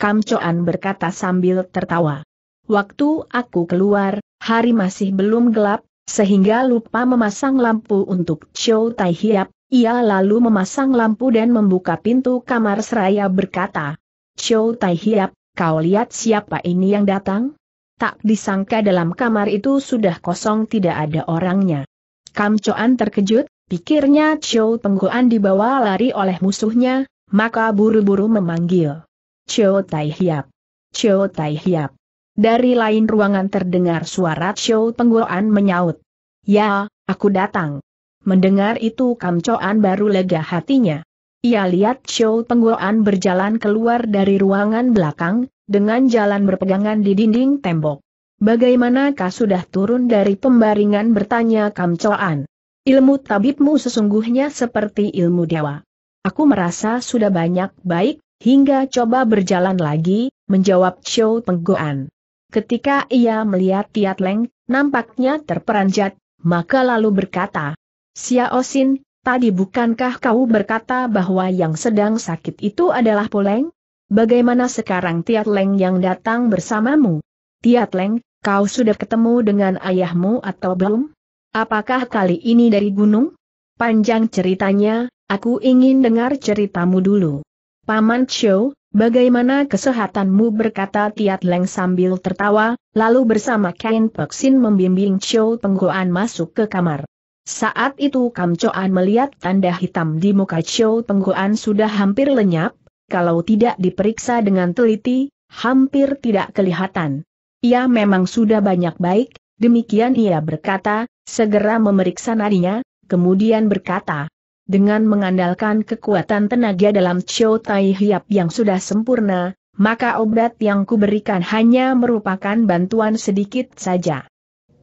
Kamcoan berkata sambil tertawa. Waktu aku keluar, hari masih belum gelap, sehingga lupa memasang lampu untuk Chow Tai Hiap, ia lalu memasang lampu dan membuka pintu kamar seraya berkata, Chow Tai Hiap, kau lihat siapa ini yang datang? Tak disangka dalam kamar itu sudah kosong tidak ada orangnya. Kamcoan terkejut, pikirnya Chou Penggoan dibawa lari oleh musuhnya, maka buru-buru memanggil. Chou Tai Hiap. Chou Tai Hiap. Dari lain ruangan terdengar suara Chou Penggoan menyaut. Ya, aku datang. Mendengar itu Kamcoan baru lega hatinya. Ia lihat Chou Pengguan berjalan keluar dari ruangan belakang, dengan jalan berpegangan di dinding tembok. Bagaimanakah sudah turun dari pembaringan bertanya Kamcoan? Ilmu tabibmu sesungguhnya seperti ilmu dewa. Aku merasa sudah banyak baik, hingga coba berjalan lagi, menjawab Xiao Penggoan. Ketika ia melihat Tiat Leng, nampaknya terperanjat, maka lalu berkata, Xiao Osin, tadi bukankah kau berkata bahwa yang sedang sakit itu adalah Poleng? Bagaimana sekarang Tiat Leng yang datang bersamamu? Tiat Leng, kau sudah ketemu dengan ayahmu atau belum? Apakah kali ini dari gunung? Panjang ceritanya, aku ingin dengar ceritamu dulu. Paman Chow, bagaimana kesehatanmu berkata Tiat Leng sambil tertawa, lalu bersama Kain Peksin membimbing Chow Penggoan masuk ke kamar. Saat itu Kam Choan melihat tanda hitam di muka Chow Penggoan sudah hampir lenyap, kalau tidak diperiksa dengan teliti, hampir tidak kelihatan. Ia memang sudah banyak baik, demikian ia berkata, segera memeriksa nadinya, kemudian berkata, dengan mengandalkan kekuatan tenaga dalam Chou Tai Hiap yang sudah sempurna, maka obat yang kuberikan hanya merupakan bantuan sedikit saja.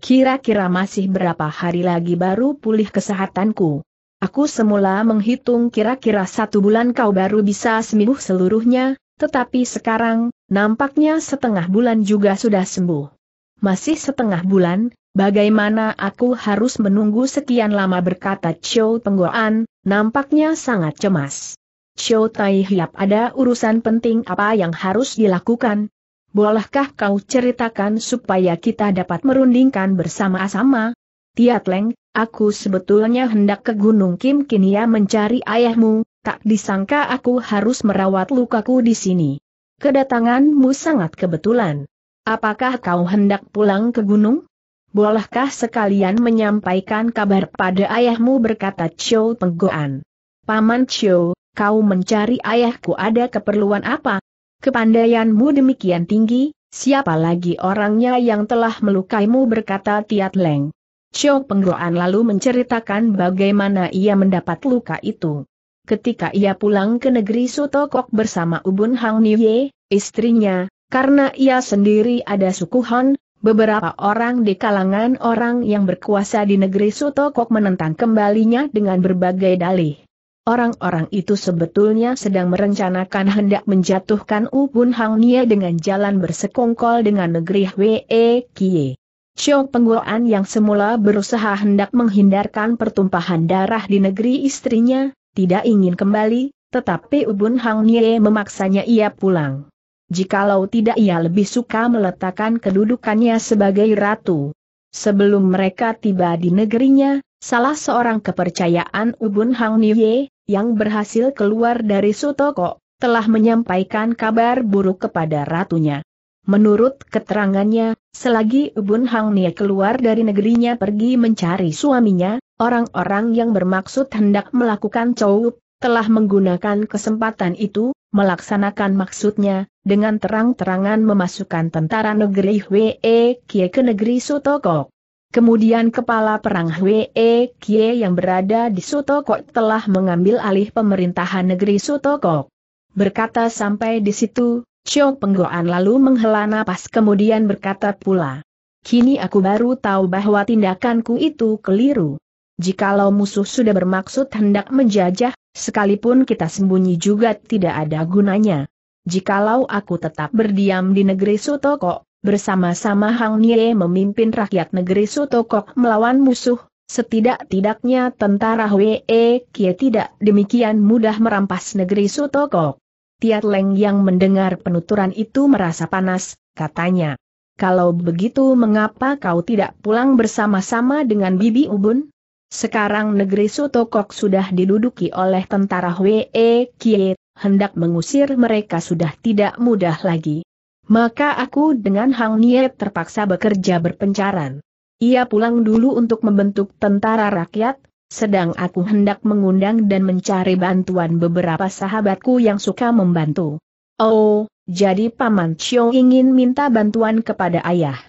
Kira-kira masih berapa hari lagi baru pulih kesehatanku? Aku semula menghitung kira-kira satu bulan kau baru bisa sembuh seluruhnya, tetapi sekarang, nampaknya setengah bulan juga sudah sembuh. Masih setengah bulan, bagaimana aku harus menunggu sekian lama berkata Chow Penggoan, nampaknya sangat cemas. Chow Tai Hiap ada urusan penting apa yang harus dilakukan? Bolehkah kau ceritakan supaya kita dapat merundingkan bersama-sama? Tiat Leng, Aku sebetulnya hendak ke Gunung Kim Kinia ya mencari ayahmu, tak disangka aku harus merawat lukaku di sini. Kedatanganmu sangat kebetulan. Apakah kau hendak pulang ke gunung? Bolehkah sekalian menyampaikan kabar pada ayahmu berkata Chou Penggoan. Paman Chou, kau mencari ayahku ada keperluan apa? Kepandaianmu demikian tinggi, siapa lagi orangnya yang telah melukaimu berkata Tiat Leng. Xiao Penggoan lalu menceritakan bagaimana ia mendapat luka itu. Ketika ia pulang ke negeri Sutokok bersama Ubun Hang Niye, istrinya, karena ia sendiri ada suku Han, beberapa orang di kalangan orang yang berkuasa di negeri Sutokok menentang kembalinya dengan berbagai dalih. Orang-orang itu sebetulnya sedang merencanakan hendak menjatuhkan Ubun Hang Niye dengan jalan bersekongkol dengan negeri Hwee Kie. Xiao Pengguan yang semula berusaha hendak menghindarkan pertumpahan darah di negeri istrinya, tidak ingin kembali, tetapi Ubun Hang Nie memaksanya ia pulang. Jikalau tidak ia lebih suka meletakkan kedudukannya sebagai ratu. Sebelum mereka tiba di negerinya, salah seorang kepercayaan Ubun Hang Nie, yang berhasil keluar dari Sutoko, telah menyampaikan kabar buruk kepada ratunya. Menurut keterangannya, selagi Ubun Hang Nie keluar dari negerinya pergi mencari suaminya, orang-orang yang bermaksud hendak melakukan cowok telah menggunakan kesempatan itu, melaksanakan maksudnya, dengan terang-terangan memasukkan tentara negeri Hwe Kie ke negeri Sutokok. Kemudian kepala perang Hwe Kie yang berada di Sutokok telah mengambil alih pemerintahan negeri Sutokok. Berkata sampai di situ, Xiao Penggoan lalu menghela napas kemudian berkata pula. Kini aku baru tahu bahwa tindakanku itu keliru. Jikalau musuh sudah bermaksud hendak menjajah, sekalipun kita sembunyi juga tidak ada gunanya. Jikalau aku tetap berdiam di negeri Sutokok, bersama-sama Hang Nie memimpin rakyat negeri Sutokok melawan musuh, setidak-tidaknya tentara Hwee Kie tidak demikian mudah merampas negeri Sutokok. Tiat Leng yang mendengar penuturan itu merasa panas, katanya. Kalau begitu mengapa kau tidak pulang bersama-sama dengan Bibi Ubun? Sekarang negeri Sotokok sudah diduduki oleh tentara Hwe Kie, hendak mengusir mereka sudah tidak mudah lagi. Maka aku dengan Hang Nie terpaksa bekerja berpencaran. Ia pulang dulu untuk membentuk tentara rakyat, sedang aku hendak mengundang dan mencari bantuan beberapa sahabatku yang suka membantu. Oh, jadi Paman Chiu ingin minta bantuan kepada ayah.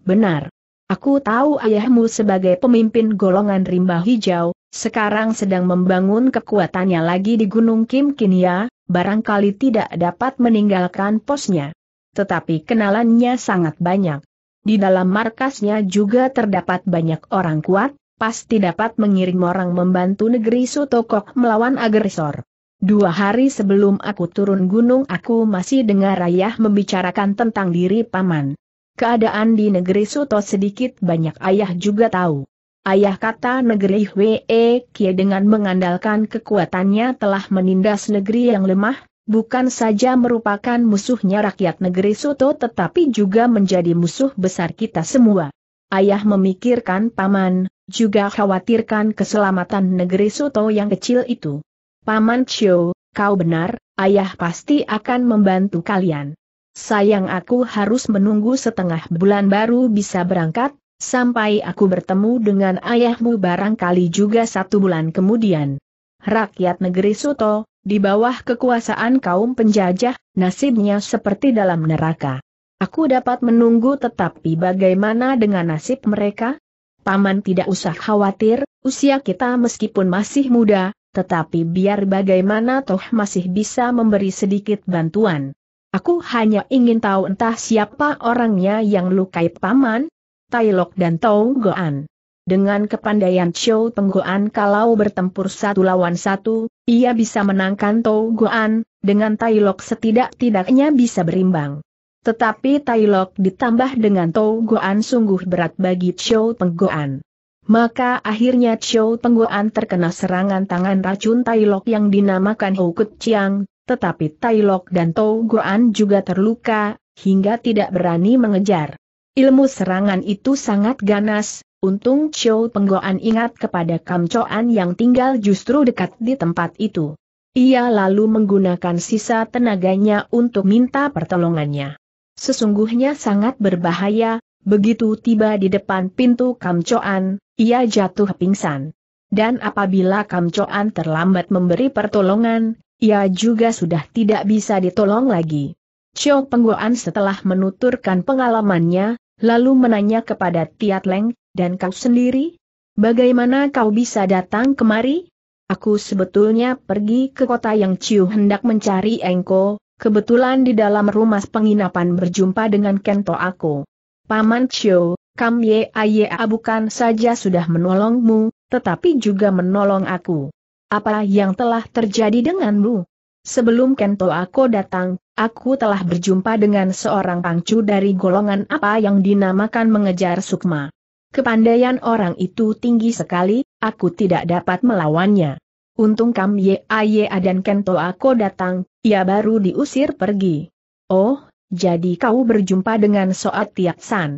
Benar. Aku tahu ayahmu sebagai pemimpin golongan rimba hijau, sekarang sedang membangun kekuatannya lagi di Gunung Kim Kinia, ya, barangkali tidak dapat meninggalkan posnya. Tetapi kenalannya sangat banyak. Di dalam markasnya juga terdapat banyak orang kuat, pasti dapat mengirim orang membantu negeri Sutokok melawan agresor. Dua hari sebelum aku turun gunung aku masih dengar ayah membicarakan tentang diri paman. Keadaan di negeri Suto sedikit banyak ayah juga tahu. Ayah kata negeri Hwee Kie dengan mengandalkan kekuatannya telah menindas negeri yang lemah, bukan saja merupakan musuhnya rakyat negeri Suto tetapi juga menjadi musuh besar kita semua. Ayah memikirkan paman, juga khawatirkan keselamatan negeri Soto yang kecil itu. Paman Chiu, kau benar, ayah pasti akan membantu kalian. Sayang aku harus menunggu setengah bulan baru bisa berangkat, sampai aku bertemu dengan ayahmu barangkali juga satu bulan kemudian. Rakyat negeri Soto, di bawah kekuasaan kaum penjajah, nasibnya seperti dalam neraka. Aku dapat menunggu tetapi bagaimana dengan nasib mereka? Paman tidak usah khawatir, usia kita meskipun masih muda, tetapi biar bagaimana toh masih bisa memberi sedikit bantuan. Aku hanya ingin tahu entah siapa orangnya yang lukai paman, Tailok dan Tau Goan. Dengan kepandaian show Goan kalau bertempur satu lawan satu, ia bisa menangkan Tau Goan, dengan Tailok setidak-tidaknya bisa berimbang. Tetapi Tailok ditambah dengan Tou Goan sungguh berat bagi Peng Penggoan. Maka akhirnya Peng Penggoan terkena serangan tangan racun Tailok yang dinamakan Hukut Chiang, tetapi Tailok dan Tou Goan juga terluka, hingga tidak berani mengejar. Ilmu serangan itu sangat ganas, untung Peng Penggoan ingat kepada Kam Choan yang tinggal justru dekat di tempat itu. Ia lalu menggunakan sisa tenaganya untuk minta pertolongannya sesungguhnya sangat berbahaya, begitu tiba di depan pintu Kamcoan, ia jatuh pingsan. Dan apabila Kamcoan terlambat memberi pertolongan, ia juga sudah tidak bisa ditolong lagi. Chou Penggoan setelah menuturkan pengalamannya, lalu menanya kepada Tiat Leng, dan kau sendiri? Bagaimana kau bisa datang kemari? Aku sebetulnya pergi ke kota yang Ciu hendak mencari Engko, Kebetulan di dalam rumah penginapan berjumpa dengan Kento aku. Paman Chio, Kam Ye Aya bukan saja sudah menolongmu, tetapi juga menolong aku. Apa yang telah terjadi denganmu? Sebelum Kento aku datang, aku telah berjumpa dengan seorang pangcu dari golongan apa yang dinamakan mengejar sukma. Kepandaian orang itu tinggi sekali, aku tidak dapat melawannya. Untung Kam Aye dan Kento Ako datang, ia baru diusir pergi. Oh, jadi kau berjumpa dengan Soat Tiat San.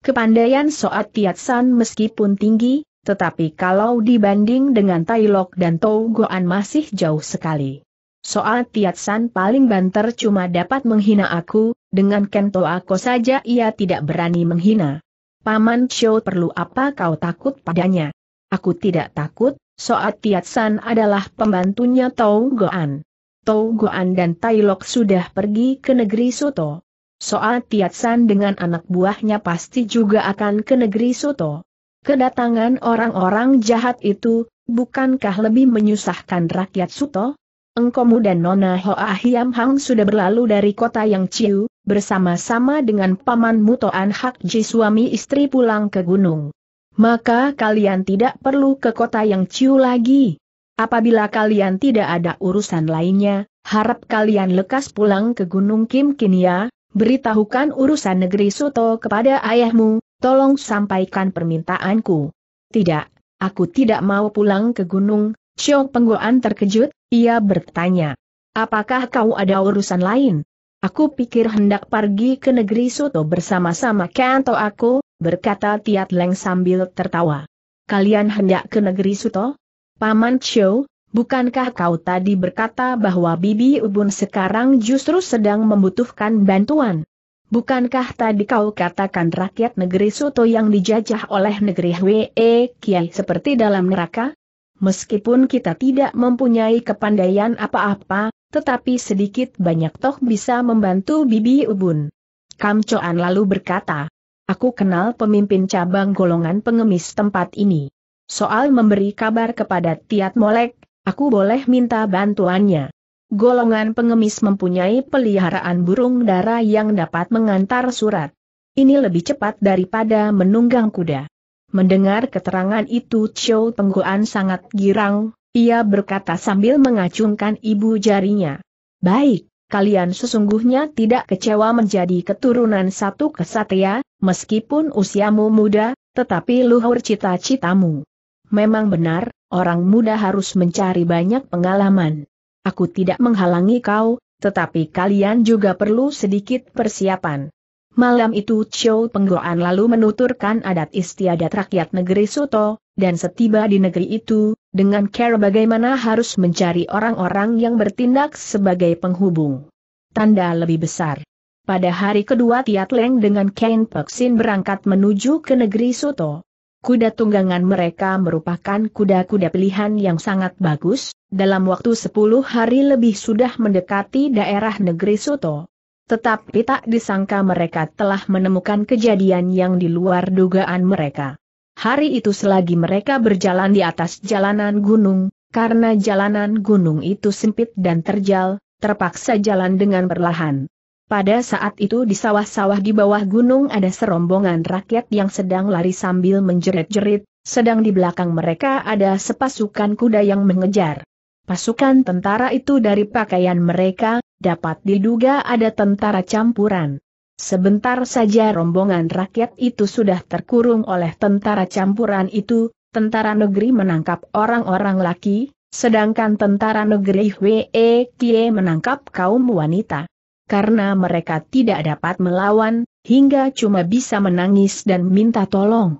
Kepandaian Soat Tiat San meskipun tinggi, tetapi kalau dibanding dengan Tai Lok dan Goan masih jauh sekali. Soal Tiat San paling banter cuma dapat menghina aku, dengan Kento aku saja ia tidak berani menghina. Paman Show perlu apa kau takut padanya? Aku tidak takut, Soat Tiatsan adalah pembantunya Tau Goan. Tau Goan dan Tai Lok sudah pergi ke negeri Soto. Soat Tiatsan dengan anak buahnya pasti juga akan ke negeri Soto. Kedatangan orang-orang jahat itu, bukankah lebih menyusahkan rakyat Soto? Engkomu dan Nona Hoa Hiam Hang sudah berlalu dari kota yang Ciu, bersama-sama dengan Paman Mutoan Hak Ji suami istri pulang ke gunung maka kalian tidak perlu ke kota yang ciu lagi. Apabila kalian tidak ada urusan lainnya, harap kalian lekas pulang ke Gunung Kim Kinia, ya. beritahukan urusan negeri Soto kepada ayahmu, tolong sampaikan permintaanku. Tidak, aku tidak mau pulang ke gunung, Xiong Penggoan terkejut, ia bertanya. Apakah kau ada urusan lain? Aku pikir hendak pergi ke negeri Soto bersama-sama kanto aku, berkata Tiat Leng sambil tertawa. Kalian hendak ke negeri Suto? Paman Chiu, bukankah kau tadi berkata bahwa Bibi Ubun sekarang justru sedang membutuhkan bantuan? Bukankah tadi kau katakan rakyat negeri Suto yang dijajah oleh negeri Hwee Kiai seperti dalam neraka? Meskipun kita tidak mempunyai kepandaian apa-apa, tetapi sedikit banyak toh bisa membantu Bibi Ubun. Kamcoan lalu berkata, Aku kenal pemimpin cabang golongan pengemis tempat ini. Soal memberi kabar kepada Tiat Molek, aku boleh minta bantuannya. Golongan pengemis mempunyai peliharaan burung dara yang dapat mengantar surat. Ini lebih cepat daripada menunggang kuda. Mendengar keterangan itu Chow Pengguan sangat girang, ia berkata sambil mengacungkan ibu jarinya. Baik, kalian sesungguhnya tidak kecewa menjadi keturunan satu kesatria, meskipun usiamu muda, tetapi luhur cita-citamu. Memang benar, orang muda harus mencari banyak pengalaman. Aku tidak menghalangi kau, tetapi kalian juga perlu sedikit persiapan. Malam itu Chou Penggoan lalu menuturkan adat istiadat rakyat negeri Soto, dan setiba di negeri itu, dengan care bagaimana harus mencari orang-orang yang bertindak sebagai penghubung. Tanda lebih besar. Pada hari kedua Tiat Leng dengan Kain Peksin berangkat menuju ke negeri Soto. Kuda tunggangan mereka merupakan kuda-kuda pilihan yang sangat bagus, dalam waktu 10 hari lebih sudah mendekati daerah negeri Soto. Tetapi tak disangka mereka telah menemukan kejadian yang di luar dugaan mereka. Hari itu selagi mereka berjalan di atas jalanan gunung, karena jalanan gunung itu sempit dan terjal, terpaksa jalan dengan perlahan. Pada saat itu di sawah-sawah di bawah gunung ada serombongan rakyat yang sedang lari sambil menjerit-jerit, sedang di belakang mereka ada sepasukan kuda yang mengejar. Pasukan tentara itu dari pakaian mereka, dapat diduga ada tentara campuran. Sebentar saja rombongan rakyat itu sudah terkurung oleh tentara campuran itu, tentara negeri menangkap orang-orang laki, sedangkan tentara negeri Hwee Kie menangkap kaum wanita. Karena mereka tidak dapat melawan, hingga cuma bisa menangis dan minta tolong.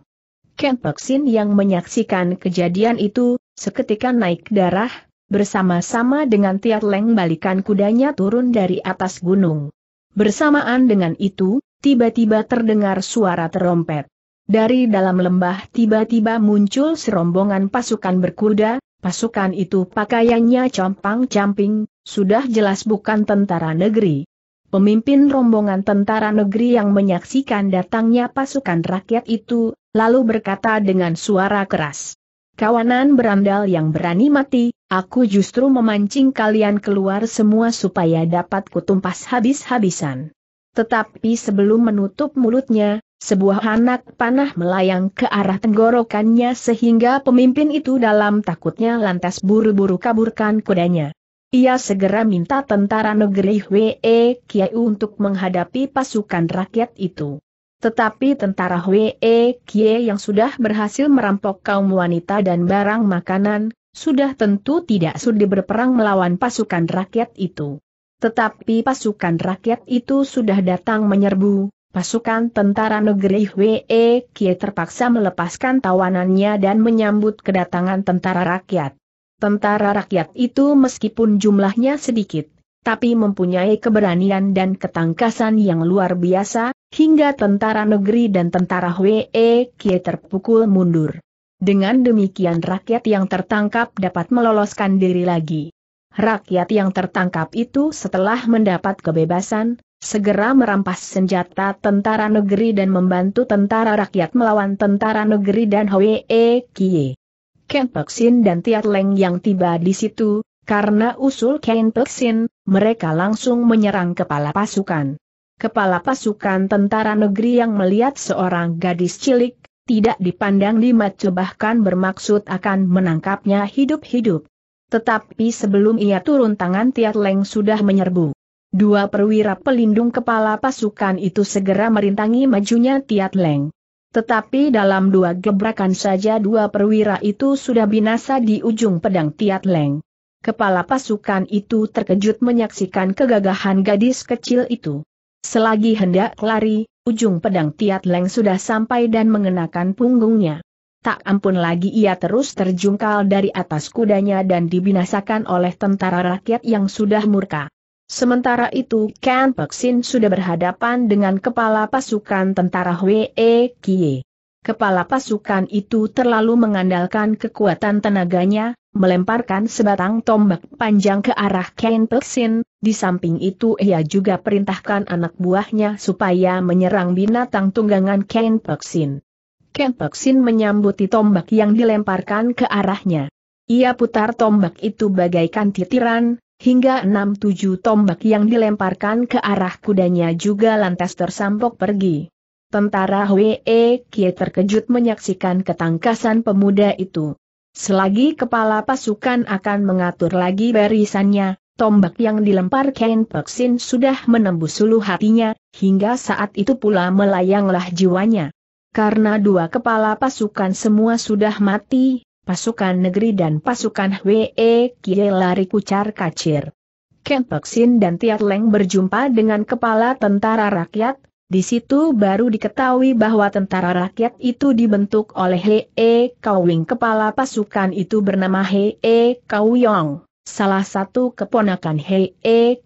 Ken Peksin yang menyaksikan kejadian itu, seketika naik darah, bersama-sama dengan Tiat Leng balikan kudanya turun dari atas gunung. Bersamaan dengan itu, tiba-tiba terdengar suara terompet. Dari dalam lembah tiba-tiba muncul serombongan pasukan berkuda, pasukan itu pakaiannya compang-camping, sudah jelas bukan tentara negeri. Pemimpin rombongan tentara negeri yang menyaksikan datangnya pasukan rakyat itu, lalu berkata dengan suara keras kawanan berandal yang berani mati, aku justru memancing kalian keluar semua supaya dapat kutumpas habis-habisan. Tetapi sebelum menutup mulutnya, sebuah anak panah melayang ke arah tenggorokannya sehingga pemimpin itu dalam takutnya lantas buru-buru kaburkan kudanya. Ia segera minta tentara negeri Hwee Kiai untuk menghadapi pasukan rakyat itu. Tetapi tentara Hwee Kie yang sudah berhasil merampok kaum wanita dan barang makanan, sudah tentu tidak sudi berperang melawan pasukan rakyat itu. Tetapi pasukan rakyat itu sudah datang menyerbu, pasukan tentara negeri Hwee Kie terpaksa melepaskan tawanannya dan menyambut kedatangan tentara rakyat. Tentara rakyat itu meskipun jumlahnya sedikit, tapi mempunyai keberanian dan ketangkasan yang luar biasa, hingga tentara negeri dan tentara Hwee Kie terpukul mundur. Dengan demikian rakyat yang tertangkap dapat meloloskan diri lagi. Rakyat yang tertangkap itu setelah mendapat kebebasan, segera merampas senjata tentara negeri dan membantu tentara rakyat melawan tentara negeri dan Hwee Kie. Ken Peksin dan Tiat Leng yang tiba di situ, karena usul Ken Peksin, mereka langsung menyerang kepala pasukan kepala pasukan tentara negeri yang melihat seorang gadis cilik, tidak dipandang dimacu bahkan bermaksud akan menangkapnya hidup-hidup. Tetapi sebelum ia turun tangan Tiat Leng sudah menyerbu. Dua perwira pelindung kepala pasukan itu segera merintangi majunya Tiat Leng. Tetapi dalam dua gebrakan saja dua perwira itu sudah binasa di ujung pedang Tiat Leng. Kepala pasukan itu terkejut menyaksikan kegagahan gadis kecil itu. Selagi hendak lari, ujung pedang Tiat Leng sudah sampai dan mengenakan punggungnya. Tak ampun lagi ia terus terjungkal dari atas kudanya dan dibinasakan oleh tentara rakyat yang sudah murka. Sementara itu Ken Peksin sudah berhadapan dengan kepala pasukan tentara Hwee Kie. Kepala pasukan itu terlalu mengandalkan kekuatan tenaganya, melemparkan sebatang tombak panjang ke arah Ken Peksin, di samping itu ia juga perintahkan anak buahnya supaya menyerang binatang tunggangan Ken Peksin. Ken Peksin menyambuti tombak yang dilemparkan ke arahnya. Ia putar tombak itu bagaikan titiran, hingga enam tujuh tombak yang dilemparkan ke arah kudanya juga lantas tersampok pergi. Tentara Hwee Kie terkejut menyaksikan ketangkasan pemuda itu. Selagi kepala pasukan akan mengatur lagi barisannya, tombak yang dilempar Ken Peksin sudah menembus sulu hatinya, hingga saat itu pula melayanglah jiwanya. Karena dua kepala pasukan semua sudah mati, pasukan negeri dan pasukan WE Kie lari kucar kacir. Ken Peksin dan Tiat Leng berjumpa dengan kepala tentara rakyat, di situ baru diketahui bahwa tentara rakyat itu dibentuk oleh Hee Kawing kepala pasukan itu bernama Hee Kawyong. Salah satu keponakan Hee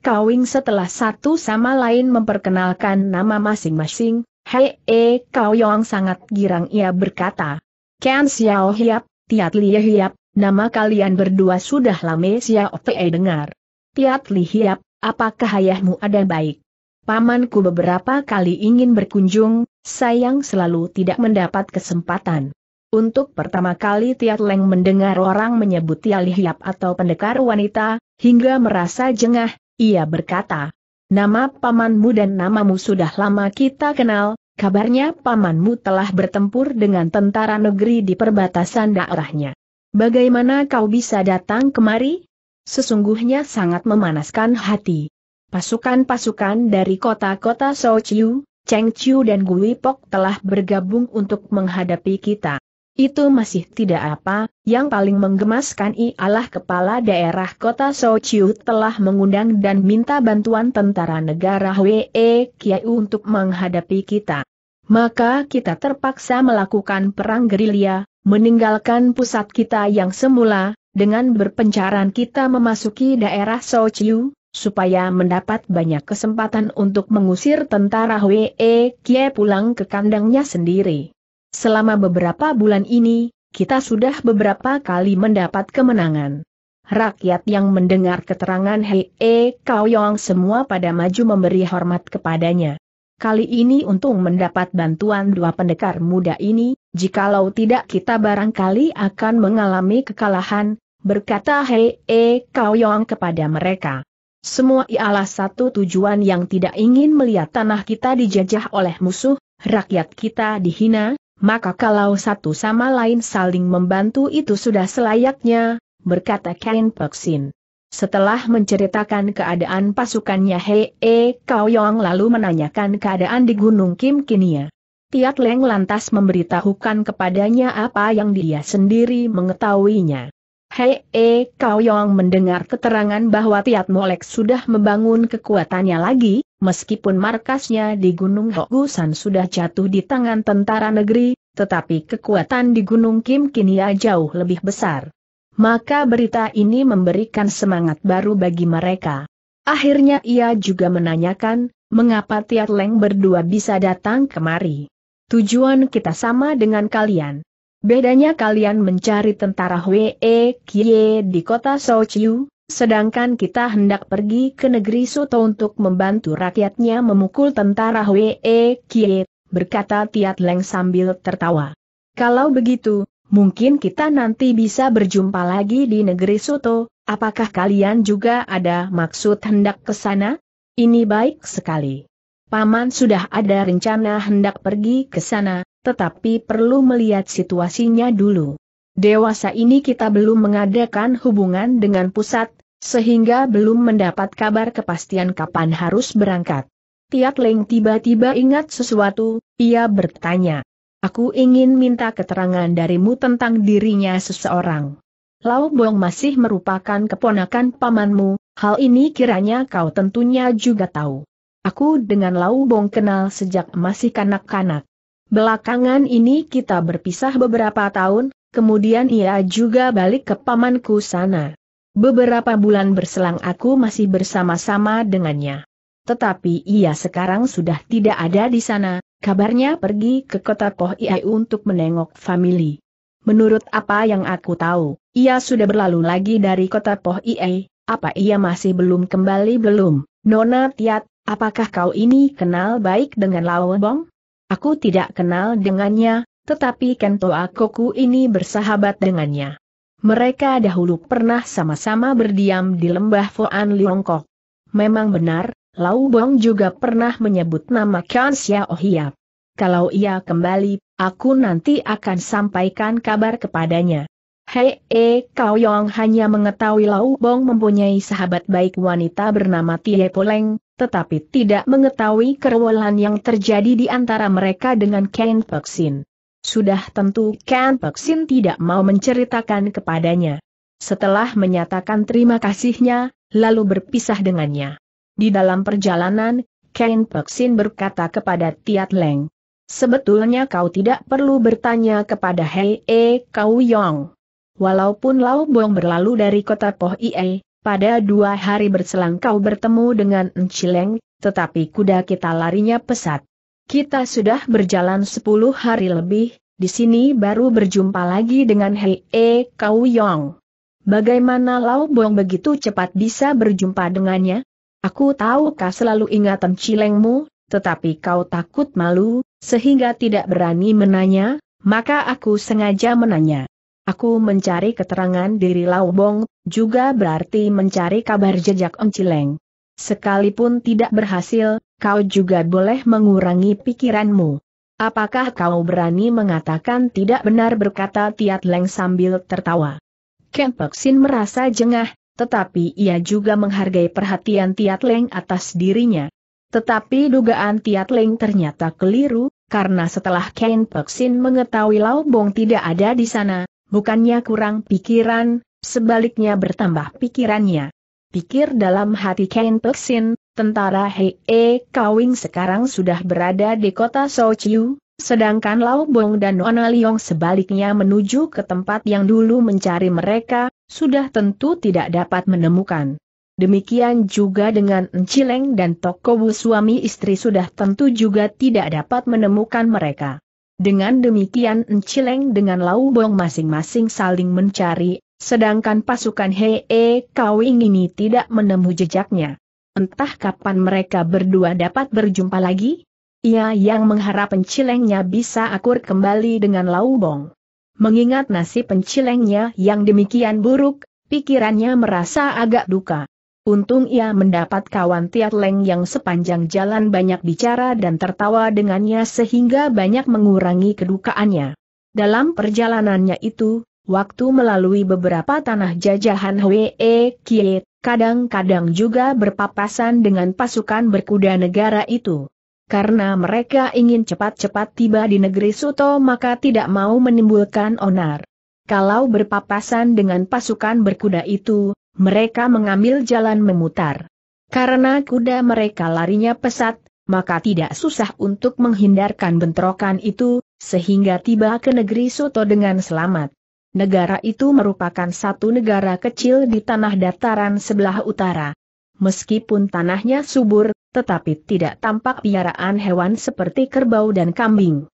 Kawing setelah satu sama lain memperkenalkan nama masing-masing, Hee Kawyong sangat girang ia berkata. Ken Xiao Hiap, Tiat Li Hiap, nama kalian berdua sudah lama Xiao Fei dengar. Tiat Li Hiap, apakah ayahmu ada baik? pamanku beberapa kali ingin berkunjung, sayang selalu tidak mendapat kesempatan. Untuk pertama kali Tiat Leng mendengar orang menyebut Tia Lihiap atau pendekar wanita, hingga merasa jengah, ia berkata, Nama pamanmu dan namamu sudah lama kita kenal, kabarnya pamanmu telah bertempur dengan tentara negeri di perbatasan daerahnya. Bagaimana kau bisa datang kemari? Sesungguhnya sangat memanaskan hati. Pasukan-pasukan dari kota-kota Sochiu, Chengchiu dan Guipok telah bergabung untuk menghadapi kita. Itu masih tidak apa, yang paling menggemaskan ialah kepala daerah kota Sochiu telah mengundang dan minta bantuan tentara negara Hwee Kiai untuk menghadapi kita. Maka kita terpaksa melakukan perang gerilya, meninggalkan pusat kita yang semula, dengan berpencaran kita memasuki daerah Sochiu, supaya mendapat banyak kesempatan untuk mengusir tentara Hwe Kie pulang ke kandangnya sendiri. Selama beberapa bulan ini, kita sudah beberapa kali mendapat kemenangan. Rakyat yang mendengar keterangan kau Kaoyong semua pada maju memberi hormat kepadanya. Kali ini untung mendapat bantuan dua pendekar muda ini, jikalau tidak kita barangkali akan mengalami kekalahan, berkata kau Kaoyong kepada mereka. Semua ialah satu tujuan yang tidak ingin melihat tanah kita dijajah oleh musuh, rakyat kita dihina, maka kalau satu sama lain saling membantu itu sudah selayaknya, berkata Kain Peksin. Setelah menceritakan keadaan pasukannya Hei e, Kau Yong lalu menanyakan keadaan di Gunung Kim Kinia. Tiat Leng lantas memberitahukan kepadanya apa yang dia sendiri mengetahuinya. Hei E Kau yang mendengar keterangan bahwa Tiat Molek sudah membangun kekuatannya lagi, meskipun markasnya di Gunung Hokusan sudah jatuh di tangan tentara negeri, tetapi kekuatan di Gunung Kim kini jauh lebih besar. Maka berita ini memberikan semangat baru bagi mereka. Akhirnya ia juga menanyakan, mengapa Tiat Leng berdua bisa datang kemari. Tujuan kita sama dengan kalian. Bedanya kalian mencari tentara Hwee Kie di kota Sochiu, sedangkan kita hendak pergi ke negeri Soto untuk membantu rakyatnya memukul tentara Hwee Kie, berkata Tiat Leng sambil tertawa. Kalau begitu, mungkin kita nanti bisa berjumpa lagi di negeri Soto, apakah kalian juga ada maksud hendak ke sana? Ini baik sekali. Paman sudah ada rencana hendak pergi ke sana, tetapi perlu melihat situasinya dulu. Dewasa ini kita belum mengadakan hubungan dengan pusat, sehingga belum mendapat kabar kepastian kapan harus berangkat. Tiat Leng tiba-tiba ingat sesuatu, ia bertanya. Aku ingin minta keterangan darimu tentang dirinya seseorang. Lau Bong masih merupakan keponakan pamanmu, hal ini kiranya kau tentunya juga tahu. Aku dengan Lau Bong kenal sejak masih kanak-kanak. Belakangan ini kita berpisah beberapa tahun, kemudian ia juga balik ke pamanku sana. Beberapa bulan berselang aku masih bersama-sama dengannya. Tetapi ia sekarang sudah tidak ada di sana, kabarnya pergi ke kota Poh Iai untuk menengok famili. Menurut apa yang aku tahu, ia sudah berlalu lagi dari kota Poh Iai, apa ia masih belum kembali belum? Nona Tiat, apakah kau ini kenal baik dengan Lao Bong? Aku tidak kenal dengannya, tetapi Kento Akoku ini bersahabat dengannya. Mereka dahulu pernah sama-sama berdiam di lembah Foan Liongkok. Memang benar, Lau Bong juga pernah menyebut nama Kan Xiao Kalau ia kembali, aku nanti akan sampaikan kabar kepadanya. Hei E Kau Yong hanya mengetahui Lau Bong mempunyai sahabat baik wanita bernama Tie Poleng, tetapi tidak mengetahui kerewolan yang terjadi di antara mereka dengan Ken Sin. Sudah tentu Ken Sin tidak mau menceritakan kepadanya. Setelah menyatakan terima kasihnya, lalu berpisah dengannya. Di dalam perjalanan, Ken Sin berkata kepada Tiat Leng, Sebetulnya kau tidak perlu bertanya kepada Hei E Kau Yong. Walaupun Lau Bong berlalu dari kota Poh Ie, pada dua hari berselang kau bertemu dengan Encileng, tetapi kuda kita larinya pesat. Kita sudah berjalan sepuluh hari lebih, di sini baru berjumpa lagi dengan Hei E Kau Yong. Bagaimana Lau Bong begitu cepat bisa berjumpa dengannya? Aku tahu kau selalu ingat cilengmu, tetapi kau takut malu, sehingga tidak berani menanya, maka aku sengaja menanya. Aku mencari keterangan diri Lau Bong, juga berarti mencari kabar jejak Om Cileng. Sekalipun tidak berhasil, kau juga boleh mengurangi pikiranmu. Apakah kau berani mengatakan tidak benar berkata Tiat Leng sambil tertawa? Pek Sin merasa jengah, tetapi ia juga menghargai perhatian Tiat Leng atas dirinya. Tetapi dugaan Tiat Leng ternyata keliru, karena setelah Ken Sin mengetahui Lau Bong tidak ada di sana, Bukannya kurang pikiran, sebaliknya bertambah pikirannya. Pikir dalam hati Ken Peksin, tentara Hei -E Kawing sekarang sudah berada di kota Sochiu, sedangkan Lau Bong dan Nona Liong sebaliknya menuju ke tempat yang dulu mencari mereka, sudah tentu tidak dapat menemukan. Demikian juga dengan Encileng dan Tokobu suami istri sudah tentu juga tidak dapat menemukan mereka. Dengan demikian Encileng dengan Lau Bong masing-masing saling mencari, sedangkan pasukan E Kawing ini tidak menemu jejaknya. Entah kapan mereka berdua dapat berjumpa lagi? Ia yang mengharap pencilengnya bisa akur kembali dengan Lau Bong. Mengingat nasib pencilengnya yang demikian buruk, pikirannya merasa agak duka. Untung ia mendapat kawan Tiat Leng yang sepanjang jalan banyak bicara dan tertawa dengannya sehingga banyak mengurangi kedukaannya. Dalam perjalanannya itu, waktu melalui beberapa tanah jajahan Hwee Kie, kadang-kadang juga berpapasan dengan pasukan berkuda negara itu. Karena mereka ingin cepat-cepat tiba di negeri Soto maka tidak mau menimbulkan onar. Kalau berpapasan dengan pasukan berkuda itu, mereka mengambil jalan memutar. Karena kuda mereka larinya pesat, maka tidak susah untuk menghindarkan bentrokan itu, sehingga tiba ke negeri Soto dengan selamat. Negara itu merupakan satu negara kecil di tanah dataran sebelah utara. Meskipun tanahnya subur, tetapi tidak tampak piaraan hewan seperti kerbau dan kambing.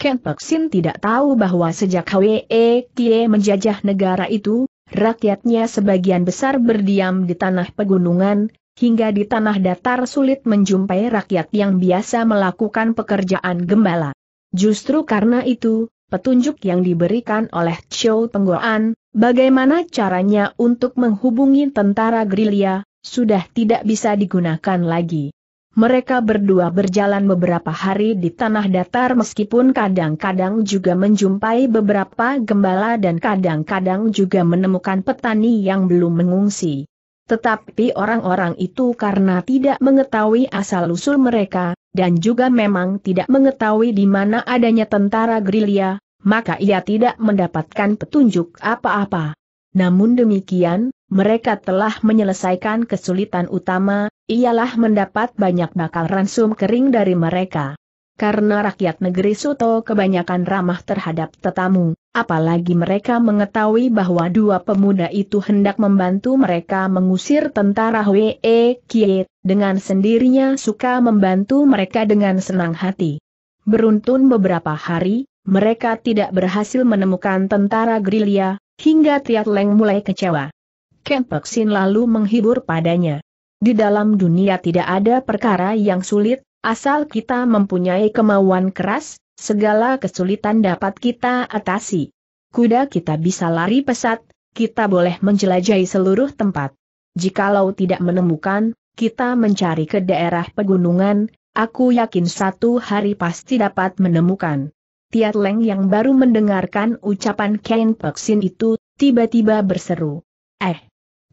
Ken Peksin tidak tahu bahwa sejak Hwe Kie menjajah negara itu, rakyatnya sebagian besar berdiam di tanah pegunungan, hingga di tanah datar sulit menjumpai rakyat yang biasa melakukan pekerjaan gembala. Justru karena itu, petunjuk yang diberikan oleh Chow Penggoan, bagaimana caranya untuk menghubungi tentara gerilya, sudah tidak bisa digunakan lagi. Mereka berdua berjalan beberapa hari di tanah datar meskipun kadang-kadang juga menjumpai beberapa gembala dan kadang-kadang juga menemukan petani yang belum mengungsi. Tetapi orang-orang itu karena tidak mengetahui asal-usul mereka, dan juga memang tidak mengetahui di mana adanya tentara gerilya, maka ia tidak mendapatkan petunjuk apa-apa. Namun demikian, mereka telah menyelesaikan kesulitan utama, ialah mendapat banyak bakal ransum kering dari mereka. Karena rakyat negeri Suto kebanyakan ramah terhadap tetamu, apalagi mereka mengetahui bahwa dua pemuda itu hendak membantu mereka mengusir tentara Hwe Kiet, dengan sendirinya suka membantu mereka dengan senang hati. Beruntun beberapa hari, mereka tidak berhasil menemukan tentara gerilya, hingga Tiat Leng mulai kecewa. Ken Peksin lalu menghibur padanya. Di dalam dunia tidak ada perkara yang sulit, asal kita mempunyai kemauan keras, segala kesulitan dapat kita atasi. Kuda kita bisa lari pesat, kita boleh menjelajahi seluruh tempat. Jikalau tidak menemukan, kita mencari ke daerah pegunungan, aku yakin satu hari pasti dapat menemukan. Tiat Leng yang baru mendengarkan ucapan Ken Peksin itu, tiba-tiba berseru. Eh,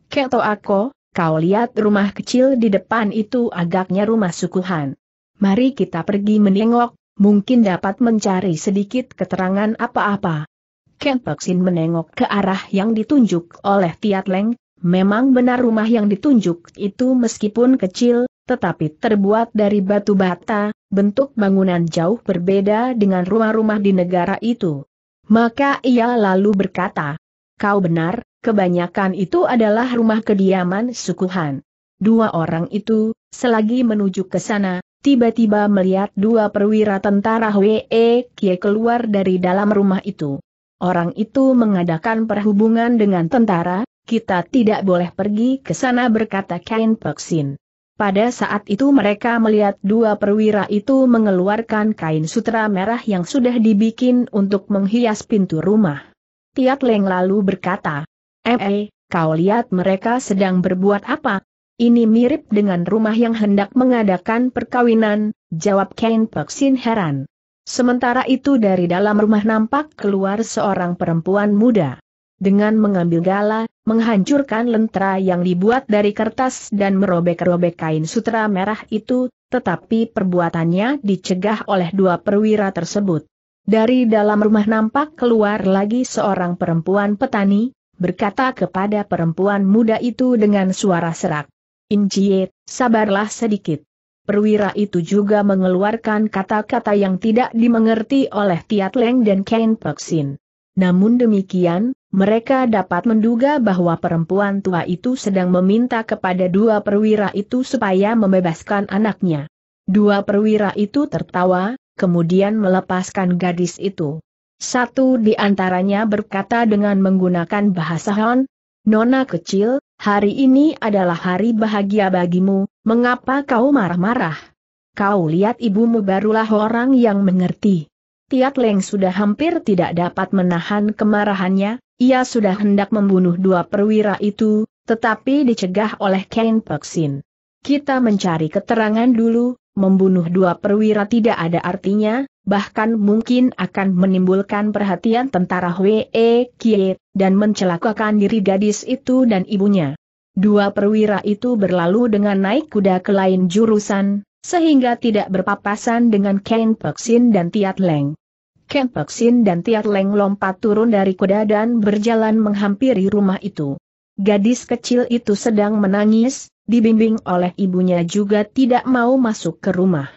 Keto aku, kau lihat rumah kecil di depan itu agaknya rumah sukuhan. Mari kita pergi menengok, mungkin dapat mencari sedikit keterangan apa-apa. Ken Peksin menengok ke arah yang ditunjuk oleh Tiat Leng, memang benar rumah yang ditunjuk itu meskipun kecil, tetapi terbuat dari batu bata, bentuk bangunan jauh berbeda dengan rumah-rumah di negara itu. Maka ia lalu berkata, kau benar, kebanyakan itu adalah rumah kediaman sukuhan. Dua orang itu, selagi menuju ke sana, tiba-tiba melihat dua perwira tentara Hwee Kie keluar dari dalam rumah itu. Orang itu mengadakan perhubungan dengan tentara, kita tidak boleh pergi ke sana berkata Kain Peksin. Pada saat itu mereka melihat dua perwira itu mengeluarkan kain sutra merah yang sudah dibikin untuk menghias pintu rumah. Tiat Leng lalu berkata, Eh, eh, kau lihat mereka sedang berbuat apa? Ini mirip dengan rumah yang hendak mengadakan perkawinan, jawab Ken Peksin heran. Sementara itu dari dalam rumah nampak keluar seorang perempuan muda. Dengan mengambil gala, menghancurkan lentera yang dibuat dari kertas dan merobek-robek kain sutra merah itu, tetapi perbuatannya dicegah oleh dua perwira tersebut. Dari dalam rumah nampak keluar lagi seorang perempuan petani, berkata kepada perempuan muda itu dengan suara serak. Injie, sabarlah sedikit. Perwira itu juga mengeluarkan kata-kata yang tidak dimengerti oleh Tiat Leng dan Ken Peksin. Namun demikian, mereka dapat menduga bahwa perempuan tua itu sedang meminta kepada dua perwira itu supaya membebaskan anaknya. Dua perwira itu tertawa, kemudian melepaskan gadis itu. Satu di antaranya berkata dengan menggunakan bahasa Hon: Nona kecil, hari ini adalah hari bahagia bagimu, mengapa kau marah-marah? Kau lihat ibumu barulah orang yang mengerti. Tiat Leng sudah hampir tidak dapat menahan kemarahannya, ia sudah hendak membunuh dua perwira itu, tetapi dicegah oleh Ken Peksin. Kita mencari keterangan dulu, membunuh dua perwira tidak ada artinya, bahkan mungkin akan menimbulkan perhatian tentara Hwe Kie, dan mencelakakan diri gadis itu dan ibunya. Dua perwira itu berlalu dengan naik kuda ke lain jurusan, sehingga tidak berpapasan dengan Ken Peksin dan Tiat Leng. Ken Peksin dan Tiat Leng lompat turun dari kuda dan berjalan menghampiri rumah itu. Gadis kecil itu sedang menangis, dibimbing oleh ibunya juga tidak mau masuk ke rumah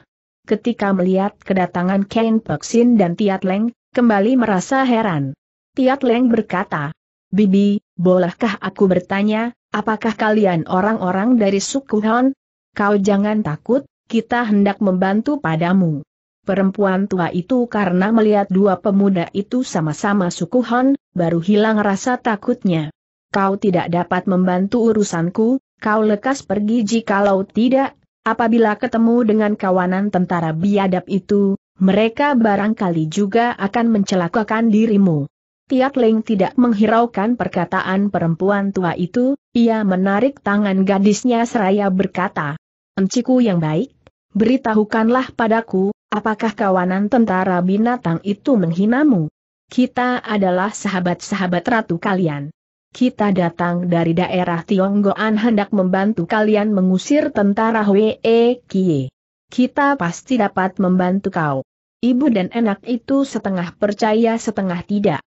ketika melihat kedatangan Ken Peksin dan Tiat Leng, kembali merasa heran. Tiat Leng berkata, Bibi, bolehkah aku bertanya, apakah kalian orang-orang dari suku Hon? Kau jangan takut, kita hendak membantu padamu. Perempuan tua itu karena melihat dua pemuda itu sama-sama suku Hon, baru hilang rasa takutnya. Kau tidak dapat membantu urusanku, kau lekas pergi jikalau tidak, Apabila ketemu dengan kawanan tentara biadab itu, mereka barangkali juga akan mencelakakan dirimu. Tiat Ling tidak menghiraukan perkataan perempuan tua itu, ia menarik tangan gadisnya seraya berkata, Enciku yang baik, beritahukanlah padaku, apakah kawanan tentara binatang itu menghinamu? Kita adalah sahabat-sahabat ratu kalian kita datang dari daerah Tionggoan hendak membantu kalian mengusir tentara Hwee Kie. Kita pasti dapat membantu kau. Ibu dan anak itu setengah percaya setengah tidak.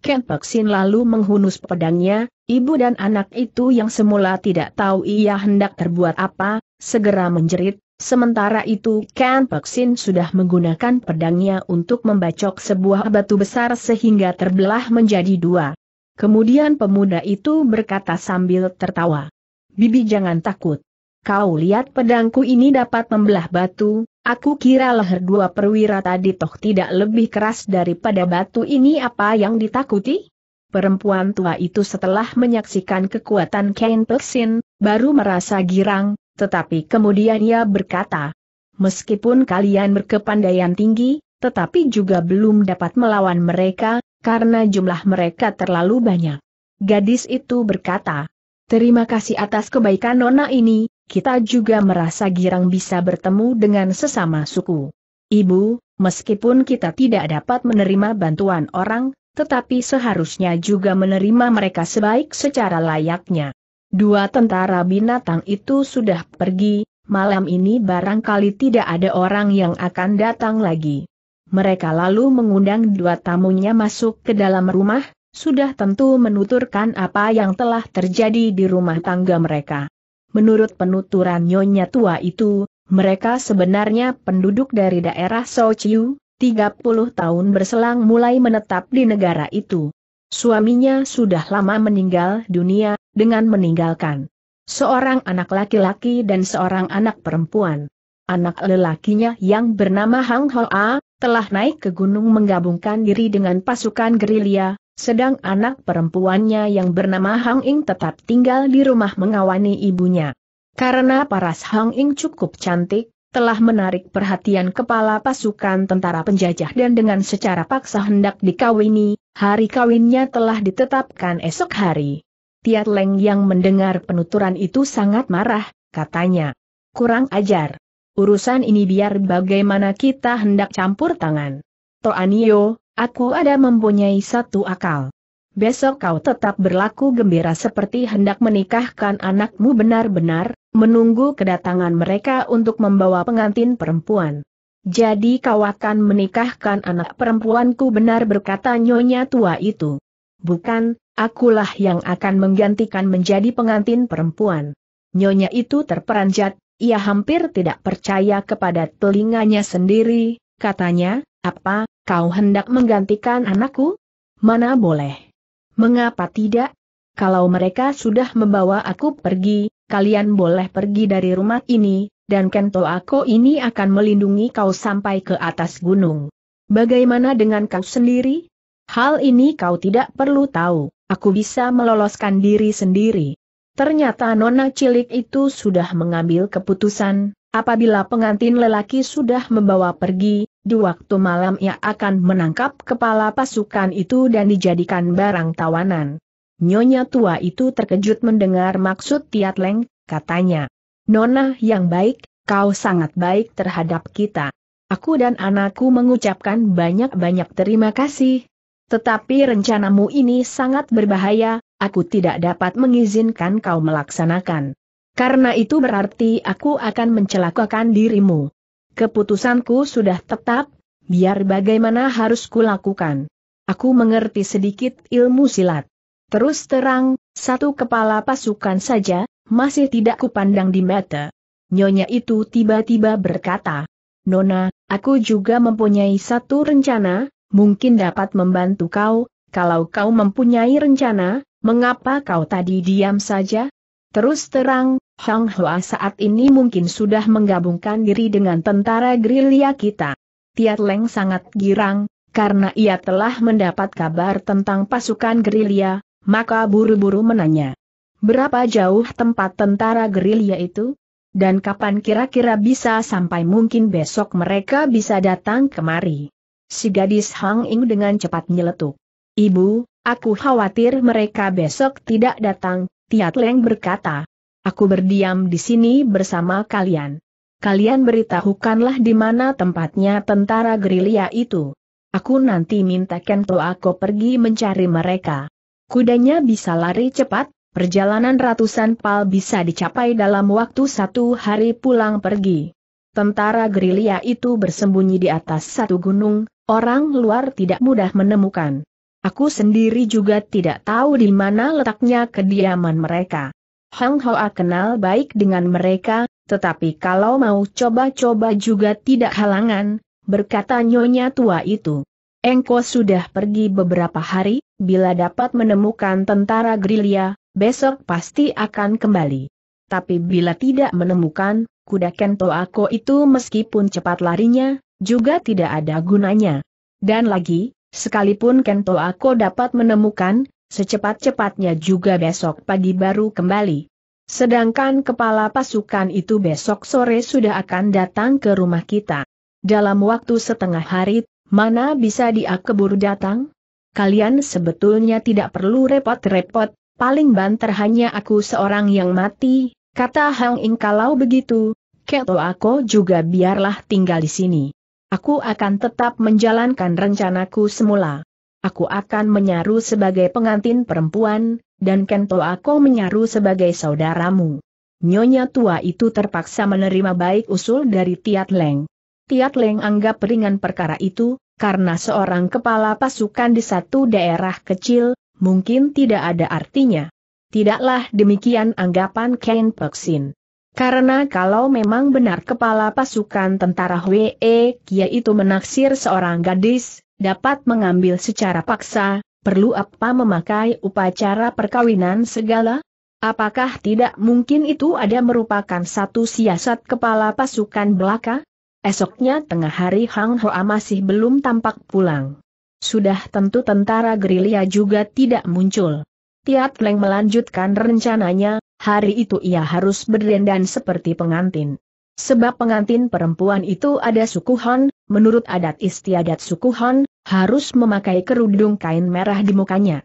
Ken Peksin lalu menghunus pedangnya, ibu dan anak itu yang semula tidak tahu ia hendak terbuat apa, segera menjerit, Sementara itu Ken Peksin sudah menggunakan pedangnya untuk membacok sebuah batu besar sehingga terbelah menjadi dua. Kemudian pemuda itu berkata sambil tertawa. Bibi jangan takut. Kau lihat pedangku ini dapat membelah batu, aku kira leher dua perwira tadi toh tidak lebih keras daripada batu ini apa yang ditakuti? Perempuan tua itu setelah menyaksikan kekuatan Ken Peksin, baru merasa girang, tetapi kemudian ia berkata, Meskipun kalian berkepandaian tinggi, tetapi juga belum dapat melawan mereka, karena jumlah mereka terlalu banyak. Gadis itu berkata, Terima kasih atas kebaikan Nona ini, kita juga merasa girang bisa bertemu dengan sesama suku. Ibu, meskipun kita tidak dapat menerima bantuan orang, tetapi seharusnya juga menerima mereka sebaik secara layaknya. Dua tentara binatang itu sudah pergi, malam ini barangkali tidak ada orang yang akan datang lagi. Mereka lalu mengundang dua tamunya masuk ke dalam rumah, sudah tentu menuturkan apa yang telah terjadi di rumah tangga mereka. Menurut penuturan nyonya tua itu, mereka sebenarnya penduduk dari daerah Sochiu, 30 tahun berselang mulai menetap di negara itu. Suaminya sudah lama meninggal dunia, dengan meninggalkan seorang anak laki-laki dan seorang anak perempuan. Anak lelakinya yang bernama Hang Hoa, telah naik ke gunung menggabungkan diri dengan pasukan gerilya, sedang anak perempuannya yang bernama Hang Ing tetap tinggal di rumah mengawani ibunya. Karena paras Hang Ing cukup cantik, telah menarik perhatian kepala pasukan tentara penjajah dan dengan secara paksa hendak dikawini, hari kawinnya telah ditetapkan esok hari. Tiat Leng yang mendengar penuturan itu sangat marah, katanya. Kurang ajar urusan ini biar bagaimana kita hendak campur tangan. Toanio, aku ada mempunyai satu akal. Besok kau tetap berlaku gembira seperti hendak menikahkan anakmu benar-benar, menunggu kedatangan mereka untuk membawa pengantin perempuan. Jadi kau akan menikahkan anak perempuanku benar berkata nyonya tua itu. Bukan, akulah yang akan menggantikan menjadi pengantin perempuan. Nyonya itu terperanjat, ia hampir tidak percaya kepada telinganya sendiri, katanya, apa, kau hendak menggantikan anakku? Mana boleh. Mengapa tidak? Kalau mereka sudah membawa aku pergi, kalian boleh pergi dari rumah ini, dan kento aku ini akan melindungi kau sampai ke atas gunung. Bagaimana dengan kau sendiri? Hal ini kau tidak perlu tahu, aku bisa meloloskan diri sendiri. Ternyata nona cilik itu sudah mengambil keputusan, apabila pengantin lelaki sudah membawa pergi, di waktu malam ia akan menangkap kepala pasukan itu dan dijadikan barang tawanan. Nyonya tua itu terkejut mendengar maksud Tiat Leng, katanya. Nona yang baik, kau sangat baik terhadap kita. Aku dan anakku mengucapkan banyak-banyak terima kasih. Tetapi rencanamu ini sangat berbahaya, aku tidak dapat mengizinkan kau melaksanakan. Karena itu berarti aku akan mencelakakan dirimu. Keputusanku sudah tetap, biar bagaimana harus kulakukan. Aku mengerti sedikit ilmu silat. Terus terang, satu kepala pasukan saja, masih tidak kupandang di mata. Nyonya itu tiba-tiba berkata, Nona, aku juga mempunyai satu rencana, mungkin dapat membantu kau, kalau kau mempunyai rencana, Mengapa kau tadi diam saja? Terus terang, Hang Hua saat ini mungkin sudah menggabungkan diri dengan tentara gerilya kita. Tiat Leng sangat girang, karena ia telah mendapat kabar tentang pasukan gerilya, maka buru-buru menanya. Berapa jauh tempat tentara gerilya itu? Dan kapan kira-kira bisa sampai mungkin besok mereka bisa datang kemari? Si gadis Hang Ing dengan cepat nyeletuk. Ibu, Aku khawatir mereka besok tidak datang, Tiat Leng berkata. Aku berdiam di sini bersama kalian. Kalian beritahukanlah di mana tempatnya tentara gerilya itu. Aku nanti minta Kento aku pergi mencari mereka. Kudanya bisa lari cepat, perjalanan ratusan pal bisa dicapai dalam waktu satu hari pulang pergi. Tentara gerilya itu bersembunyi di atas satu gunung, orang luar tidak mudah menemukan. Aku sendiri juga tidak tahu di mana letaknya kediaman mereka. Hang Hoa kenal baik dengan mereka, tetapi kalau mau coba-coba juga tidak halangan, berkata nyonya tua itu. Engko sudah pergi beberapa hari, bila dapat menemukan tentara gerilya, besok pasti akan kembali. Tapi bila tidak menemukan, kuda kento aku itu meskipun cepat larinya, juga tidak ada gunanya. Dan lagi, Sekalipun Kento aku dapat menemukan, secepat-cepatnya juga besok pagi baru kembali. Sedangkan kepala pasukan itu besok sore sudah akan datang ke rumah kita. Dalam waktu setengah hari, mana bisa dia keburu datang? Kalian sebetulnya tidak perlu repot-repot, paling banter hanya aku seorang yang mati, kata Hang Ing kalau begitu, Kento aku juga biarlah tinggal di sini. Aku akan tetap menjalankan rencanaku semula. Aku akan menyaru sebagai pengantin perempuan, dan Kento aku menyaru sebagai saudaramu. Nyonya tua itu terpaksa menerima baik usul dari Tiat Leng. Tiat Leng anggap ringan perkara itu, karena seorang kepala pasukan di satu daerah kecil, mungkin tidak ada artinya. Tidaklah demikian anggapan Ken Peksin. Karena kalau memang benar kepala pasukan tentara We, Kia itu menaksir seorang gadis, dapat mengambil secara paksa, perlu apa memakai upacara perkawinan segala? Apakah tidak mungkin itu ada merupakan satu siasat kepala pasukan belaka? Esoknya tengah hari Hang Hoa masih belum tampak pulang. Sudah tentu tentara gerilya juga tidak muncul. Tiat Leng melanjutkan rencananya, hari itu ia harus berdandan seperti pengantin. Sebab pengantin perempuan itu ada suku Han, menurut adat istiadat suku Han, harus memakai kerudung kain merah di mukanya.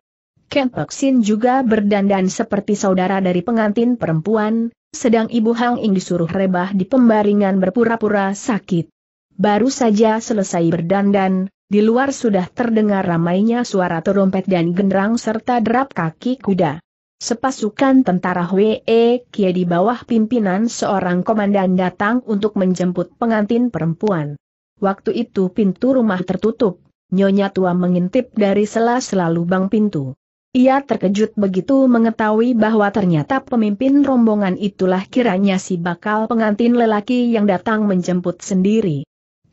Kenpek Sin juga berdandan seperti saudara dari pengantin perempuan, sedang Ibu Hang Ing disuruh rebah di pembaringan berpura-pura sakit. Baru saja selesai berdandan, di luar sudah terdengar ramainya suara terompet dan genderang serta derap kaki kuda. Sepasukan tentara Hwee Kie di bawah pimpinan seorang komandan datang untuk menjemput pengantin perempuan. Waktu itu pintu rumah tertutup, Nyonya tua mengintip dari sela-sela lubang pintu. Ia terkejut begitu mengetahui bahwa ternyata pemimpin rombongan itulah kiranya si bakal pengantin lelaki yang datang menjemput sendiri.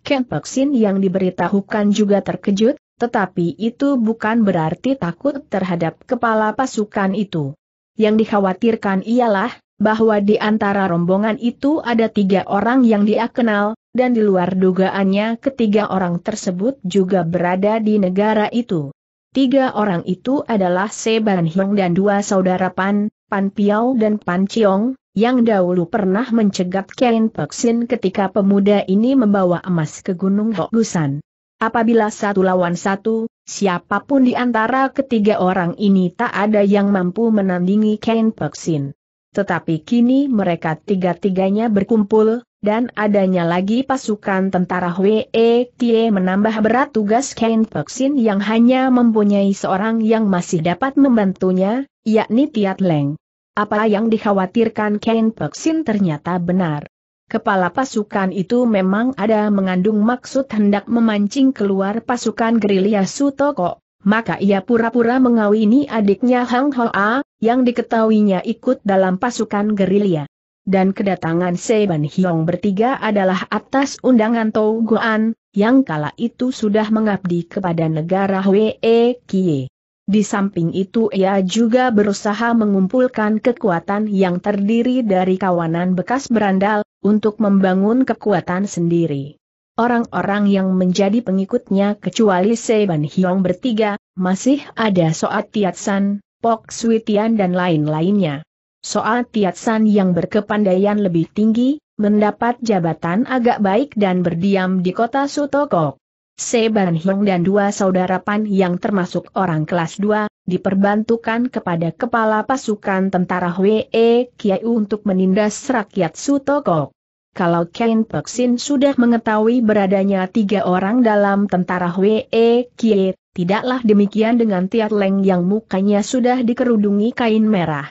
Ken Peksin yang diberitahukan juga terkejut, tetapi itu bukan berarti takut terhadap kepala pasukan itu. Yang dikhawatirkan ialah, bahwa di antara rombongan itu ada tiga orang yang dia kenal, dan di luar dugaannya ketiga orang tersebut juga berada di negara itu. Tiga orang itu adalah Seban Hyong dan dua saudara Pan, Pan Piao dan Pan Chiong, yang dahulu pernah mencegat Ken Peksin ketika pemuda ini membawa emas ke Gunung Bogusan. Apabila satu lawan satu, siapapun di antara ketiga orang ini tak ada yang mampu menandingi Ken Peksin. Tetapi kini mereka tiga-tiganya berkumpul, dan adanya lagi pasukan tentara Hwee Tie menambah berat tugas Ken Peksin yang hanya mempunyai seorang yang masih dapat membantunya, yakni Tiat Leng. Apa yang dikhawatirkan Ken Peksin ternyata benar. Kepala pasukan itu memang ada mengandung maksud hendak memancing keluar pasukan gerilya Sutoko, maka ia pura-pura mengawini adiknya Hang Hoa, yang diketahuinya ikut dalam pasukan gerilya. Dan kedatangan Seban Hyong bertiga adalah atas undangan Tou Guan, yang kala itu sudah mengabdi kepada negara Hwe e Kie. Di samping itu ia juga berusaha mengumpulkan kekuatan yang terdiri dari kawanan bekas berandal, untuk membangun kekuatan sendiri. Orang-orang yang menjadi pengikutnya kecuali Seban Hiong bertiga, masih ada Soat Tiatsan, Pok Sui Tian dan lain-lainnya. Tiat Tiatsan yang berkepandaian lebih tinggi, mendapat jabatan agak baik dan berdiam di kota Sutokok. Seban Hiong dan dua saudara Pan yang termasuk orang kelas 2, diperbantukan kepada kepala pasukan tentara Hwee Kiai untuk menindas rakyat Sutokok. Kalau Ken Peksin sudah mengetahui beradanya tiga orang dalam tentara Hwee Kiai, tidaklah demikian dengan Tiat Leng yang mukanya sudah dikerudungi kain merah.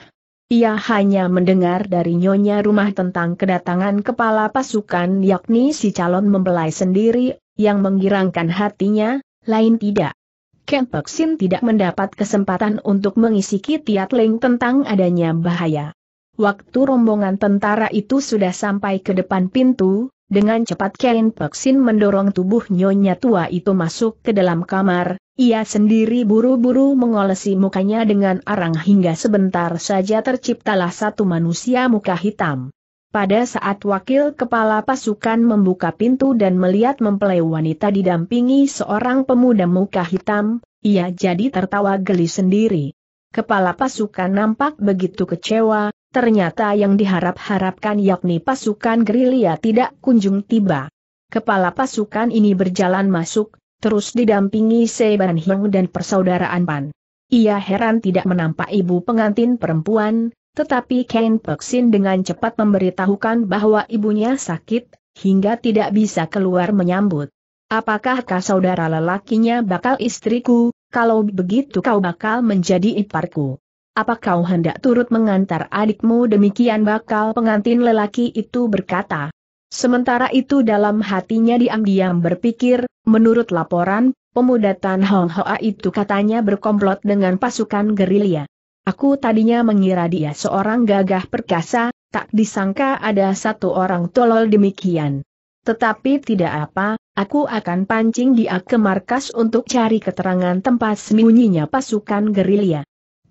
Ia hanya mendengar dari nyonya rumah tentang kedatangan kepala pasukan yakni si calon membelai sendiri, yang menggirangkan hatinya, lain tidak. Pek Sin tidak mendapat kesempatan untuk mengisi kitiat Leng tentang adanya bahaya. Waktu rombongan tentara itu sudah sampai ke depan pintu, dengan cepat Ken Sin mendorong tubuh nyonya tua itu masuk ke dalam kamar, ia sendiri buru-buru mengolesi mukanya dengan arang hingga sebentar saja terciptalah satu manusia muka hitam. Pada saat wakil kepala pasukan membuka pintu dan melihat mempelai wanita didampingi seorang pemuda muka hitam, ia jadi tertawa geli sendiri. Kepala pasukan nampak begitu kecewa, ternyata yang diharap-harapkan yakni pasukan gerilya tidak kunjung tiba. Kepala pasukan ini berjalan masuk, terus didampingi Seban Hyung dan persaudaraan Pan. Ia heran tidak menampak ibu pengantin perempuan, tetapi Ken Peksin dengan cepat memberitahukan bahwa ibunya sakit, hingga tidak bisa keluar menyambut. Apakah Apakahkah saudara lelakinya bakal istriku, kalau begitu kau bakal menjadi iparku? Apa kau hendak turut mengantar adikmu demikian bakal pengantin lelaki itu berkata? Sementara itu dalam hatinya diam-diam berpikir, menurut laporan, pemuda Tan Hong Hoa itu katanya berkomplot dengan pasukan gerilya. Aku tadinya mengira dia seorang gagah perkasa, tak disangka ada satu orang tolol demikian. Tetapi tidak apa, aku akan pancing dia ke markas untuk cari keterangan tempat sembunyinya pasukan gerilya.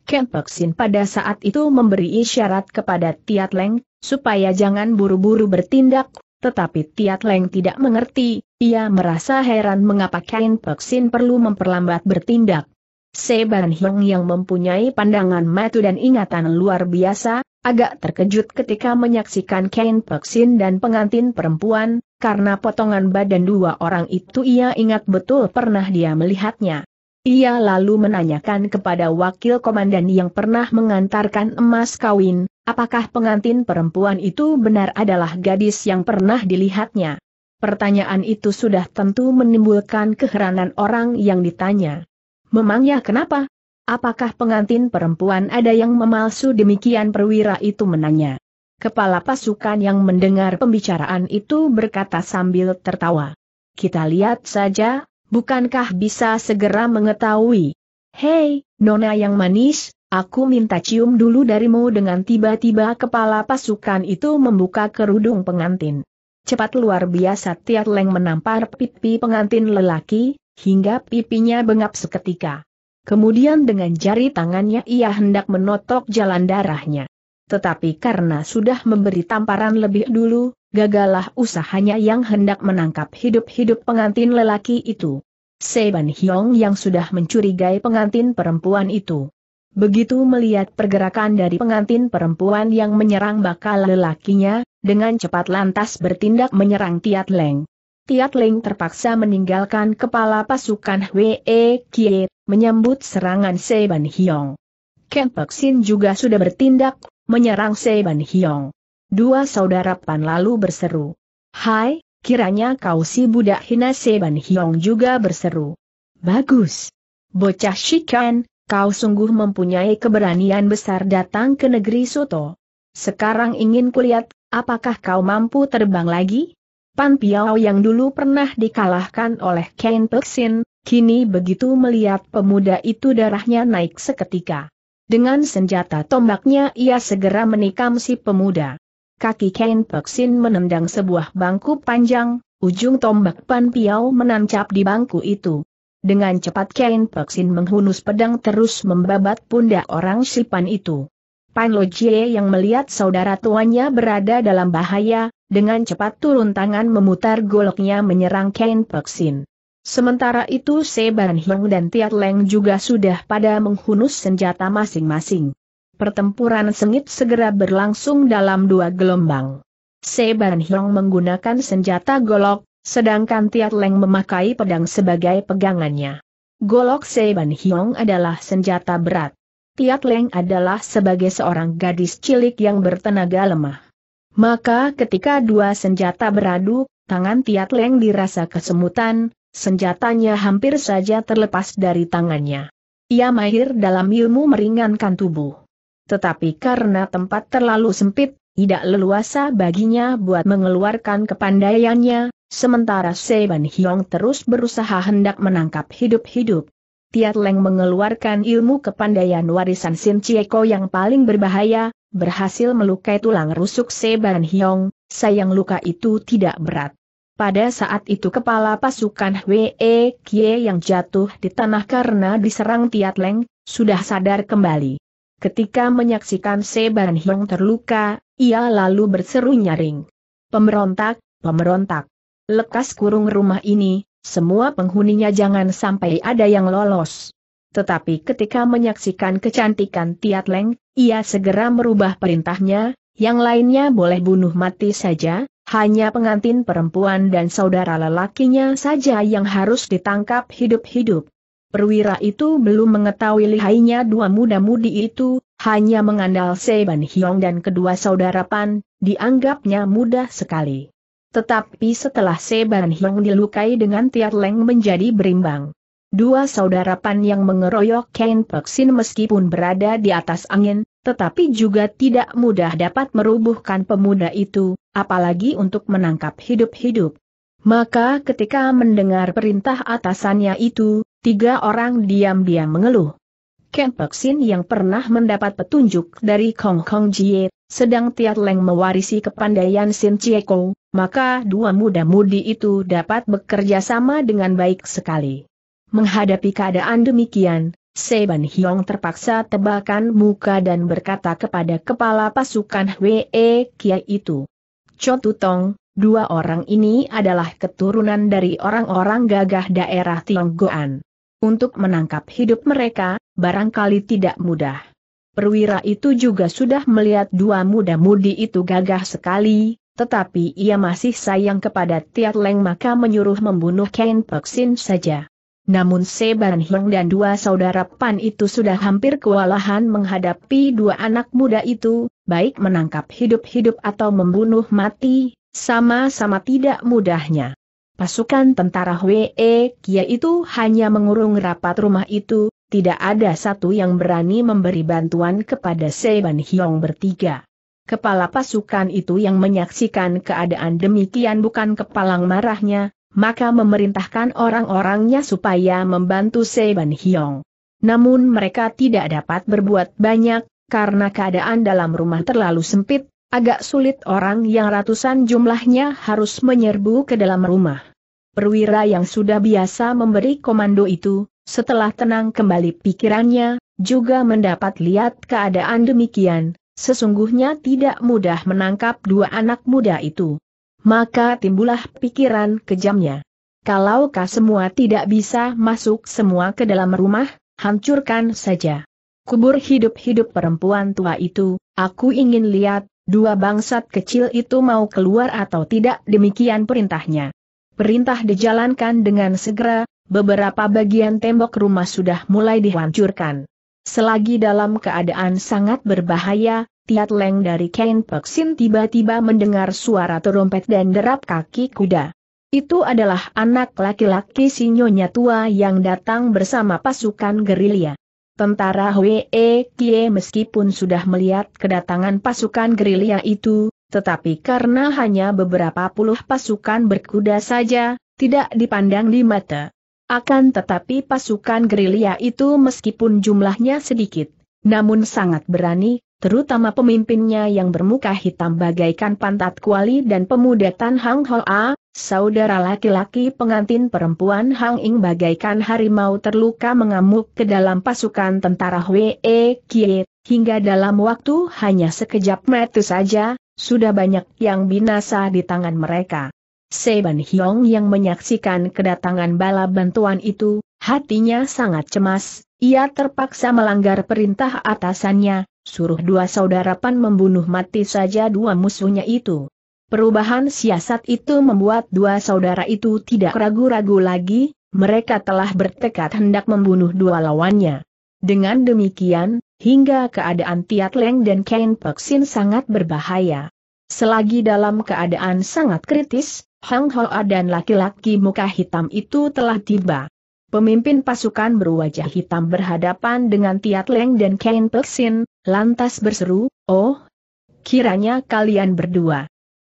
Ken Peksin pada saat itu memberi isyarat kepada Tiat Leng, supaya jangan buru-buru bertindak, tetapi Tiat Leng tidak mengerti, ia merasa heran mengapa Peksin perlu memperlambat bertindak. Seban Hyung yang mempunyai pandangan matu dan ingatan luar biasa, agak terkejut ketika menyaksikan Kain Peksin dan pengantin perempuan, karena potongan badan dua orang itu ia ingat betul pernah dia melihatnya. Ia lalu menanyakan kepada wakil komandan yang pernah mengantarkan emas kawin, apakah pengantin perempuan itu benar adalah gadis yang pernah dilihatnya. Pertanyaan itu sudah tentu menimbulkan keheranan orang yang ditanya. Memangnya kenapa? Apakah pengantin perempuan ada yang memalsu demikian perwira itu menanya. Kepala pasukan yang mendengar pembicaraan itu berkata sambil tertawa. Kita lihat saja, bukankah bisa segera mengetahui? Hei, nona yang manis, aku minta cium dulu darimu dengan tiba-tiba kepala pasukan itu membuka kerudung pengantin. Cepat luar biasa Tiat Leng menampar pipi pengantin lelaki, hingga pipinya bengap seketika. Kemudian dengan jari tangannya ia hendak menotok jalan darahnya. Tetapi karena sudah memberi tamparan lebih dulu, gagalah usahanya yang hendak menangkap hidup-hidup pengantin lelaki itu. Seban Hyong yang sudah mencurigai pengantin perempuan itu. Begitu melihat pergerakan dari pengantin perempuan yang menyerang bakal lelakinya, dengan cepat lantas bertindak menyerang Tiat Leng. Tiat Ling terpaksa meninggalkan kepala pasukan Hwee Kie, menyambut serangan Seban Hiong. Pek Sin juga sudah bertindak, menyerang Seban Hiong. Dua saudara Pan lalu berseru. Hai, kiranya kau si budak hina Seban Hiong juga berseru. Bagus. Bocah Shikan, kau sungguh mempunyai keberanian besar datang ke negeri Soto. Sekarang ingin kulihat, apakah kau mampu terbang lagi? Pan Piao yang dulu pernah dikalahkan oleh Ken Peksin, kini begitu melihat pemuda itu darahnya naik seketika. Dengan senjata tombaknya ia segera menikam si pemuda. Kaki Ken Peksin menendang sebuah bangku panjang, ujung tombak Pan Piao menancap di bangku itu. Dengan cepat Ken Peksin menghunus pedang terus membabat pundak orang Sipan itu. Pan Lo Jie yang melihat saudara tuanya berada dalam bahaya, dengan cepat turun tangan memutar goloknya menyerang Ken Peksin. Sementara itu Seban Hyung dan Tiat Leng juga sudah pada menghunus senjata masing-masing. Pertempuran sengit segera berlangsung dalam dua gelombang. Seban Hyung menggunakan senjata golok, sedangkan Tiat Leng memakai pedang sebagai pegangannya. Golok Seban Hyung adalah senjata berat. Tiat Leng adalah sebagai seorang gadis cilik yang bertenaga lemah. Maka ketika dua senjata beradu, tangan Tiat Leng dirasa kesemutan, senjatanya hampir saja terlepas dari tangannya. Ia mahir dalam ilmu meringankan tubuh. Tetapi karena tempat terlalu sempit, tidak leluasa baginya buat mengeluarkan kepandaiannya, sementara Seban Hyong terus berusaha hendak menangkap hidup-hidup. Tiat Leng mengeluarkan ilmu kepandaian warisan Sin Cieko yang paling berbahaya, berhasil melukai tulang rusuk Seban Hiong, sayang luka itu tidak berat. Pada saat itu kepala pasukan Hwee Kie yang jatuh di tanah karena diserang Tiat Leng, sudah sadar kembali. Ketika menyaksikan Seban Hiong terluka, ia lalu berseru nyaring. Pemberontak, pemberontak. Lekas kurung rumah ini, semua penghuninya jangan sampai ada yang lolos. Tetapi ketika menyaksikan kecantikan Tiat Leng, ia segera merubah perintahnya, yang lainnya boleh bunuh mati saja, hanya pengantin perempuan dan saudara lelakinya saja yang harus ditangkap hidup-hidup. Perwira itu belum mengetahui lihainya dua muda-mudi itu, hanya mengandal Seban Hiong dan kedua saudara Pan, dianggapnya mudah sekali. Tetapi setelah Seban Hiong dilukai dengan Tiat Leng menjadi berimbang. Dua saudara Pan yang mengeroyok Ken Peksin meskipun berada di atas angin, tetapi juga tidak mudah dapat merubuhkan pemuda itu, apalagi untuk menangkap hidup-hidup. Maka ketika mendengar perintah atasannya itu, tiga orang diam-diam mengeluh. Ken Peksin yang pernah mendapat petunjuk dari Kong Kong Jie, sedang Tiat Leng mewarisi kepandaian Sin Kou, maka dua muda-mudi itu dapat bekerja sama dengan baik sekali. Menghadapi keadaan demikian, Seban Hiong terpaksa tebakan muka dan berkata kepada kepala pasukan Hwee Kia itu. "Chotu Tong, dua orang ini adalah keturunan dari orang-orang gagah daerah Tionggoan. Untuk menangkap hidup mereka, barangkali tidak mudah. Perwira itu juga sudah melihat dua muda-mudi itu gagah sekali, tetapi ia masih sayang kepada Tiat Leng maka menyuruh membunuh Ken Peksin saja. Namun Seban Hiong dan dua saudara Pan itu sudah hampir kewalahan menghadapi dua anak muda itu, baik menangkap hidup-hidup atau membunuh mati, sama-sama tidak mudahnya. Pasukan tentara Hwe e, Kia itu hanya mengurung rapat rumah itu, tidak ada satu yang berani memberi bantuan kepada Seban Hiong bertiga. Kepala pasukan itu yang menyaksikan keadaan demikian bukan kepalang marahnya, maka memerintahkan orang-orangnya supaya membantu Seban Hyong. Namun mereka tidak dapat berbuat banyak, karena keadaan dalam rumah terlalu sempit, agak sulit orang yang ratusan jumlahnya harus menyerbu ke dalam rumah. Perwira yang sudah biasa memberi komando itu, setelah tenang kembali pikirannya, juga mendapat lihat keadaan demikian, Sesungguhnya tidak mudah menangkap dua anak muda itu. Maka timbullah pikiran kejamnya. Kalau Kalaukah semua tidak bisa masuk semua ke dalam rumah, hancurkan saja. Kubur hidup-hidup perempuan tua itu, aku ingin lihat, dua bangsat kecil itu mau keluar atau tidak demikian perintahnya. Perintah dijalankan dengan segera, beberapa bagian tembok rumah sudah mulai dihancurkan. Selagi dalam keadaan sangat berbahaya, Tiat Leng dari Ken Peksin tiba-tiba mendengar suara terompet dan derap kaki kuda. Itu adalah anak laki-laki si nyonya tua yang datang bersama pasukan gerilya. Tentara Hwee Kie meskipun sudah melihat kedatangan pasukan gerilya itu, tetapi karena hanya beberapa puluh pasukan berkuda saja, tidak dipandang di mata. Akan tetapi pasukan gerilya itu meskipun jumlahnya sedikit, namun sangat berani, terutama pemimpinnya yang bermuka hitam bagaikan pantat kuali dan pemuda Tan Hang Hoa, saudara laki-laki pengantin perempuan Hang Ing bagaikan harimau terluka mengamuk ke dalam pasukan tentara Hwe e Kie, hingga dalam waktu hanya sekejap metu saja, sudah banyak yang binasa di tangan mereka. Seban Hyong yang menyaksikan kedatangan bala bantuan itu, hatinya sangat cemas, ia terpaksa melanggar perintah atasannya, suruh dua saudara Pan membunuh mati saja dua musuhnya itu. Perubahan siasat itu membuat dua saudara itu tidak ragu-ragu lagi, mereka telah bertekad hendak membunuh dua lawannya. Dengan demikian, hingga keadaan Tiat Leng dan Kain Peksin sangat berbahaya. Selagi dalam keadaan sangat kritis, Hang Hoa dan laki-laki muka hitam itu telah tiba. Pemimpin pasukan berwajah hitam berhadapan dengan Tiat Leng dan Kain Peksin, lantas berseru, Oh, kiranya kalian berdua